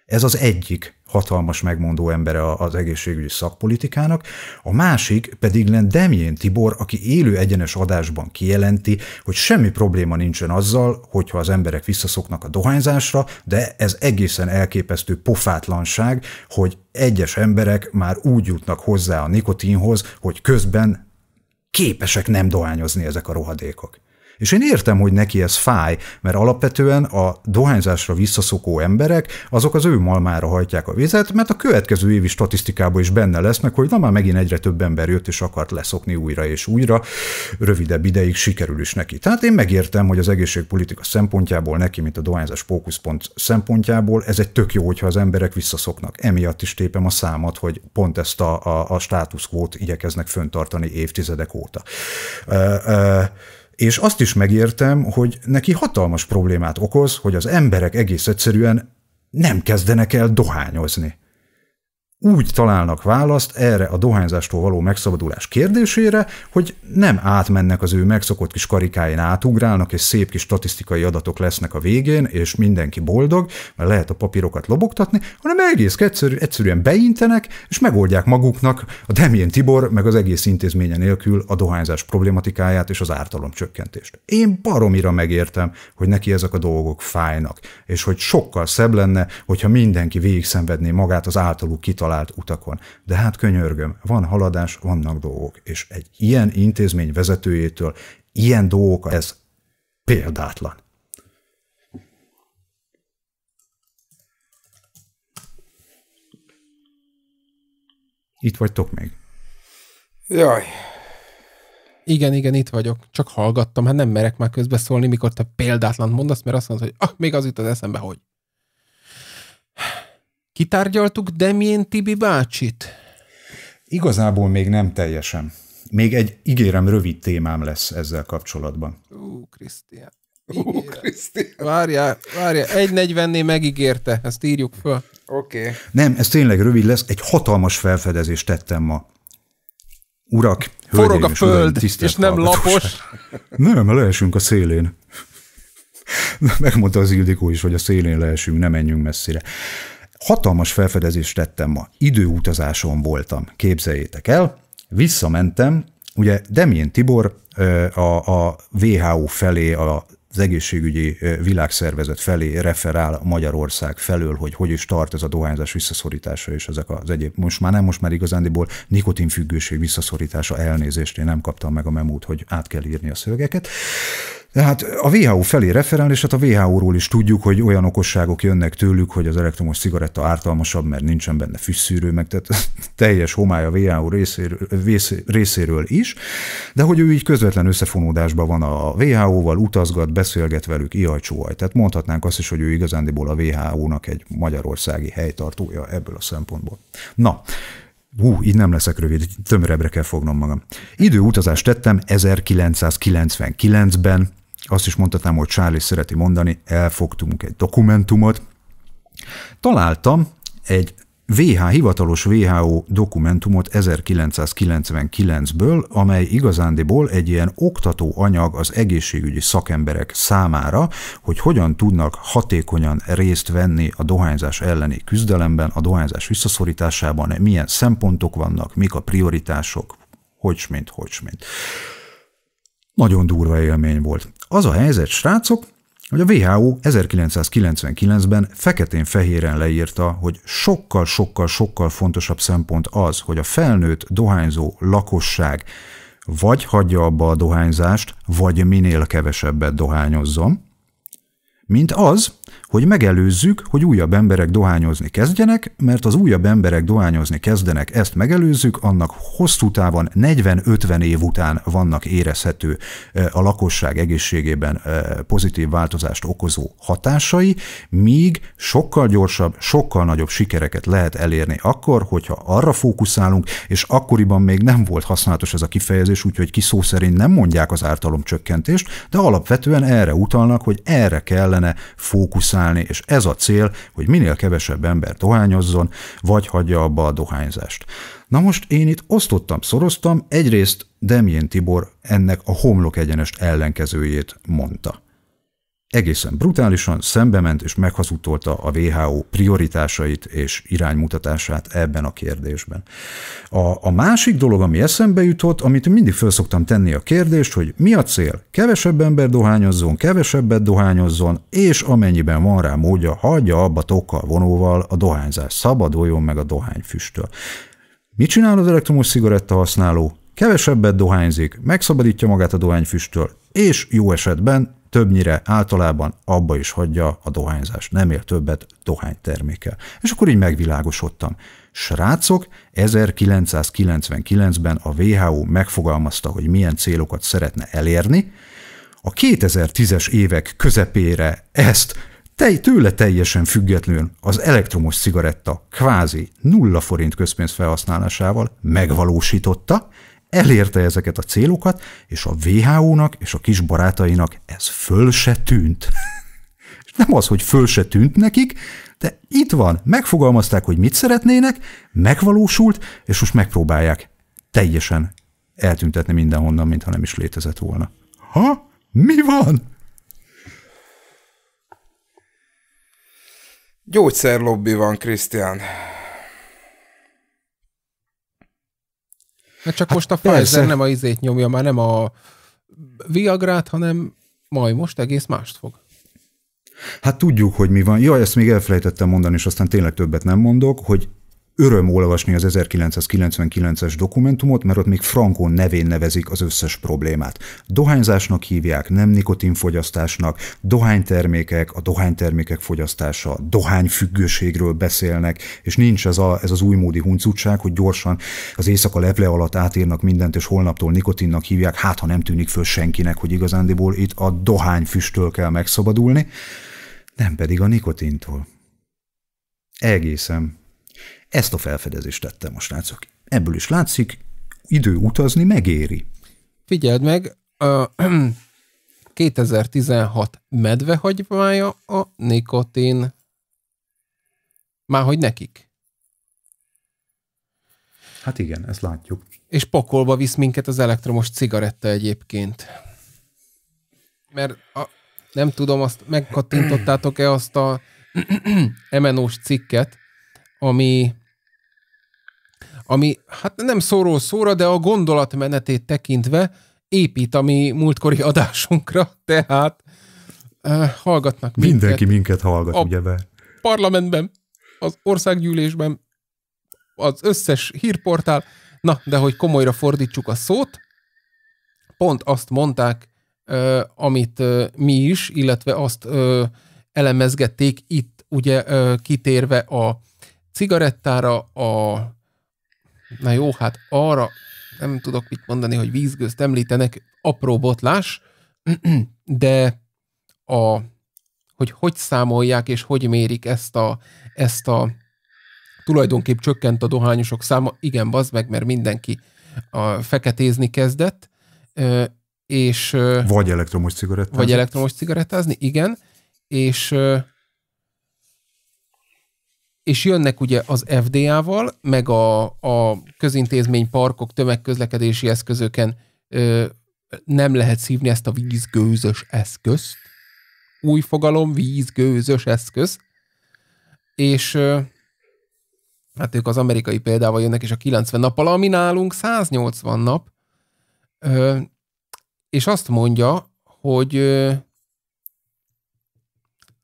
Ez az egyik hatalmas megmondó embere az egészségügyi szakpolitikának, a másik pedig len Demjén Tibor, aki élő egyenes adásban kijelenti, hogy semmi probléma nincsen azzal, hogyha az emberek visszaszoknak a dohányzásra, de ez egészen elképesztő pofátlanság, hogy egyes emberek már úgy jutnak hozzá a nikotinhoz, hogy közben képesek nem dohányozni ezek a rohadékok. És én értem, hogy neki ez fáj, mert alapvetően a dohányzásra visszaszokó emberek, azok az ő malmára hajtják a vizet, mert a következő évi statisztikában is benne lesznek, hogy na már megint egyre több ember jött és akart leszokni újra és újra, rövidebb ideig sikerül is neki. Tehát én megértem, hogy az egészségpolitika szempontjából neki, mint a dohányzás fókuszpont szempontjából, ez egy tök jó, hogyha az emberek visszaszoknak. Emiatt is tépem a számot, hogy pont ezt a, a, a státuszkvót igyekeznek föntartani évtizedek óta. Uh, uh, és azt is megértem, hogy neki hatalmas problémát okoz, hogy az emberek egész egyszerűen nem kezdenek el dohányozni úgy találnak választ erre a dohányzástól való megszabadulás kérdésére, hogy nem átmennek az ő megszokott kis karikáin átugrálnak, és szép kis statisztikai adatok lesznek a végén, és mindenki boldog, mert lehet a papírokat lobogtatni, hanem egész egyszerű, egyszerűen beintenek, és megoldják maguknak a Demién Tibor, meg az egész intézménye nélkül a dohányzás problématikáját és az ártalom csökkentést. Én baromira megértem, hogy neki ezek a dolgok fájnak, és hogy sokkal szebb lenne, hogyha mindenki végigszenvedné magát az általuk kitalált talált utakon. De hát könyörgöm, van haladás, vannak dolgok, és egy ilyen intézmény vezetőjétől ilyen dolgok, ez példátlan. Itt vagytok még? Jaj. Igen, igen, itt vagyok. Csak hallgattam, hát nem merek már közbeszólni, mikor te példátlan mondasz, mert azt mondod, hogy ah, még az itt az eszembe, hogy. Kitárgyaltuk Demién Tibi bácsit? Igazából még nem teljesen. Még egy, ígérem, rövid témám lesz ezzel kapcsolatban. Ú, Krisztián. Ú, Krisztián. Várjál, várjál, Egy negyvenné megígérte, ezt írjuk föl. Oké. Okay. Nem, ez tényleg rövid lesz, egy hatalmas felfedezést tettem ma. Urak, Forog a föld, és nem lapos. Nem, leesünk a szélén. Megmondta az Ildikó is, hogy a szélén leesünk, nem menjünk messzire. Hatalmas felfedezést tettem ma, időutazáson voltam, képzeljétek el, visszamentem, ugye Demjén Tibor a, a WHO felé, az egészségügyi világszervezet felé referál Magyarország felől, hogy hogy is tart ez a dohányzás visszaszorítása és ezek az egyéb, most már nem, most már igazándiból nikotinfüggőség visszaszorítása elnézést, én nem kaptam meg a memót, hogy át kell írni a szövegeket. De hát a WHO felé referál, és hát a WHO-ról is tudjuk, hogy olyan okosságok jönnek tőlük, hogy az elektromos cigaretta ártalmasabb, mert nincsen benne füstszűrő, meg tehát teljes homály a WHO részéről, részéről is, de hogy ő így közvetlen összefonódásban van a WHO-val, utazgat, beszélget velük, csóhaj. Tehát mondhatnánk azt is, hogy ő igazándiból a WHO-nak egy magyarországi helytartója ebből a szempontból. Na, Hú, így nem leszek rövid, tömörebbre kell fognom magam. Időutazást tettem 1999-ben, azt is mondhatnám, hogy Charlie szereti mondani, elfogtunk egy dokumentumot. Találtam egy VH, hivatalos WHO dokumentumot 1999-ből, amely igazándiból egy ilyen oktató anyag az egészségügyi szakemberek számára, hogy hogyan tudnak hatékonyan részt venni a dohányzás elleni küzdelemben, a dohányzás visszaszorításában, milyen szempontok vannak, mik a prioritások, hogy mint, hogy mint. Nagyon durva élmény volt. Az a helyzet, srácok, hogy a WHO 1999-ben feketén-fehéren leírta, hogy sokkal-sokkal-sokkal fontosabb szempont az, hogy a felnőtt dohányzó lakosság vagy hagyja abba a dohányzást, vagy minél kevesebbet dohányozzon, mint az, hogy megelőzzük, hogy újabb emberek dohányozni kezdjenek, mert az újabb emberek dohányozni kezdenek, ezt megelőzzük, annak hosszú távon 40-50 év után vannak érezhető e, a lakosság egészségében e, pozitív változást okozó hatásai, míg sokkal gyorsabb, sokkal nagyobb sikereket lehet elérni akkor, hogyha arra fókuszálunk, és akkoriban még nem volt használatos ez a kifejezés, úgyhogy ki szó szerint nem mondják az ártalomcsökkentést, de alapvetően erre utalnak, hogy erre kellene fókuszálni használni, és ez a cél, hogy minél kevesebb ember dohányozzon, vagy hagyja abba a dohányzást. Na most én itt osztottam, szoroztam, egyrészt Demjén Tibor ennek a homlok egyenest ellenkezőjét mondta egészen brutálisan szembe ment és meghazudtolta a WHO prioritásait és iránymutatását ebben a kérdésben. A, a másik dolog, ami eszembe jutott, amit mindig föl szoktam tenni a kérdést, hogy mi a cél? Kevesebb ember dohányozzon, kevesebbet dohányozzon, és amennyiben van rá módja, hagyja abba tokkal vonóval a dohányzás, szabaduljon meg a dohányfüstől. Mit csinál az elektromos cigaretta használó? Kevesebbet dohányzik, megszabadítja magát a dohányfüstől, és jó esetben többnyire általában abba is hagyja a dohányzás, nem él többet terméke. És akkor így megvilágosodtam. Srácok, 1999-ben a WHO megfogalmazta, hogy milyen célokat szeretne elérni, a 2010-es évek közepére ezt tej, tőle teljesen függetlenül az elektromos cigaretta kvázi nulla forint közpénz felhasználásával megvalósította, elérte ezeket a célokat, és a WHO-nak és a kis barátainak ez föl se tűnt. és nem az, hogy föl se tűnt nekik, de itt van, megfogalmazták, hogy mit szeretnének, megvalósult, és most megpróbálják teljesen eltüntetni mindenhonnan, mintha nem is létezett volna. Ha? Mi van? Gyógyszerlobbi van, Krisztián. Hát csak hát most a Pfizer persze. nem a izét nyomja, már nem a Viagrát, hanem majd most egész mást fog. Hát tudjuk, hogy mi van. Jaj, ezt még elfelejtettem mondani, és aztán tényleg többet nem mondok, hogy öröm olvasni az 1999-es dokumentumot, mert ott még Frankon nevén nevezik az összes problémát. Dohányzásnak hívják, nem nikotinfogyasztásnak, dohánytermékek, a dohánytermékek fogyasztása, dohányfüggőségről beszélnek, és nincs ez, a, ez az újmódi huncutság, hogy gyorsan az éjszaka leple alatt átírnak mindent, és holnaptól nikotinnak hívják, hát ha nem tűnik föl senkinek, hogy igazándiból itt a dohányfüstől kell megszabadulni, nem pedig a nikotintól. Egészen ezt a felfedezést tettem most srácok. Ebből is látszik, idő utazni megéri. Figyeld meg, a 2016 medvehagymája a nikotin. Márhogy nekik. Hát igen, ezt látjuk. És pokolba visz minket az elektromos cigaretta egyébként. Mert a, nem tudom, azt megkattintottátok-e azt a MNO-s cikket, ami, ami hát nem szóról szóra, de a gondolatmenetét tekintve épít a mi múltkori adásunkra, tehát uh, hallgatnak minket. Mindenki minket hallgat, a be. parlamentben, az országgyűlésben, az összes hírportál, na, de hogy komolyra fordítsuk a szót, pont azt mondták, uh, amit uh, mi is, illetve azt uh, elemezgették itt, ugye uh, kitérve a cigarettára, a... Na jó, hát arra nem tudok mit mondani, hogy vízgőzt említenek, apró botlás, de a, hogy hogy számolják és hogy mérik ezt a, ezt a tulajdonképp csökkent a dohányosok száma, igen, bazd meg, mert mindenki a feketézni kezdett, és... Vagy elektromos cigarettázni. Vagy elektromos cigarettázni, igen, és és jönnek ugye az FDA-val, meg a, a közintézmény parkok tömegközlekedési eszközöken ö, nem lehet szívni ezt a vízgőzös eszközt. Új fogalom, vízgőzös eszköz. És ö, hát ők az amerikai példával jönnek, és a 90 nappal, ami nálunk 180 nap, ö, és azt mondja, hogy ö,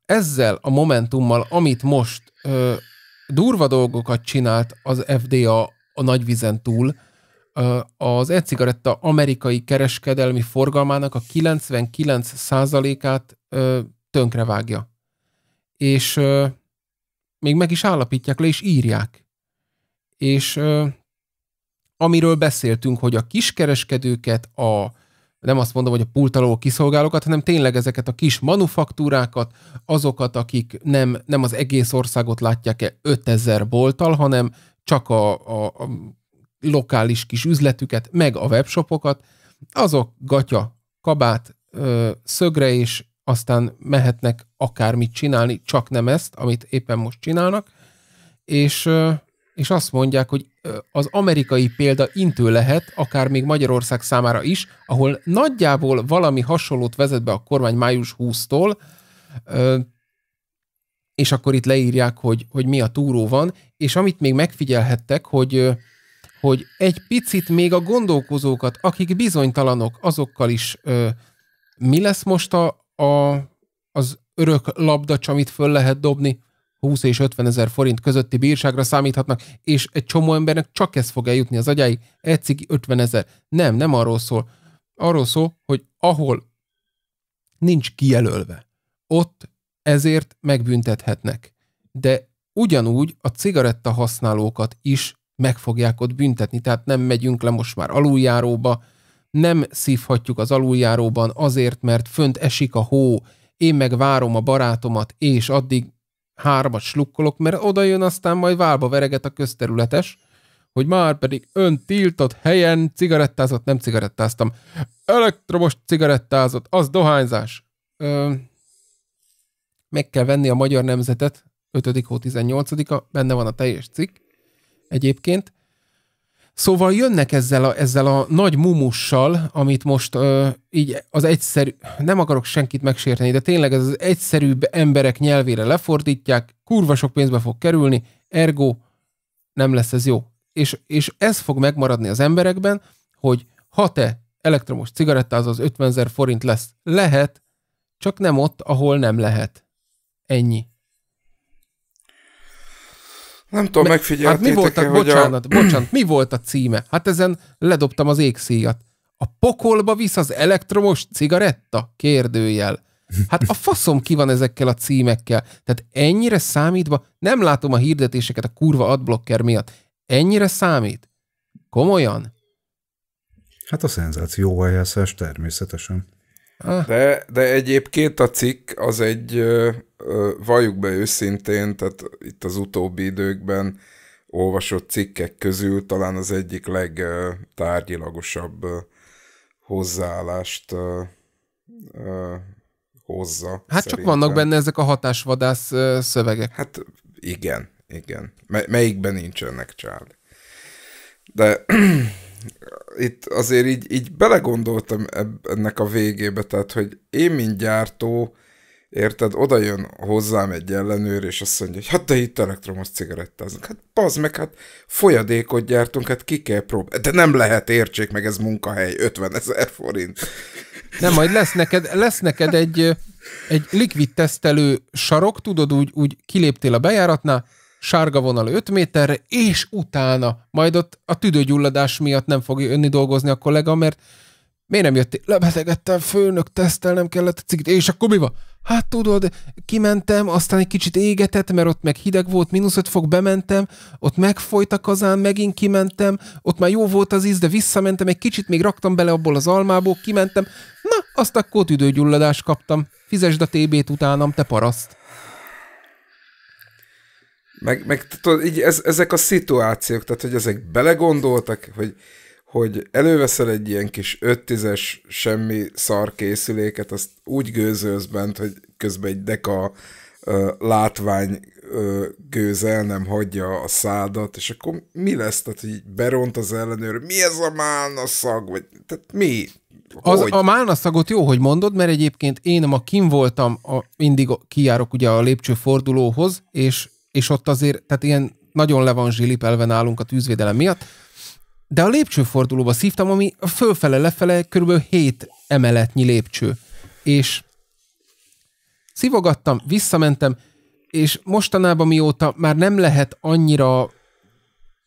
ezzel a momentummal, amit most durva dolgokat csinált az FDA a nagyvizen túl. Az e-cigaretta amerikai kereskedelmi forgalmának a 99%-át tönkrevágja. És még meg is állapítják le, és írják. És amiről beszéltünk, hogy a kiskereskedőket, a nem azt mondom, hogy a pult alól kiszolgálókat, hanem tényleg ezeket a kis manufaktúrákat, azokat, akik nem, nem az egész országot látják el 5000 bolttal, hanem csak a, a, a lokális kis üzletüket, meg a webshopokat, azok gatya, kabát, ö, szögre és aztán mehetnek akármit csinálni, csak nem ezt, amit éppen most csinálnak, és és azt mondják, hogy az amerikai példa intő lehet, akár még Magyarország számára is, ahol nagyjából valami hasonlót vezet be a kormány május 20-tól, és akkor itt leírják, hogy, hogy mi a túró van, és amit még megfigyelhettek, hogy, hogy egy picit még a gondolkozókat, akik bizonytalanok, azokkal is mi lesz most a, a, az örök labdacs, amit föl lehet dobni, 20 és 50 ezer forint közötti bírságra számíthatnak, és egy csomó embernek csak ez fog eljutni az agyáig, egy cigi 50 ezer. Nem, nem arról szól. Arról szól, hogy ahol nincs kijelölve, ott ezért megbüntethetnek. De ugyanúgy a cigaretta használókat is meg fogják ott büntetni, tehát nem megyünk le most már aluljáróba, nem szívhatjuk az aluljáróban azért, mert fönt esik a hó, én meg várom a barátomat, és addig hármat slukkolok, mert oda jön, aztán majd válba vereget a közterületes, hogy már pedig ön tiltott helyen cigarettázott, nem cigarettáztam, elektromos cigarettázott, az dohányzás. Ö, meg kell venni a magyar nemzetet, 5. hó 18-a, benne van a teljes cikk egyébként, Szóval jönnek ezzel a, ezzel a nagy mumussal, amit most ö, így az egyszerű, nem akarok senkit megsérteni, de tényleg ez az egyszerűbb emberek nyelvére lefordítják, kurva sok pénzbe fog kerülni, ergo nem lesz ez jó. És, és ez fog megmaradni az emberekben, hogy ha te elektromos cigarettáz, az 50 ezer forint lesz. Lehet, csak nem ott, ahol nem lehet. Ennyi. Nem tudom, megfigyeltétek hát mi volt a, bocsánat, a... bocsánat, mi volt a címe? Hát ezen ledobtam az égszíjat. A pokolba visz az elektromos cigaretta? Kérdőjel. Hát a faszom ki van ezekkel a címekkel. Tehát ennyire számítva, nem látom a hirdetéseket a kurva adblocker miatt. Ennyire számít? Komolyan? Hát a szenzáció természetesen. Ah. De, de egyébként a cikk az egy valljuk be őszintén, tehát itt az utóbbi időkben olvasott cikkek közül talán az egyik legtárgyilagosabb hozzáállást hozza. Hát szerintem. csak vannak benne ezek a hatásvadász szövegek. Hát igen, igen. M- melyikben nincsenek csád. De itt azért így, így belegondoltam ennek a végébe, tehát hogy én, mint gyártó, Érted? Oda jön hozzám egy ellenőr, és azt mondja, hogy hát te itt elektromos cigarettáznak, Hát bazd meg, hát folyadékot gyártunk, hát ki kell próbálni. De nem lehet, értsék meg, ez munkahely, 50 ezer forint. Nem, majd lesz neked, lesz neked egy, egy likvid tesztelő sarok, tudod, úgy, úgy kiléptél a bejáratnál, sárga vonal 5 méterre, és utána, majd ott a tüdőgyulladás miatt nem fog jönni dolgozni a kollega, mert miért nem jöttél? Lebetegedtem, főnök, tesztelnem kellett a cigit, és akkor mi van? Hát tudod, kimentem, aztán egy kicsit égetett, mert ott meg hideg volt, mínusz öt fok, bementem, ott megfolyt a kazán, megint kimentem, ott már jó volt az íz, de visszamentem, egy kicsit még raktam bele abból az almából, kimentem, na, azt akkor tüdőgyulladást kaptam. Fizesd a TB-t utánam, te paraszt. Meg, meg tudod, így ez, ezek a szituációk, tehát hogy ezek belegondoltak, hogy hogy előveszel egy ilyen kis 5-10-es semmi szar készüléket, azt úgy gőzölsz bent, hogy közben egy deka ö, látvány ö, gőzel nem hagyja a szádat, és akkor mi lesz? Tehát, hogy beront az ellenőr, mi ez a málna szag? Vagy, tehát mi? Az, a szagot jó, hogy mondod, mert egyébként én ma kim voltam, a, mindig kijárok ugye a lépcsőfordulóhoz, és, és ott azért, tehát ilyen nagyon le van zsilipelve nálunk a tűzvédelem miatt, de a lépcsőfordulóba szívtam, ami fölfele lefele körülbelül 7 emeletnyi lépcső. És szivogattam, visszamentem, és mostanában mióta már nem lehet annyira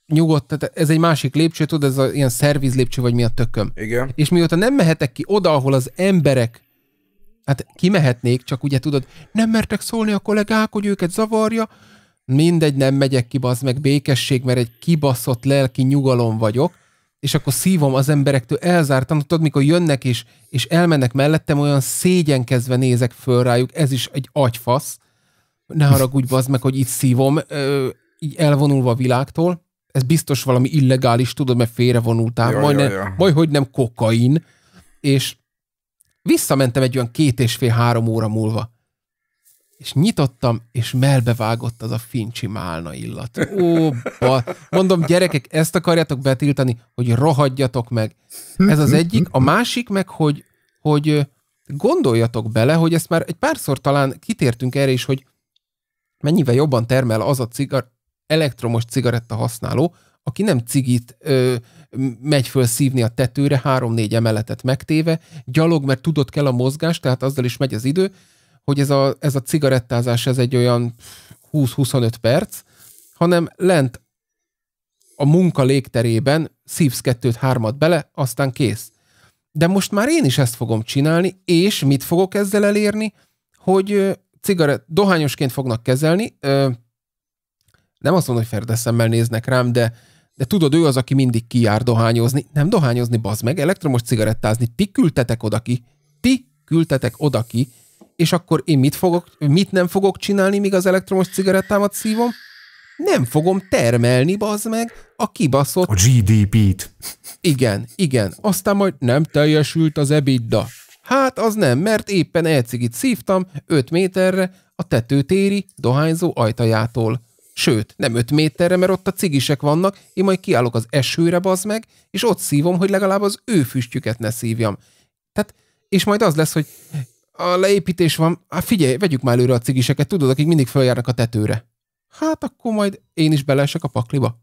nyugodt, tehát ez egy másik lépcső, tudod, ez a, ilyen szerviz lépcső, vagy mi a tököm. Igen. És mióta nem mehetek ki oda, ahol az emberek hát kimehetnék, csak ugye tudod, nem mertek szólni a kollégák, hogy őket zavarja, mindegy, nem megyek ki, bazd meg, békesség, mert egy kibaszott lelki nyugalom vagyok, és akkor szívom az emberektől elzártan, tudod, mikor jönnek és, és elmennek mellettem, olyan szégyenkezve nézek föl rájuk, ez is egy agyfasz, ne haragudj, bazd meg, hogy itt szívom, ö, így elvonulva a világtól, ez biztos valami illegális, tudod, mert félrevonultál, ja, majd, ja, ja. majd hogy nem kokain, és visszamentem egy olyan két és fél-három óra múlva és nyitottam, és melbevágott az a fincsi málna illat. Ó, ba. Mondom, gyerekek, ezt akarjátok betiltani, hogy rohadjatok meg. Ez az egyik. A másik meg, hogy, hogy gondoljatok bele, hogy ezt már egy párszor talán kitértünk erre is, hogy mennyivel jobban termel az a cigar, elektromos cigaretta használó, aki nem cigit ö, megy föl szívni a tetőre, három-négy emeletet megtéve, gyalog, mert tudod kell a mozgás, tehát azzal is megy az idő, hogy ez a, ez a cigarettázás ez egy olyan 20-25 perc, hanem lent a munka légterében szívsz kettőt, hármat bele, aztán kész. De most már én is ezt fogom csinálni, és mit fogok ezzel elérni, hogy cigaret dohányosként fognak kezelni, ö, nem azt mondom, hogy ferdeszemmel néznek rám, de, de tudod, ő az, aki mindig kijár dohányozni. Nem dohányozni, bazd meg, elektromos cigarettázni. Ti küldtetek oda ki. Ti küldtetek oda ki és akkor én mit, fogok, mit nem fogok csinálni, míg az elektromos cigarettámat szívom? Nem fogom termelni, bazd meg, a kibaszott... A GDP-t. Igen, igen. Aztán majd nem teljesült az ebidda. Hát az nem, mert éppen elcigit szívtam 5 méterre a tetőtéri dohányzó ajtajától. Sőt, nem 5 méterre, mert ott a cigisek vannak, én majd kiállok az esőre, bazd meg, és ott szívom, hogy legalább az ő füstjüket ne szívjam. Tehát, és majd az lesz, hogy a leépítés van, hát figyelj, vegyük már előre a cigiseket, tudod, akik mindig följárnak a tetőre. Hát akkor majd én is beleesek a pakliba.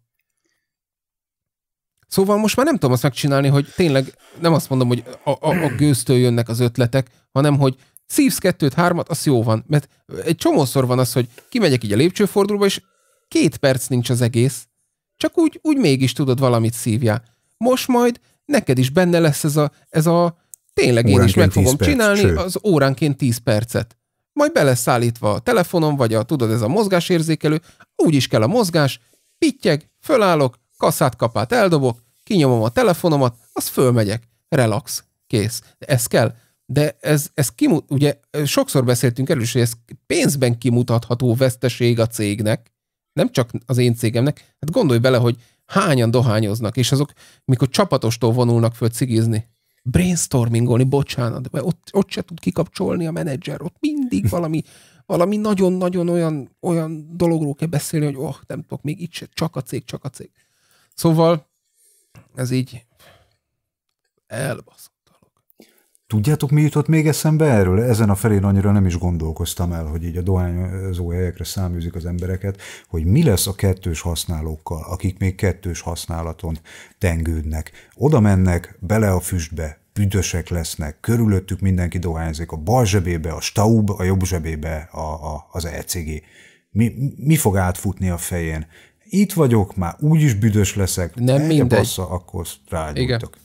Szóval most már nem tudom azt megcsinálni, hogy tényleg nem azt mondom, hogy a, a, a gőztől jönnek az ötletek, hanem hogy szívsz kettőt, hármat, az jó van. Mert egy csomószor van az, hogy kimegyek így a lépcsőfordulóba, és két perc nincs az egész. Csak úgy, úgy mégis tudod valamit szívjál. Most majd neked is benne lesz ez a, ez a Tényleg én is meg fogom perc, csinálni cső. az óránként 10 percet. Majd beleszállítva a telefonom, vagy a, tudod, ez a mozgásérzékelő, úgy is kell a mozgás, pittyeg, fölállok, kaszát kapát eldobok, kinyomom a telefonomat, az fölmegyek, relax, kész. Ez kell. De ez, ez kimut, ugye sokszor beszéltünk erről is, hogy ez pénzben kimutatható veszteség a cégnek, nem csak az én cégemnek. Hát gondolj bele, hogy hányan dohányoznak, és azok, mikor csapatostól vonulnak föl cigizni brainstormingolni, bocsánat, mert ott, ott se tud kikapcsolni a menedzser, ott mindig valami, valami nagyon-nagyon olyan, olyan dologról kell beszélni, hogy oh, nem tudok, még itt se, csak a cég, csak a cég. Szóval ez így elbasz. Tudjátok, mi jutott még eszembe erről? Ezen a felén annyira nem is gondolkoztam el, hogy így a dohányzó helyekre száműzik az embereket, hogy mi lesz a kettős használókkal, akik még kettős használaton tengődnek. Oda mennek, bele a füstbe, büdösek lesznek, körülöttük mindenki dohányzik, a bal zsebébe, a staub, a jobb zsebébe a, a, az ECG. Mi, mi fog átfutni a fején? Itt vagyok, már úgyis büdös leszek. Nem mindegy. Bassza, akkor rágyújtok. Igen.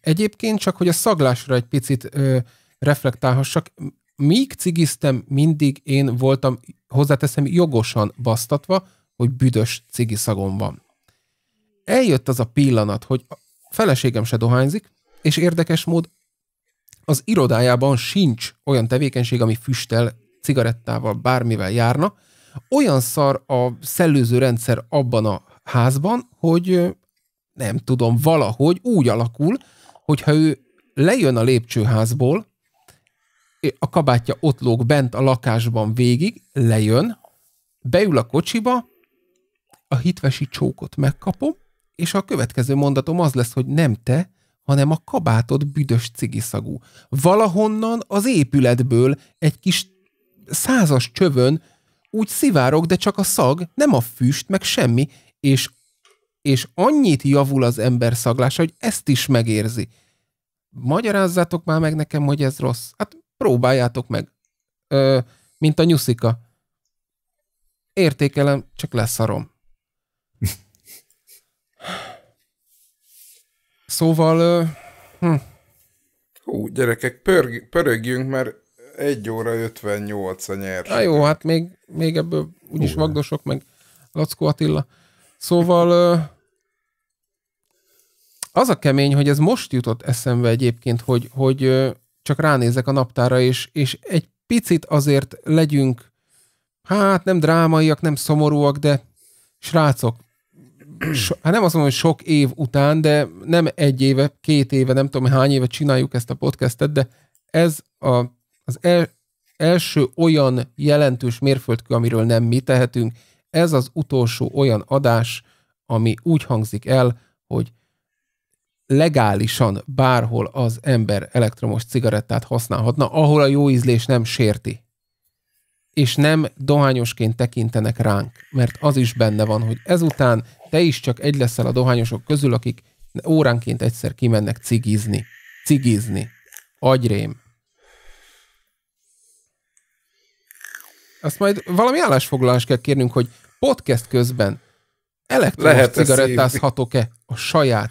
Egyébként csak, hogy a szaglásra egy picit ö, reflektálhassak, míg cigiztem, mindig én voltam, hozzáteszem, jogosan basztatva, hogy büdös cigiszagom van. Eljött az a pillanat, hogy a feleségem se dohányzik, és érdekes mód az irodájában sincs olyan tevékenység, ami füstel cigarettával, bármivel járna. Olyan szar a szellőző rendszer abban a házban, hogy nem tudom, valahogy úgy alakul, hogyha ő lejön a lépcsőházból, a kabátja ott lóg bent a lakásban végig, lejön, beül a kocsiba, a hitvesi csókot megkapom, és a következő mondatom az lesz, hogy nem te, hanem a kabátod büdös cigiszagú. Valahonnan az épületből egy kis százas csövön úgy szivárog, de csak a szag, nem a füst, meg semmi, és és annyit javul az ember szaglása, hogy ezt is megérzi. Magyarázzátok már meg nekem, hogy ez rossz. Hát próbáljátok meg. Ö, mint a nyuszika. Értékelem, csak leszarom. Szóval... Ö, hm. Hú, gyerekek, pörg, pörögjünk, mert egy óra 58 a nyert. Na jó, hát még, még ebből úgyis Magdosok, meg Lackó Attila. Szóval... Ö, az a kemény, hogy ez most jutott eszembe egyébként, hogy, hogy csak ránézek a naptára, és, és egy picit azért legyünk, hát nem drámaiak, nem szomorúak, de srácok, so, hát nem azt mondom, hogy sok év után, de nem egy éve, két éve, nem tudom hány éve csináljuk ezt a podcastet, de ez a, az el, első olyan jelentős mérföldkő, amiről nem mi tehetünk. Ez az utolsó olyan adás, ami úgy hangzik el, hogy legálisan bárhol az ember elektromos cigarettát használhatna, ahol a jó ízlés nem sérti. És nem dohányosként tekintenek ránk, mert az is benne van, hogy ezután te is csak egy leszel a dohányosok közül, akik óránként egyszer kimennek cigizni. Cigizni. Agyrém. Azt majd valami állásfoglalás kell kérnünk, hogy podcast közben elektromos cigarettázhatok-e a saját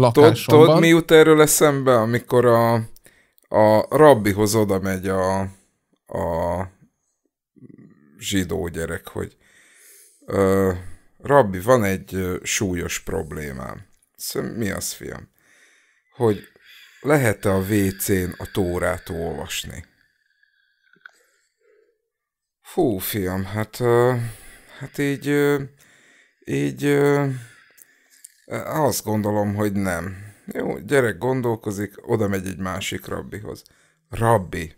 lakásomban. Tudod, mi jut erről eszembe, amikor a, a rabbihoz oda megy a, a zsidó gyerek, hogy ö, rabbi, van egy súlyos problémám. Szóval mi az, fiam? Hogy lehet-e a WC-n a tórát olvasni? Fú, fiam, hát, hát így, így azt gondolom, hogy nem. Jó, gyerek gondolkozik, oda megy egy másik rabbihoz. Rabbi,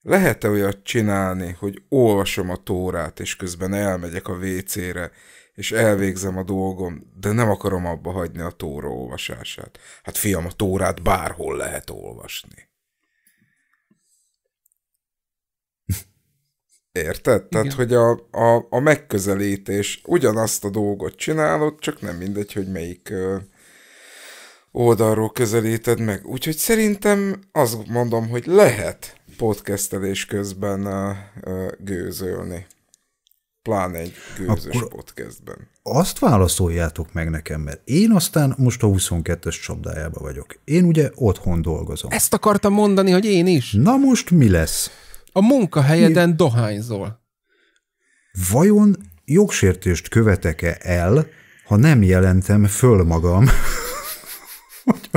lehet-e olyat csinálni, hogy olvasom a tórát, és közben elmegyek a WC-re, és elvégzem a dolgom, de nem akarom abba hagyni a tóra olvasását. Hát fiam, a tórát bárhol lehet olvasni. Érted? Igen. Tehát, hogy a, a, a megközelítés, ugyanazt a dolgot csinálod, csak nem mindegy, hogy melyik ö, oldalról közelíted meg. Úgyhogy szerintem azt mondom, hogy lehet podcastelés közben ö, ö, gőzölni. Pláne egy gőzös Akkor podcastben. Azt válaszoljátok meg nekem, mert én aztán most a 22-es csapdájában vagyok. Én ugye otthon dolgozom. Ezt akartam mondani, hogy én is. Na most mi lesz? A munkahelyeden Én... dohányzol. Vajon jogsértést követek-e el, ha nem jelentem föl magam, hogy,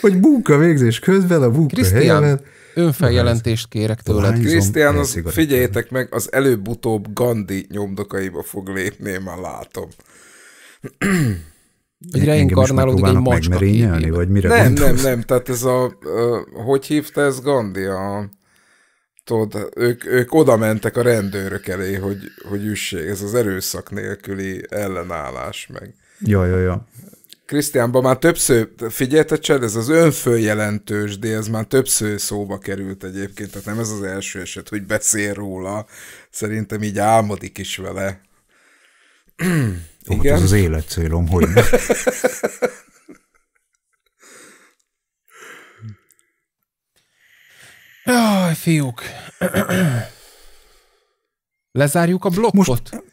hogy munkavégzés közben a munkahelyemen... Önfeljelentést kérek tőled. Krisztián, figyeljétek meg, az előbb-utóbb Gandhi nyomdokaiba fog lépni, én már látom. Egy reinkarnálódik egy macska vagy mire Nem, nem, nem, tehát ez a, hogy hívta ez Gandhi? A, tudod, ők, ők oda mentek a rendőrök elé, hogy, hogy üssék, ez az erőszak nélküli ellenállás meg. Ja, ja, ja. Krisztiánban már többször, figyelte Csed, ez az önföljelentős, de ez már többször szóba került egyébként, tehát nem ez az első eset, hogy beszél róla, szerintem így álmodik is vele. Ó, Igen? Hát ez az életcélom, hogy Jaj, fiúk. Lezárjuk a blokkot? Most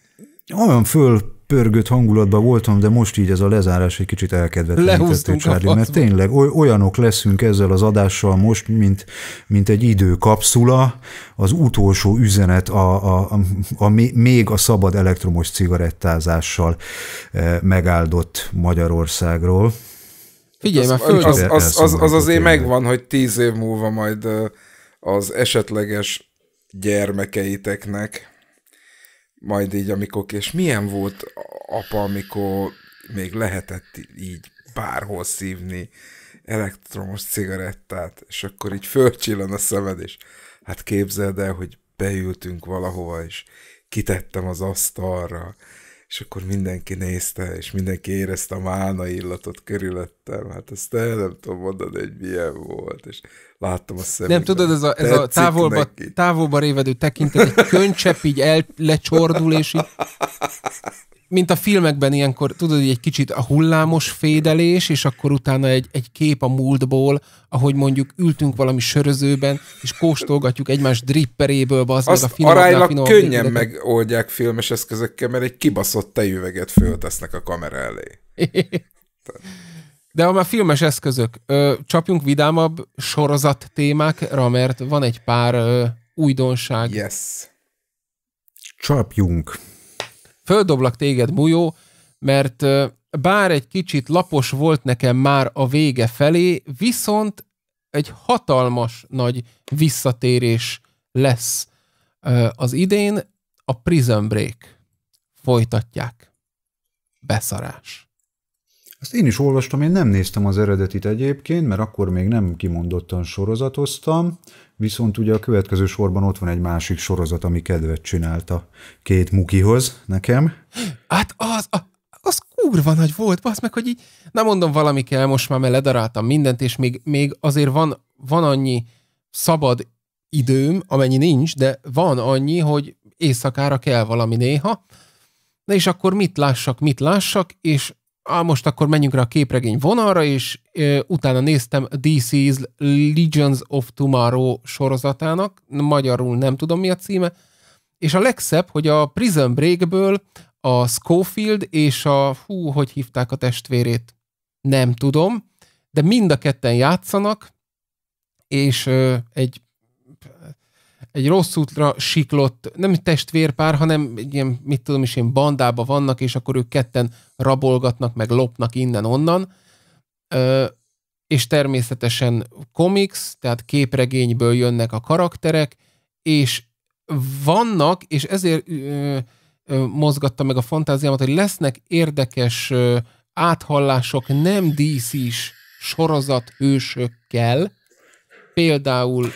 olyan föl pörgött hangulatban voltam, de most így ez a lezárás egy kicsit elkedvetlenítette, Charlie, mert tényleg olyanok leszünk ezzel az adással most, mint, mint egy időkapszula, az utolsó üzenet a, a, a, a még a szabad elektromos cigarettázással eh, megáldott Magyarországról. Figyelj, mert az, az, az, az, az azért megvan, hogy tíz év múlva majd eh, az esetleges gyermekeiteknek, majd így, amikor, és milyen volt apa, amikor még lehetett így bárhol szívni elektromos cigarettát, és akkor így fölcsillan a szemed, és hát képzeld el, hogy beültünk valahova, és kitettem az asztalra, és akkor mindenki nézte, és mindenki érezte a málna illatot körülöttem, hát ezt el nem tudom mondani, hogy milyen volt, és láttam a szemükben. Nem tudod, ez a, ez a távolba, távolba révedő tekintet, egy könycsepp így el, lecsordul, és így, mint a filmekben ilyenkor, tudod, egy kicsit a hullámos fédelés, és akkor utána egy, egy kép a múltból, ahogy mondjuk ültünk valami sörözőben, és kóstolgatjuk egymás dripperéből, az meg a finom, aránylag finom könnyen védetek. megoldják filmes eszközökkel, mert egy kibaszott tejüveget föltesznek a kamera elé. De a filmes eszközök, ö, csapjunk vidámabb sorozat témákra, mert van egy pár ö, újdonság. Yes. Csapjunk. Földoblak téged, Mujó, mert ö, bár egy kicsit lapos volt nekem már a vége felé, viszont egy hatalmas nagy visszatérés lesz ö, az idén, a Prison Break folytatják. Beszarás. Ezt én is olvastam, én nem néztem az eredetit egyébként, mert akkor még nem kimondottan sorozatoztam, viszont ugye a következő sorban ott van egy másik sorozat, ami kedvet csinálta két mukihoz nekem. Hát az, az az kurva nagy volt, az meg, hogy így, nem mondom valami kell, most már ledaráltam mindent, és még, még azért van, van annyi szabad időm, amennyi nincs, de van annyi, hogy éjszakára kell valami néha, Na és akkor mit lássak, mit lássak, és ah, most akkor menjünk rá a képregény vonalra, és e, utána néztem DC's Legions of Tomorrow sorozatának, magyarul nem tudom mi a címe, és a legszebb, hogy a Prison Breakből a Schofield és a, hú, hogy hívták a testvérét, nem tudom, de mind a ketten játszanak, és e, egy egy rossz útra siklott, nem egy testvérpár, hanem egy ilyen, mit tudom is én, bandába vannak, és akkor ők ketten rabolgatnak, meg lopnak innen-onnan. és természetesen komiks, tehát képregényből jönnek a karakterek, és vannak, és ezért mozgatta meg a fantáziámat, hogy lesznek érdekes áthallások nem DC-s sorozat hősökkel, például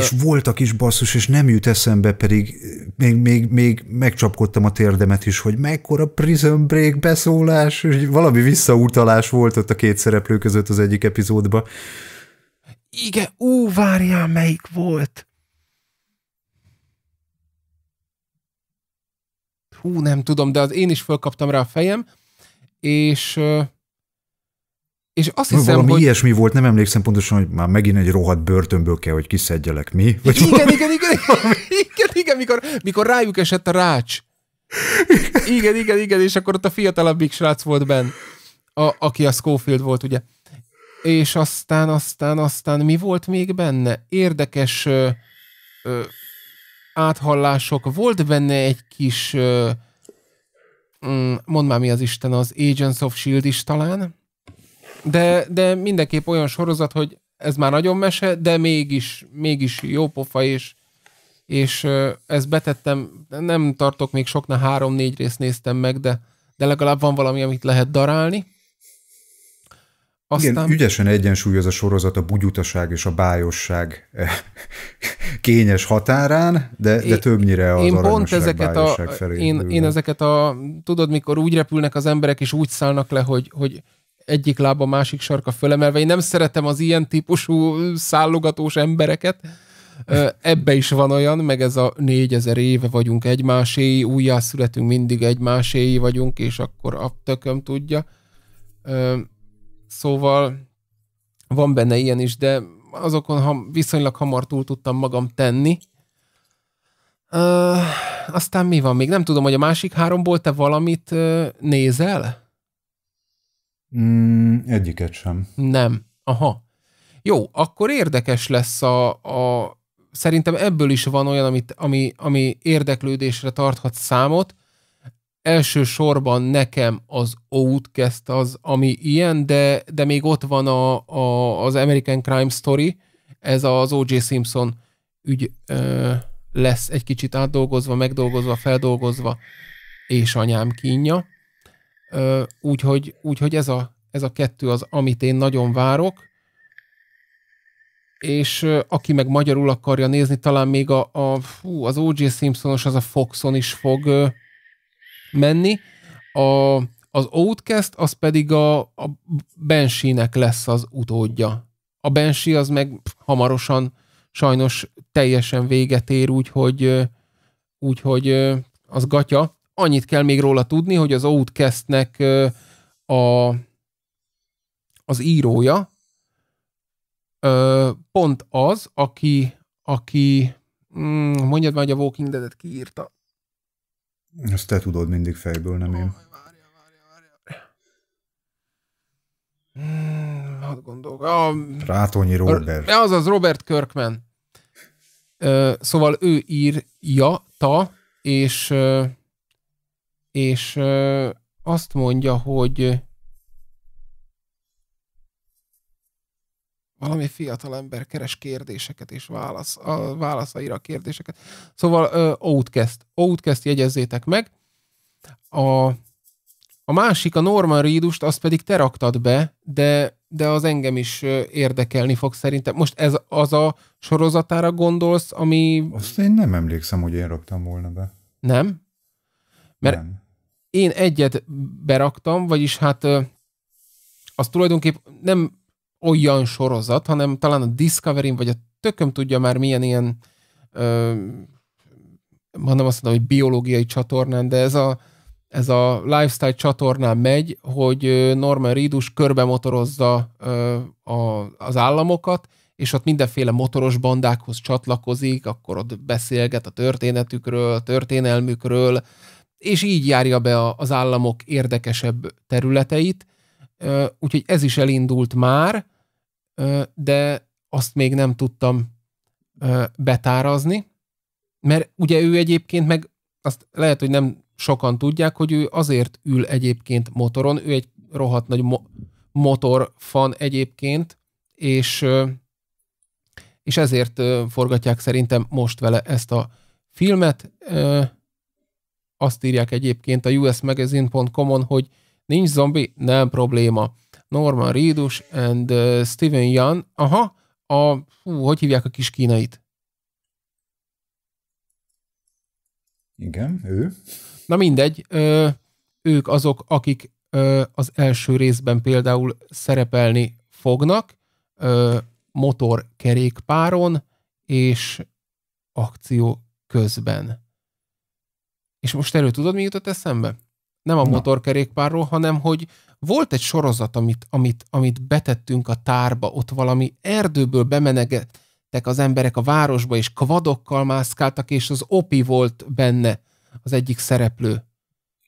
és voltak is basszus, és nem jut eszembe, pedig még, még, még megcsapkodtam a térdemet is, hogy mekkora Prison Break beszólás, és valami visszautalás volt ott a két szereplő között az egyik epizódban. Igen, ú, várjál, melyik volt? Hú, nem tudom, de az én is fölkaptam rá a fejem, és és azt hiszem, Valami hogy... ilyesmi volt, nem emlékszem pontosan, hogy már megint egy rohadt börtönből kell, hogy kiszedjelek, mi? Vagy igen, igen, igen, igen, igen, igen, mikor, mikor rájuk esett a rács. Igen, igen, igen, és akkor ott a fiatalabbik srác volt benn, a, aki a Schofield volt, ugye. És aztán, aztán, aztán mi volt még benne? Érdekes ö, ö, áthallások. Volt benne egy kis, ö, mm, mondd már mi az Isten, az Agents of S.H.I.E.L.D. is talán? De, de mindenképp olyan sorozat, hogy ez már nagyon mese, de mégis, mégis jó pofa, és, és ezt betettem, nem tartok még sokna három-négy részt néztem meg, de, de legalább van valami, amit lehet darálni. Aztán... Igen, ügyesen egyensúlyoz a sorozat a bugyutaság és a bájosság eh, kényes határán, de, de többnyire az én pont ezeket a, felé én, én ezeket a, tudod, mikor úgy repülnek az emberek, és úgy szállnak le, hogy, hogy egyik lába, másik sarka fölemelve. Én nem szeretem az ilyen típusú szállogatós embereket. Ebbe is van olyan, meg ez a négyezer éve vagyunk egymáséi, újjászületünk, mindig egymáséi vagyunk, és akkor a tököm tudja. Szóval van benne ilyen is, de azokon ha viszonylag hamar túl tudtam magam tenni. Ö, aztán mi van még? Nem tudom, hogy a másik háromból te valamit nézel? Mm, egyiket sem. Nem. Aha. Jó, akkor érdekes lesz a, a szerintem ebből is van olyan, amit, ami, ami érdeklődésre tarthat számot. Elsősorban nekem az Outcast az, ami ilyen, de, de még ott van a, a, az American Crime Story, ez az O.J. Simpson ügy ö, lesz egy kicsit átdolgozva, megdolgozva, feldolgozva, és anyám kínja. Úgyhogy, úgyhogy ez, a, ez a kettő az, amit én nagyon várok, és aki meg magyarul akarja nézni, talán még a, a fú, az O.J. Simpsonos, az a Foxon is fog ö, menni. A, az Outcast, az pedig a, a banshee lesz az utódja. A Banshee az meg pff, hamarosan sajnos teljesen véget ér, úgyhogy, úgyhogy az gatya annyit kell még róla tudni, hogy az Outcast-nek a, az írója pont az, aki, aki mm, mondjad már, hogy a Walking Dead-et kiírta. Ezt te tudod mindig fejből, nem én. Oh, Hmm, hát gondolok. A, Rátonyi Robert. Az az Robert Kirkman. Ö, szóval ő írja, ta, és és azt mondja, hogy valami fiatal ember keres kérdéseket és válasz, a válaszaira a kérdéseket. Szóval Outcast. Outcast jegyezzétek meg. A, a másik, a Norman Reedust, azt pedig te raktad be, de, de az engem is érdekelni fog szerintem. Most ez az a sorozatára gondolsz, ami... Azt én nem emlékszem, hogy én raktam volna be. Nem? Mert nem én egyet beraktam, vagyis hát az tulajdonképp nem olyan sorozat, hanem talán a Discovery-n, vagy a tököm tudja már milyen ilyen ö, mondom azt mondom, hogy biológiai csatornán, de ez a, ez a lifestyle csatornán megy, hogy Norman Reedus körbe motorozza ö, a, az államokat, és ott mindenféle motoros bandákhoz csatlakozik, akkor ott beszélget a történetükről, a történelmükről, és így járja be az államok érdekesebb területeit, úgyhogy ez is elindult már, de azt még nem tudtam betárazni, mert ugye ő egyébként meg, azt lehet, hogy nem sokan tudják, hogy ő azért ül egyébként motoron, ő egy rohadt nagy mo- motorfan egyébként, és, és ezért forgatják szerintem most vele ezt a filmet, azt írják egyébként a usmagazine.com-on, hogy nincs zombi, nem probléma. Norman Reedus and uh, Steven Young. Aha, a, hú, hogy hívják a kis kínait? Igen, ő. Na mindegy, ö, ők azok, akik ö, az első részben például szerepelni fognak ö, motorkerékpáron és akció közben. És most erről tudod, mi jutott eszembe? Nem a Na. motorkerékpárról, hanem hogy volt egy sorozat, amit, amit, amit betettünk a tárba, ott valami erdőből bemenegettek az emberek a városba, és kvadokkal mászkáltak, és az opi volt benne az egyik szereplő.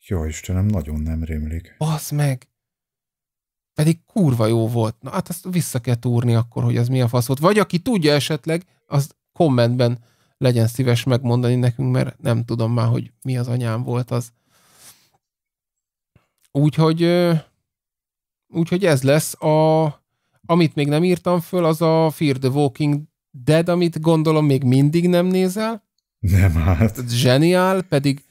Jó Istenem, nagyon nem rémlik. Az meg! Pedig kurva jó volt. Na hát azt vissza kell túrni akkor, hogy az mi a fasz volt. Vagy aki tudja esetleg, az kommentben legyen szíves megmondani nekünk, mert nem tudom már, hogy mi az anyám volt az. Úgyhogy, úgyhogy ez lesz a, amit még nem írtam föl, az a Fear the Walking Dead, amit gondolom még mindig nem nézel. Nem hát. Zseniál, pedig,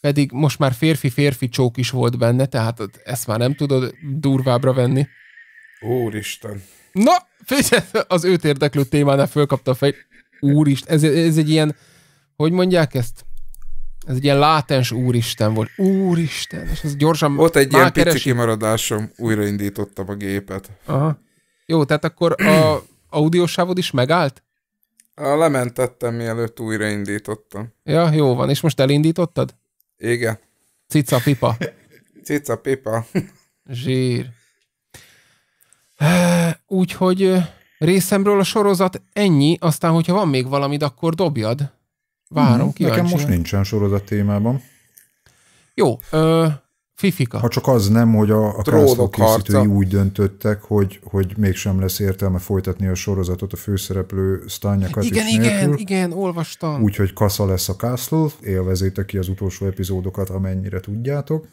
pedig most már férfi-férfi csók is volt benne, tehát ezt már nem tudod durvábbra venni. Úristen. Na, figyelj, az őt érdeklő témánál fölkapta a fejét. Úrist, ez, ez egy ilyen, hogy mondják ezt? Ez egy ilyen látens úristen volt. Úristen, és ez gyorsan Ott egy ilyen keresi. pici kimaradásom, újraindítottam a gépet. Aha. Jó, tehát akkor a audiósávod is megállt? A lementettem, mielőtt újraindítottam. Ja, jó van. És most elindítottad? Igen. Cica pipa. Cica pipa. Zsír. Úgyhogy Részemről a sorozat ennyi, aztán, hogyha van még valamid, akkor dobjad. Várom, hmm, Nekem most nincsen sorozat témában. Jó, ö, Fifika. Ha csak az nem, hogy a, a Trónok készítői úgy döntöttek, hogy, hogy mégsem lesz értelme folytatni a sorozatot a főszereplő sztányakat Igen, is igen, nélkül. igen, olvastam. Úgyhogy kasza lesz a Castle, élvezétek ki az utolsó epizódokat, amennyire tudjátok.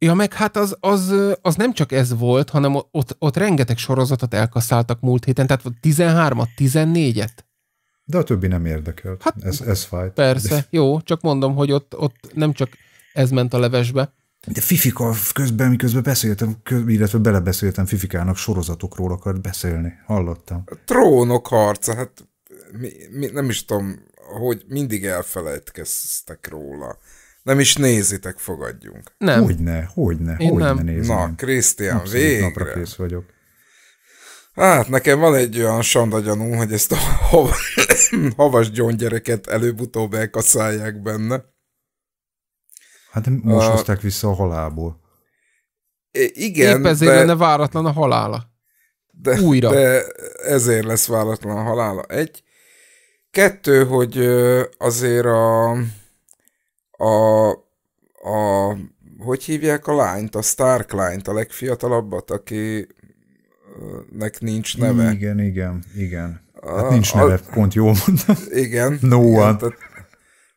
Ja, meg hát az, az, az nem csak ez volt, hanem ott, ott rengeteg sorozatot elkaszáltak múlt héten, tehát 13-at, 14-et. De a többi nem érdekelt. Hát, ez, ez fájt. Persze, De... jó, csak mondom, hogy ott, ott nem csak ez ment a levesbe. De Fifika közben, miközben beszéltem, közben, illetve belebeszéltem Fifikának sorozatokról akart beszélni. Hallottam. A trónok harca, hát mi, mi, nem is tudom, hogy mindig elfelejtkeztek róla. Nem is nézitek, fogadjunk. Nem. Hogyne, hogyne, Én hogyne nem. Na, Krisztián, végre. Napra kész vagyok. Hát, nekem van egy olyan sandagyanú, hogy ezt a havas, gyöngyereket előbb-utóbb elkaszálják benne. Hát most a... hozták vissza a halálból. É, igen, Épp ezért de... lenne váratlan a halála. De, Újra. De ezért lesz váratlan a halála. Egy. Kettő, hogy azért a a, a hogy hívják a lányt, a Stark lányt, a legfiatalabbat, akinek nincs neve. Igen, igen, igen. A, hát nincs neve, a, pont jól mondtam. Igen. no igen, one. Tehát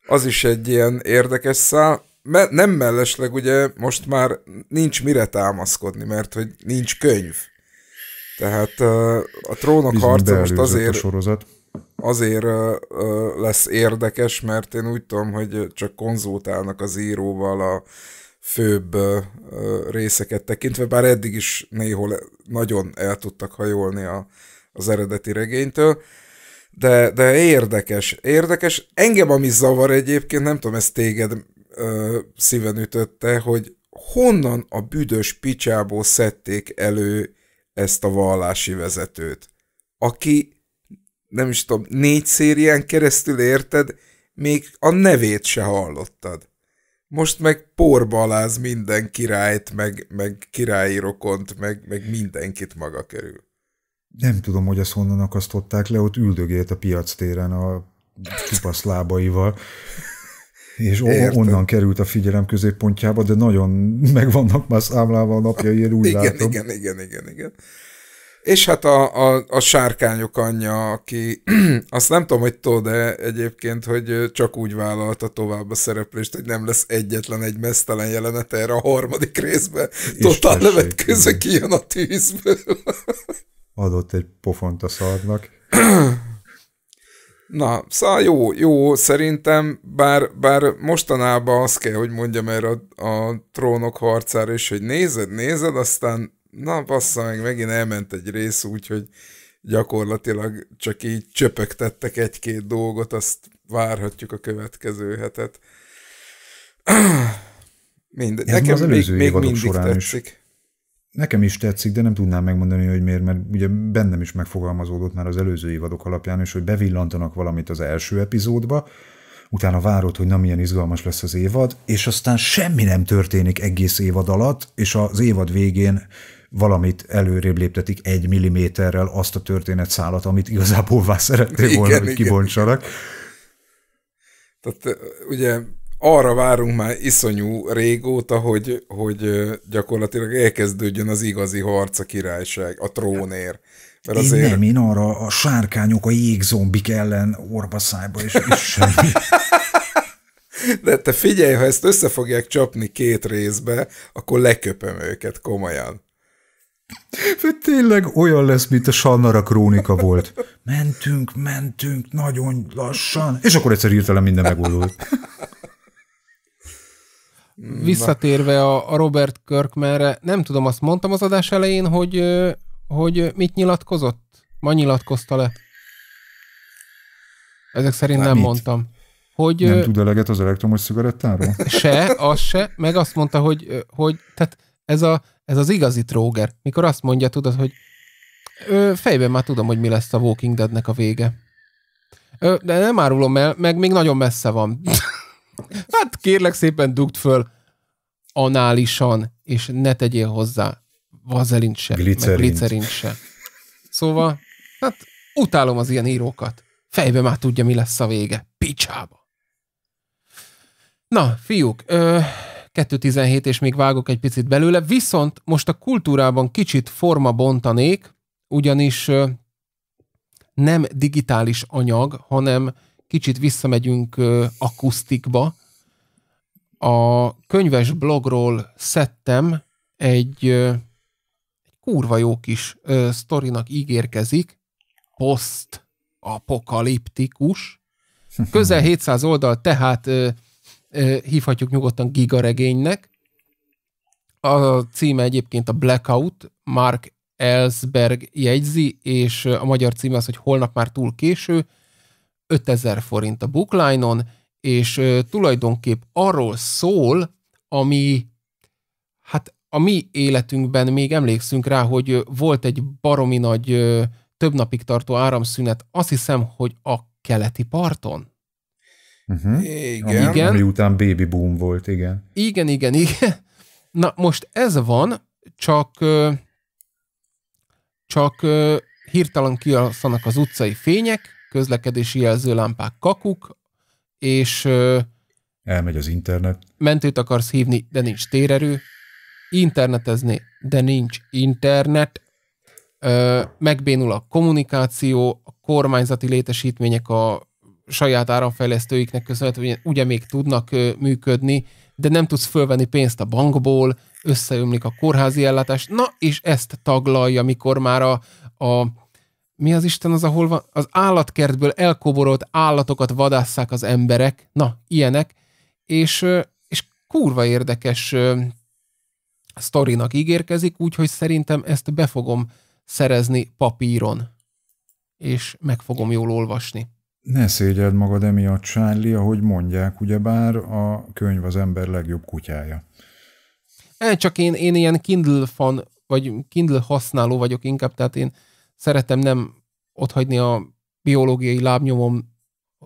az is egy ilyen érdekes szál. Me, nem mellesleg ugye most már nincs mire támaszkodni, mert hogy nincs könyv. Tehát a trónok harca most azért... A sorozat azért lesz érdekes, mert én úgy tudom, hogy csak konzultálnak az íróval a főbb részeket tekintve, bár eddig is néhol nagyon el tudtak hajolni a, az eredeti regénytől, de, de érdekes, érdekes. Engem ami zavar egyébként, nem tudom, ez téged ö, szíven ütötte, hogy honnan a büdös picsából szedték elő ezt a vallási vezetőt, aki nem is tudom, négy szérián keresztül érted, még a nevét se hallottad. Most meg porbaláz minden királyt, meg, meg királyi rokont, meg, meg mindenkit maga körül. Nem tudom, hogy azt honnan akasztották le, ott üldögélt a piac téren a kipasz lábaival, és Értem. onnan került a figyelem középpontjába, de nagyon megvannak már számlával napjai, én úgy igen, látom. Igen, igen, igen, igen. És hát a, a, a sárkányok anyja, aki azt nem tudom, hogy tudod de egyébként, hogy csak úgy vállalta tovább a szereplést, hogy nem lesz egyetlen egy mesztelen jelenet erre a harmadik részbe. Totál levetkőző kijön a tűzből. Adott egy pofont a szarnak. Na, szóval jó, jó, szerintem, bár, bár mostanában azt kell, hogy mondjam erre a, a trónok harcára is, hogy nézed, nézed, aztán na bassza meg, megint elment egy rész úgy, hogy gyakorlatilag csak így csöpögtettek egy-két dolgot, azt várhatjuk a következő hetet. Minden. Nekem az előző még, még mindig során tetszik. Is. Nekem is tetszik, de nem tudnám megmondani, hogy miért, mert ugye bennem is megfogalmazódott már az előző évadok alapján és hogy bevillantanak valamit az első epizódba, utána várod, hogy nem milyen izgalmas lesz az évad, és aztán semmi nem történik egész évad alatt, és az évad végén valamit előrébb léptetik egy milliméterrel azt a történetszálat, amit igazából vár szerettél volna, igen, hogy kibontsanak. Igen. Tehát ugye arra várunk már iszonyú régóta, hogy, hogy gyakorlatilag elkezdődjön az igazi harc a királyság, a trónér. Mert én azért... nem, én arra a sárkányok, a jégzombik ellen orvaszájba, és semmi. De te figyelj, ha ezt össze fogják csapni két részbe, akkor leköpöm őket komolyan. Tényleg olyan lesz, mint a Sannara krónika volt. Mentünk, mentünk, nagyon lassan, és akkor egyszer hirtelen minden megoldódott. Hmm, Visszatérve a, Robert Kirkmanre, nem tudom, azt mondtam az adás elején, hogy, hogy mit nyilatkozott? Ma nyilatkozta le? Ezek szerint nem, nem mit? mondtam. Hogy, nem tud eleget az elektromos cigarettáról? Se, az se, meg azt mondta, hogy, hogy tehát ez a, ez az igazi tróger, mikor azt mondja, tudod, hogy ö, fejben már tudom, hogy mi lesz a Walking Deadnek a vége. Ö, de nem árulom el, meg még nagyon messze van. hát kérlek szépen dugd föl análisan, és ne tegyél hozzá vazelint se, glicerint. meg glicerint se. Szóval, hát utálom az ilyen írókat. Fejbe már tudja, mi lesz a vége. Picsába. Na, fiúk, ö, 2.17, és még vágok egy picit belőle, viszont most a kultúrában kicsit forma bontanék, ugyanis nem digitális anyag, hanem kicsit visszamegyünk akusztikba. A könyves blogról szedtem egy, egy kurva jó kis sztorinak ígérkezik, post apokaliptikus. Közel 700 oldal, tehát hívhatjuk nyugodtan gigaregénynek. A címe egyébként a Blackout, Mark Ellsberg jegyzi, és a magyar címe az, hogy holnap már túl késő, 5000 forint a bookline-on, és tulajdonképp arról szól, ami hát a mi életünkben még emlékszünk rá, hogy volt egy baromi nagy több napig tartó áramszünet, azt hiszem, hogy a keleti parton. Uh-huh. Igen. Ami, igen. Ami után baby boom volt, igen. Igen, igen, igen. Na most ez van, csak csak hirtelen kialszanak az utcai fények, közlekedési jelzőlámpák kakuk, és elmegy az internet. Mentőt akarsz hívni, de nincs térerő. Internetezni, de nincs internet. Megbénul a kommunikáció, a kormányzati létesítmények a saját áramfejlesztőiknek köszönhetően ugye még tudnak működni, de nem tudsz fölvenni pénzt a bankból, összeömlik a kórházi ellátás, na és ezt taglalja, mikor már a, a mi az Isten az, ahol van? Az állatkertből elkoborolt állatokat vadásszák az emberek, na, ilyenek, és, és kurva érdekes sztorinak ígérkezik, úgyhogy szerintem ezt be fogom szerezni papíron, és meg fogom jól olvasni. Ne szégyed magad emiatt, Charlie, ahogy mondják, ugyebár a könyv az ember legjobb kutyája. E, csak én, én ilyen Kindle fan, vagy Kindle használó vagyok inkább, tehát én szeretem nem otthagyni a biológiai lábnyomom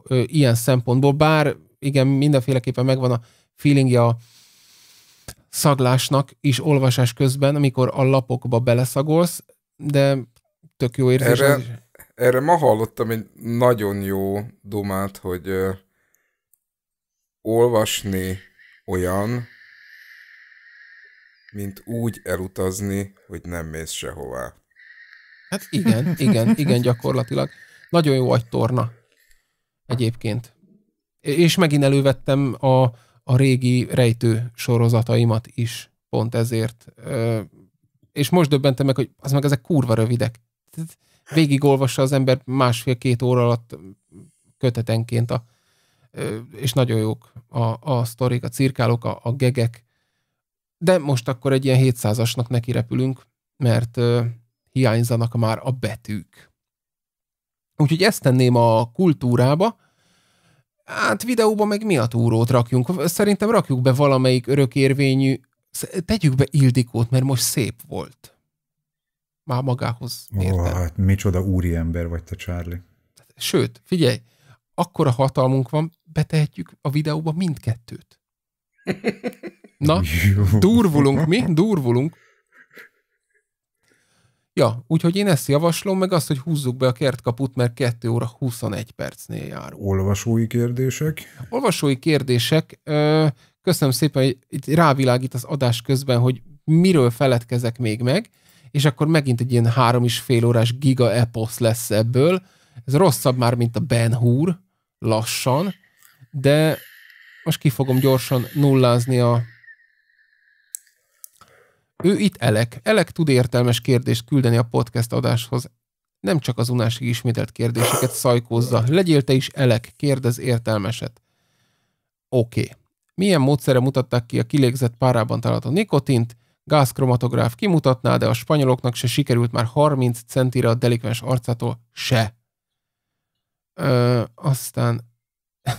ö, ilyen szempontból, bár igen, mindenféleképpen megvan a feelingje a szaglásnak is olvasás közben, amikor a lapokba beleszagolsz, de tök jó érzés. Erre, erre ma hallottam egy nagyon jó dumát, hogy ö, olvasni olyan, mint úgy elutazni, hogy nem mész sehová. Hát igen, igen, igen, gyakorlatilag. Nagyon jó torna egyébként. És megint elővettem a, a régi rejtő sorozataimat is, pont ezért. Ö, és most döbbentem meg, hogy az meg ezek kurva rövidek. Tehát végigolvassa az ember másfél-két óra alatt kötetenként, a, és nagyon jók a, a sztorik, a cirkálók, a, a gegek. De most akkor egy ilyen 700-asnak neki repülünk, mert ö, hiányzanak már a betűk. Úgyhogy ezt tenném a kultúrába, Hát videóba meg mi a túrót rakjunk? Szerintem rakjuk be valamelyik örökérvényű, tegyük be Ildikót, mert most szép volt már magához mérte. Oh, hát micsoda úri ember vagy te, Charlie. Sőt, figyelj, akkora hatalmunk van, betehetjük a videóba mindkettőt. Na, durvulunk mi, durvulunk. Ja, úgyhogy én ezt javaslom, meg azt, hogy húzzuk be a kertkaput, mert 2 óra 21 percnél jár. Olvasói kérdések? Olvasói kérdések. Köszönöm szépen, hogy itt rávilágít az adás közben, hogy miről feledkezek még meg és akkor megint egy ilyen három és fél órás giga eposz lesz ebből. Ez rosszabb már, mint a Ben Hur, lassan, de most ki fogom gyorsan nullázni a... Ő itt Elek. Elek tud értelmes kérdést küldeni a podcast adáshoz. Nem csak az unásig ismételt kérdéseket szajkózza. Legyél te is Elek, kérdez értelmeset. Oké. Okay. Milyen módszere mutatták ki a kilégzett párában található nikotint? gázkromatográf kimutatná, de a spanyoloknak se sikerült már 30 centire a delikvens arcától se. Ö, aztán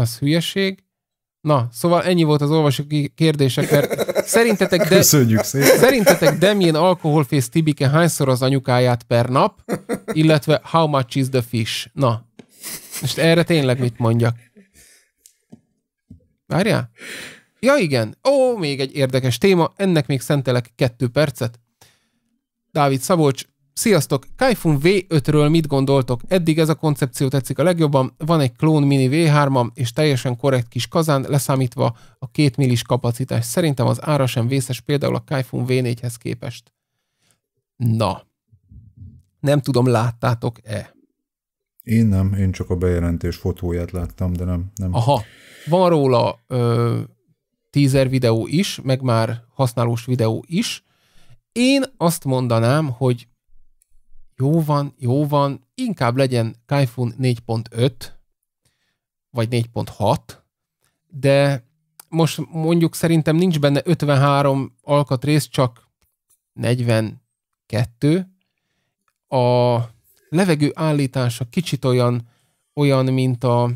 az hülyeség. Na, szóval ennyi volt az olvasói kérdések, mert szerintetek, de... Köszönjük szépen. szerintetek Demjén alkoholfész Tibike hányszor az anyukáját per nap, illetve how much is the fish? Na, most erre tényleg mit mondjak? Várjál? Ja igen, ó, még egy érdekes téma, ennek még szentelek kettő percet. Dávid Szabolcs, sziasztok, Kaifun V5-ről mit gondoltok? Eddig ez a koncepció tetszik a legjobban, van egy klón mini V3-am, és teljesen korrekt kis kazán, leszámítva a két millis kapacitás. Szerintem az ára sem vészes, például a Kaifun V4-hez képest. Na, nem tudom, láttátok-e? Én nem, én csak a bejelentés fotóját láttam, de nem. nem. Aha, van róla ö, teaser videó is, meg már használós videó is. Én azt mondanám, hogy jó van, jó van, inkább legyen Kaifun 4.5, vagy 4.6, de most mondjuk szerintem nincs benne 53 alkatrész, csak 42. A levegő állítása kicsit olyan, olyan, mint a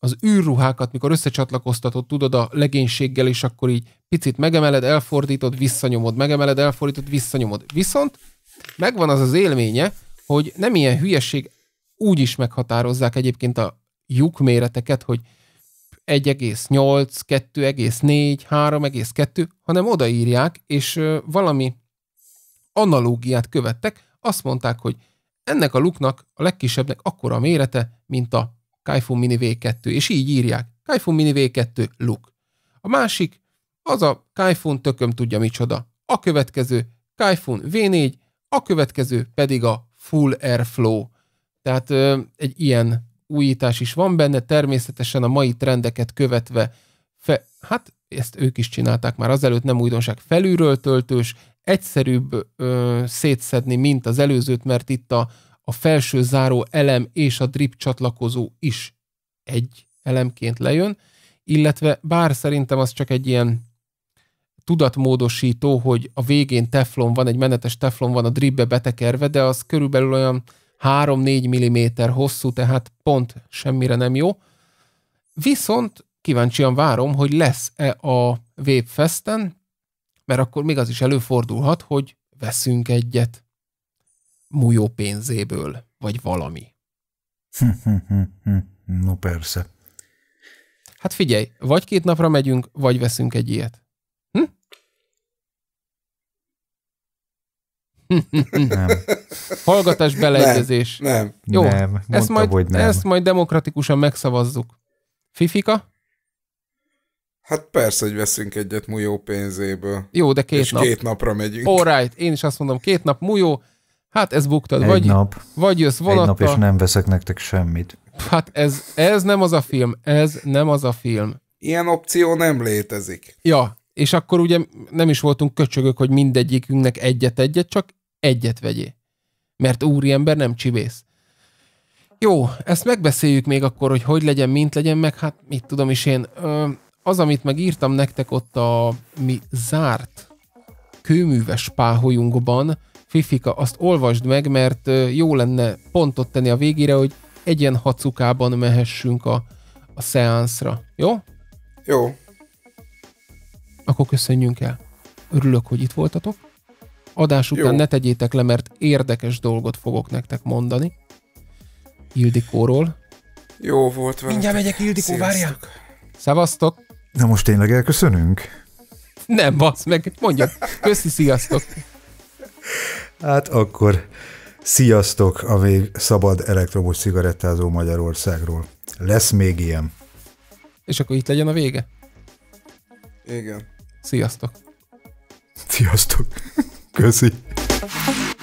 az űrruhákat, mikor összecsatlakoztatod, tudod, a legénységgel, és akkor így picit megemeled, elfordítod, visszanyomod, megemeled, elfordítod, visszanyomod. Viszont megvan az az élménye, hogy nem ilyen hülyeség, úgy is meghatározzák egyébként a lyuk méreteket, hogy 1,8, 2,4, 3,2, hanem odaírják, és valami analógiát követtek, azt mondták, hogy ennek a luknak a legkisebbnek akkora a mérete, mint a Kaifun Mini V2, és így írják, Kaifun Mini V2, Look. A másik, az a Kaifun tököm tudja micsoda. A következő, Kaifun V4, a következő pedig a Full Airflow. Tehát ö, egy ilyen újítás is van benne, természetesen a mai trendeket követve, fe, hát ezt ők is csinálták már azelőtt, nem újdonság, felülről töltős, egyszerűbb ö, szétszedni, mint az előzőt, mert itt a a felső záró elem és a drip csatlakozó is egy elemként lejön, illetve bár szerintem az csak egy ilyen tudatmódosító, hogy a végén teflon van, egy menetes teflon van a dribbe betekerve, de az körülbelül olyan 3-4 mm hosszú, tehát pont semmire nem jó. Viszont kíváncsian várom, hogy lesz-e a Wavefesten, mert akkor még az is előfordulhat, hogy veszünk egyet mújó pénzéből, vagy valami. no persze. Hát figyelj, vagy két napra megyünk, vagy veszünk egy ilyet. Hm? nem. Hallgatás beleegyezés. Nem, nem. Jó, nem, mondta, ezt, majd, hogy nem. ezt majd demokratikusan megszavazzuk. Fifika? Hát persze, hogy veszünk egyet mújó pénzéből. Jó, de két és nap. két napra megyünk. Alright, én is azt mondom, két nap mújó, Hát ez buktad, egy vagy, nap, vagy jössz vonattal. Egy nap, és nem veszek nektek semmit. Hát ez, ez nem az a film, ez nem az a film. Ilyen opció nem létezik. Ja, és akkor ugye nem is voltunk köcsögök, hogy mindegyikünknek egyet-egyet, csak egyet vegyé. Mert úriember nem csibész. Jó, ezt megbeszéljük még akkor, hogy hogy legyen, mint legyen, meg hát mit tudom is én. Az, amit megírtam nektek ott a mi zárt kőműves páholyunkban, Fifika, azt olvasd meg, mert jó lenne pontot tenni a végére, hogy egyen hacukában mehessünk a, a szeánszra. Jó? Jó. Akkor köszönjünk el. Örülök, hogy itt voltatok. Adás után Jó. ne tegyétek le, mert érdekes dolgot fogok nektek mondani. Ildikóról. Jó volt veled. Mindjárt megyek, Ildikó, várják. Szevasztok. Na most tényleg elköszönünk? Nem, basz meg, mondja Köszi, sziasztok. Hát akkor sziasztok a még szabad elektromos cigarettázó Magyarországról. Lesz még ilyen. És akkor itt legyen a vége? Igen. Sziasztok. Sziasztok. Köszi.